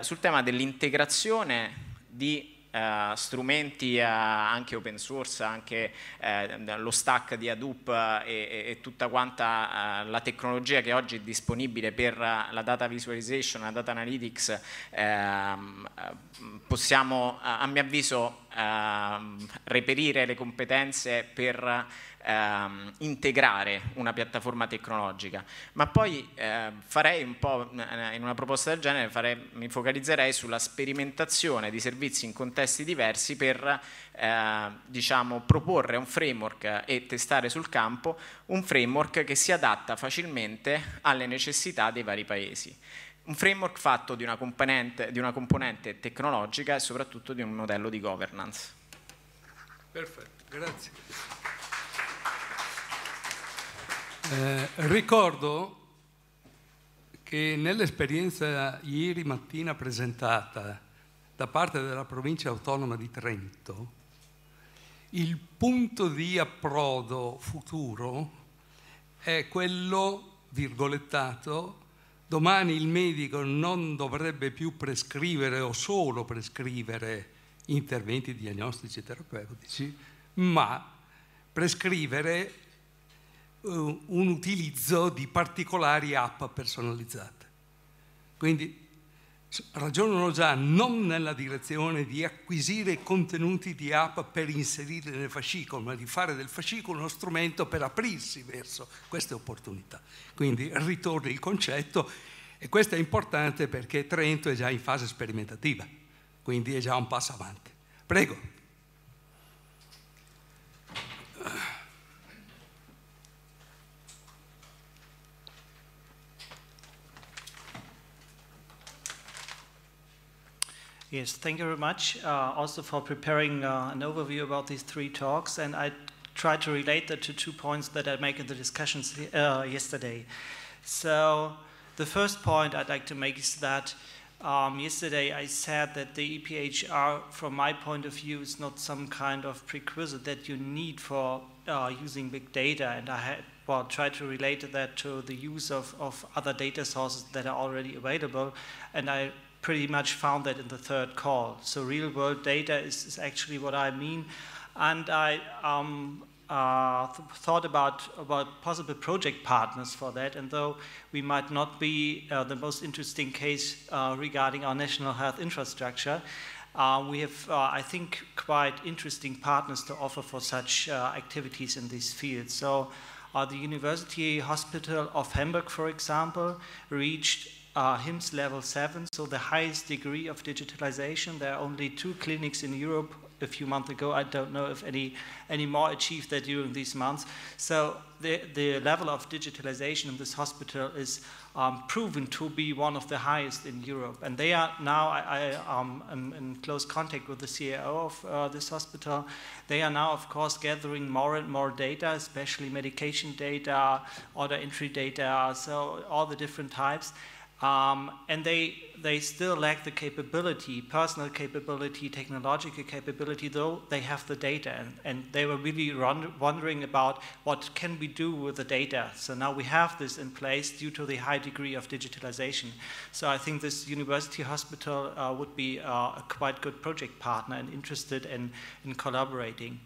sul tema dell'integrazione di eh, strumenti eh, anche open source, anche eh, lo stack di Hadoop eh, e, e, tutta quanta eh, la tecnologia che oggi è disponibile per la data visualization, la data analytics, ehm, possiamo a mio avviso ehm, reperire le competenze per ehm, integrare una piattaforma tecnologica, ma poi eh, farei un po' in una proposta del genere, farei, mi focalizzerei sulla sperimentazione di servizi in contesti diversi per eh, diciamo, proporre un framework e testare sul campo un framework che si adatta facilmente alle necessità dei vari paesi un framework fatto di una, di una, componente, tecnologica e soprattutto di un modello di governance. Perfetto, grazie. Eh, ricordo che nell'esperienza ieri mattina presentata da parte della provincia autonoma di Trento, il punto di approdo futuro è quello, virgolettato, domani il medico non dovrebbe più prescrivere o solo prescrivere interventi diagnostici e terapeutici, ma prescrivere eh, un utilizzo di particolari app personalizzate. Quindi ragionano già non nella direzione di acquisire contenuti di app per inserirli nel fascicolo, ma di fare del fascicolo uno strumento per aprirsi verso queste opportunità. Quindi ritorna il concetto e questo è importante perché Trento è già in fase sperimentativa, quindi è già un passo avanti. Prego. Yes, thank you very much uh, also for preparing uh, an overview about these three talks. And I try to relate that to two points that I make in the discussions uh, yesterday. So the first point I'd like to make is that um, yesterday I said that the EPHR, from my point of view, is not some kind of prerequisite that you need for uh, using big data. And I had well, tried to relate that to the use of, of other data sources that are already available. And I pretty much found that in the third call. So real world data is, is actually what I mean. And I um, uh, th thought about, about possible project partners for that. And though we might not be uh, the most interesting case uh, regarding our national health infrastructure, uh, we have, uh, I think, quite interesting partners to offer for such uh, activities in this field. So the University Hospital of Hamburg, for example, reached uh, HIMSS level 7, so the highest degree of digitalization. There are only two clinics in Europe a few months ago. I don't know if any, any more achieved that during these months. So the, the level of digitalization in this hospital is um, proven to be one of the highest in Europe. And they are now, I, I um, am in close contact with the CEO of uh, this hospital. They are now, of course, gathering more and more data, especially medication data, order entry data, so all the different types. Um, and they, they still lack the capability, personal capability, technological capability, though they have the data. And, and they were really wondering about what can we do with the data. So now we have this in place due to the high degree of digitalization. So I think this university hospital uh, would be uh, a quite good project partner and interested in, in collaborating.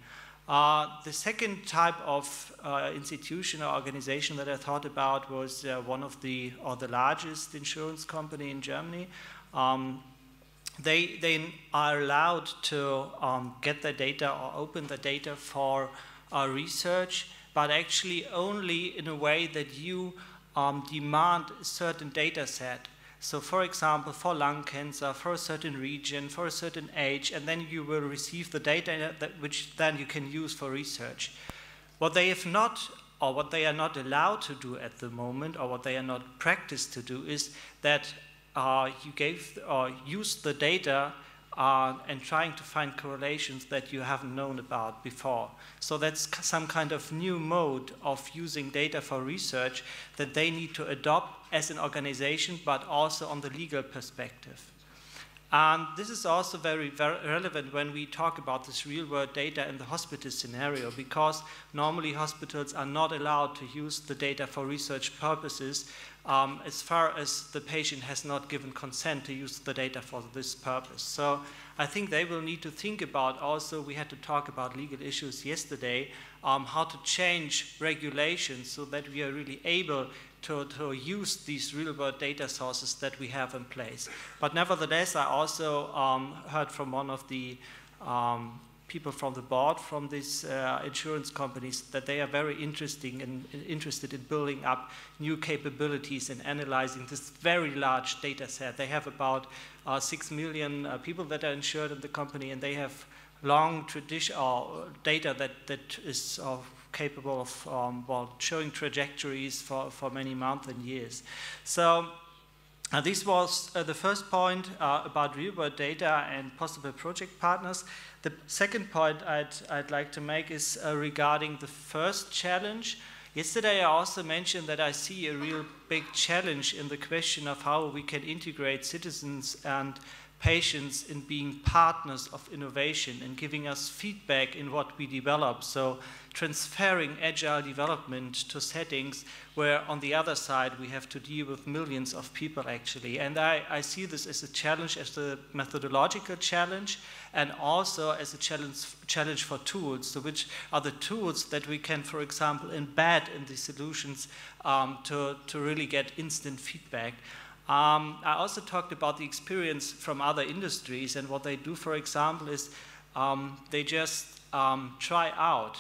Uh, the second type of uh, institution or organization that I thought about was uh, one of the, or the largest insurance company in Germany. Um, they, they are allowed to um, get the data or open the data for uh, research, but actually only in a way that you um, demand a certain data set so for example, for lung cancer, for a certain region, for a certain age, and then you will receive the data that, which then you can use for research. What they have not, or what they are not allowed to do at the moment, or what they are not practiced to do, is that uh, you gave or used the data uh, and trying to find correlations that you haven't known about before. So that's some kind of new mode of using data for research that they need to adopt as an organization, but also on the legal perspective. And this is also very, very relevant when we talk about this real world data in the hospital scenario, because normally hospitals are not allowed to use the data for research purposes um, as far as the patient has not given consent to use the data for this purpose. So I think they will need to think about also, we had to talk about legal issues yesterday, um, how to change regulations so that we are really able to, to use these real-world data sources that we have in place. But nevertheless, I also um, heard from one of the um, people from the board from these uh, insurance companies that they are very interesting and, interested in building up new capabilities and analyzing this very large data set. They have about uh, 6 million uh, people that are insured in the company and they have long tradition or uh, data that, that is of capable of um, well, showing trajectories for, for many months and years. So uh, this was uh, the first point uh, about real-world data and possible project partners. The second point I'd, I'd like to make is uh, regarding the first challenge. Yesterday I also mentioned that I see a real big challenge in the question of how we can integrate citizens and patients in being partners of innovation and giving us feedback in what we develop. So transferring agile development to settings where on the other side we have to deal with millions of people actually. And I, I see this as a challenge, as a methodological challenge and also as a challenge, challenge for tools, so which are the tools that we can, for example, embed in the solutions um, to, to really get instant feedback. Um, I also talked about the experience from other industries and what they do, for example, is um, they just um, try out.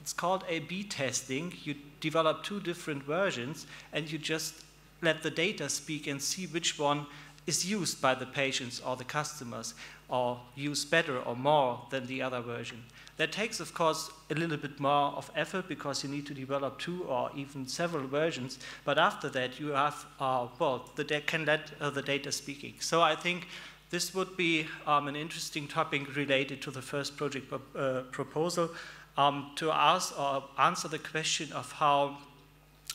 It's called A-B testing. You develop two different versions and you just let the data speak and see which one is used by the patients or the customers or used better or more than the other version. That takes, of course, a little bit more of effort because you need to develop two or even several versions. But after that, you have, uh, well, the can let uh, the data speaking. So I think this would be um, an interesting topic related to the first project uh, proposal um, to ask or answer the question of how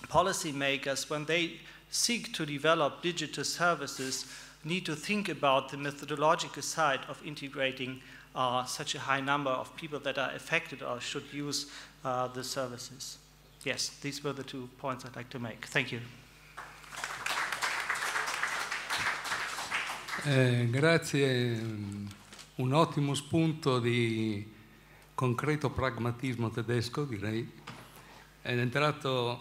policymakers, when they seek to develop digital services, need to think about the methodological side of integrating uh, such a high number of people that are affected or should use uh, the services. Yes, these were the two points I'd like to make. Thank you. Eh, grazie, mm, un ottimo spunto di concreto pragmatismo tedesco, direi. È entrato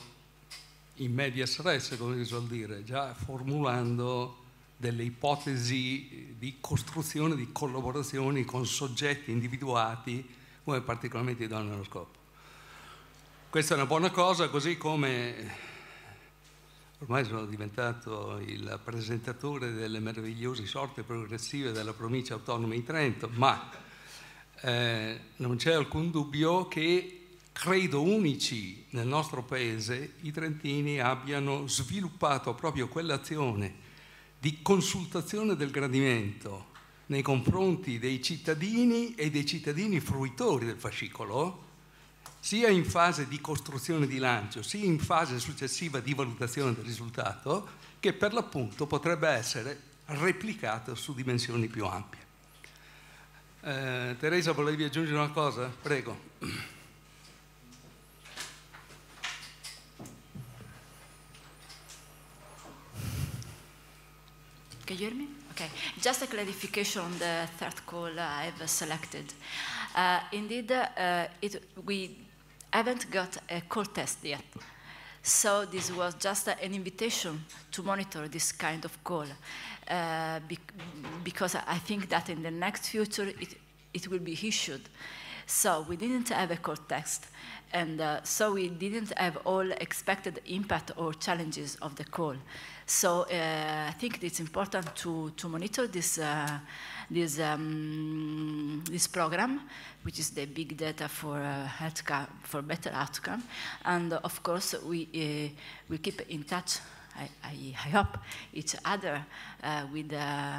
in media stress come si suol dire, già formulando delle ipotesi di costruzione di collaborazioni con soggetti individuati come particolarmente donne allo scopo. Questa è una buona cosa, così come ormai sono diventato il presentatore delle meravigliose sorte progressive della provincia autonoma di Trento, ma eh, non c'è alcun dubbio che credo unici nel nostro paese i trentini abbiano sviluppato proprio quell'azione di consultazione del gradimento nei confronti dei cittadini e dei cittadini fruitori del fascicolo, sia in fase di costruzione di lancio, sia in fase successiva di valutazione del risultato, che per l'appunto potrebbe essere replicato su dimensioni più ampie. Eh, Teresa, volevi aggiungere una cosa? Prego. Can you hear me? Okay. Just a clarification on the third call I've selected. Uh, indeed, uh, it, we haven't got a call test yet. So this was just an invitation to monitor this kind of call, uh, because I think that in the next future it, it will be issued. So we didn't have a call test and uh, so we didn't have all expected impact or challenges of the call. So uh, I think it's important to, to monitor this, uh, this, um, this program, which is the big data for, uh, for better outcome. And of course, we, uh, we keep in touch I, I, hope each other uh, with, uh,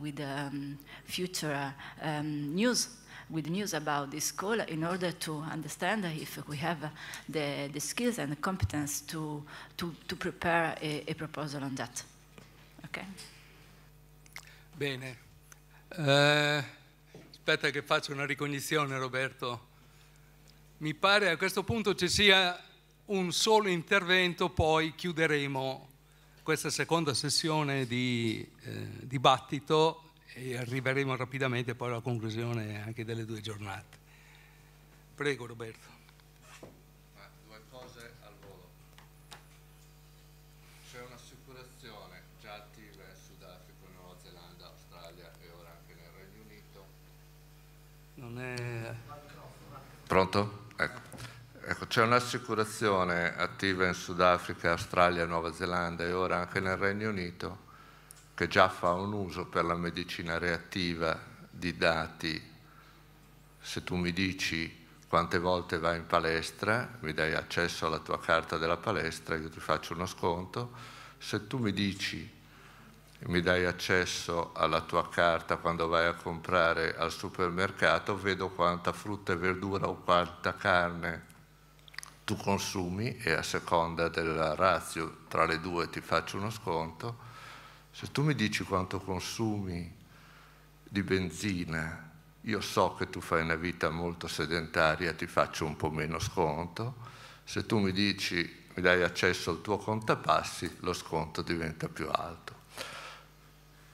with um, future um, news with news about this school in order to understand if we have the, the skills and the competence to, to, to prepare a, a, proposal on that. Okay. Bene. Uh, aspetta che faccio una ricognizione, Roberto. Mi pare a questo punto ci sia un solo intervento, poi chiuderemo questa seconda sessione di eh, dibattito e arriveremo rapidamente poi alla conclusione anche delle due giornate. Prego Roberto. Ma due cose al volo. C'è un'assicurazione già attiva in Sudafrica, Nuova Zelanda, Australia e ora anche nel Regno Unito. Non è... Pronto? Ecco. Ecco, c'è un'assicurazione attiva in Sudafrica, Australia, Nuova Zelanda e ora anche nel Regno Unito che già fa un uso per la medicina reattiva di dati. Se tu mi dici quante volte vai in palestra, mi dai accesso alla tua carta della palestra, io ti faccio uno sconto. Se tu mi dici mi dai accesso alla tua carta quando vai a comprare al supermercato, vedo quanta frutta e verdura o quanta carne tu consumi e a seconda della razio tra le due ti faccio uno sconto se tu mi dici quanto consumi di benzina, io so che tu fai una vita molto sedentaria, ti faccio un po' meno sconto. Se tu mi dici, mi dai accesso al tuo contapassi, lo sconto diventa più alto.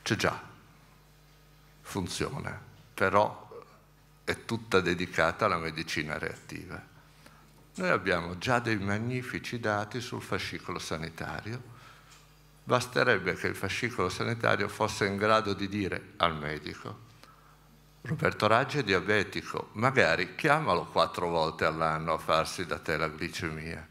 C'è già, funziona, però è tutta dedicata alla medicina reattiva. Noi abbiamo già dei magnifici dati sul fascicolo sanitario Basterebbe che il fascicolo sanitario fosse in grado di dire al medico Roberto Raggi è diabetico, magari chiamalo quattro volte all'anno a farsi da te la glicemia.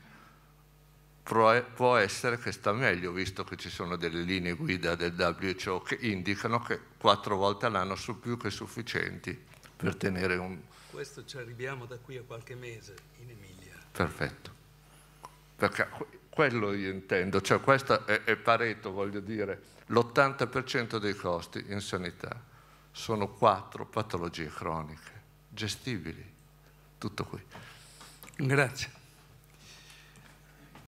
Può essere che sta meglio, visto che ci sono delle linee guida del WHO che indicano che quattro volte all'anno sono più che sufficienti per tenere un... Questo ci arriviamo da qui a qualche mese in Emilia. Perfetto. Perché quello io intendo, cioè questo è, è Pareto, voglio dire, l'80% dei costi in sanità sono quattro patologie croniche, gestibili, tutto qui. Grazie.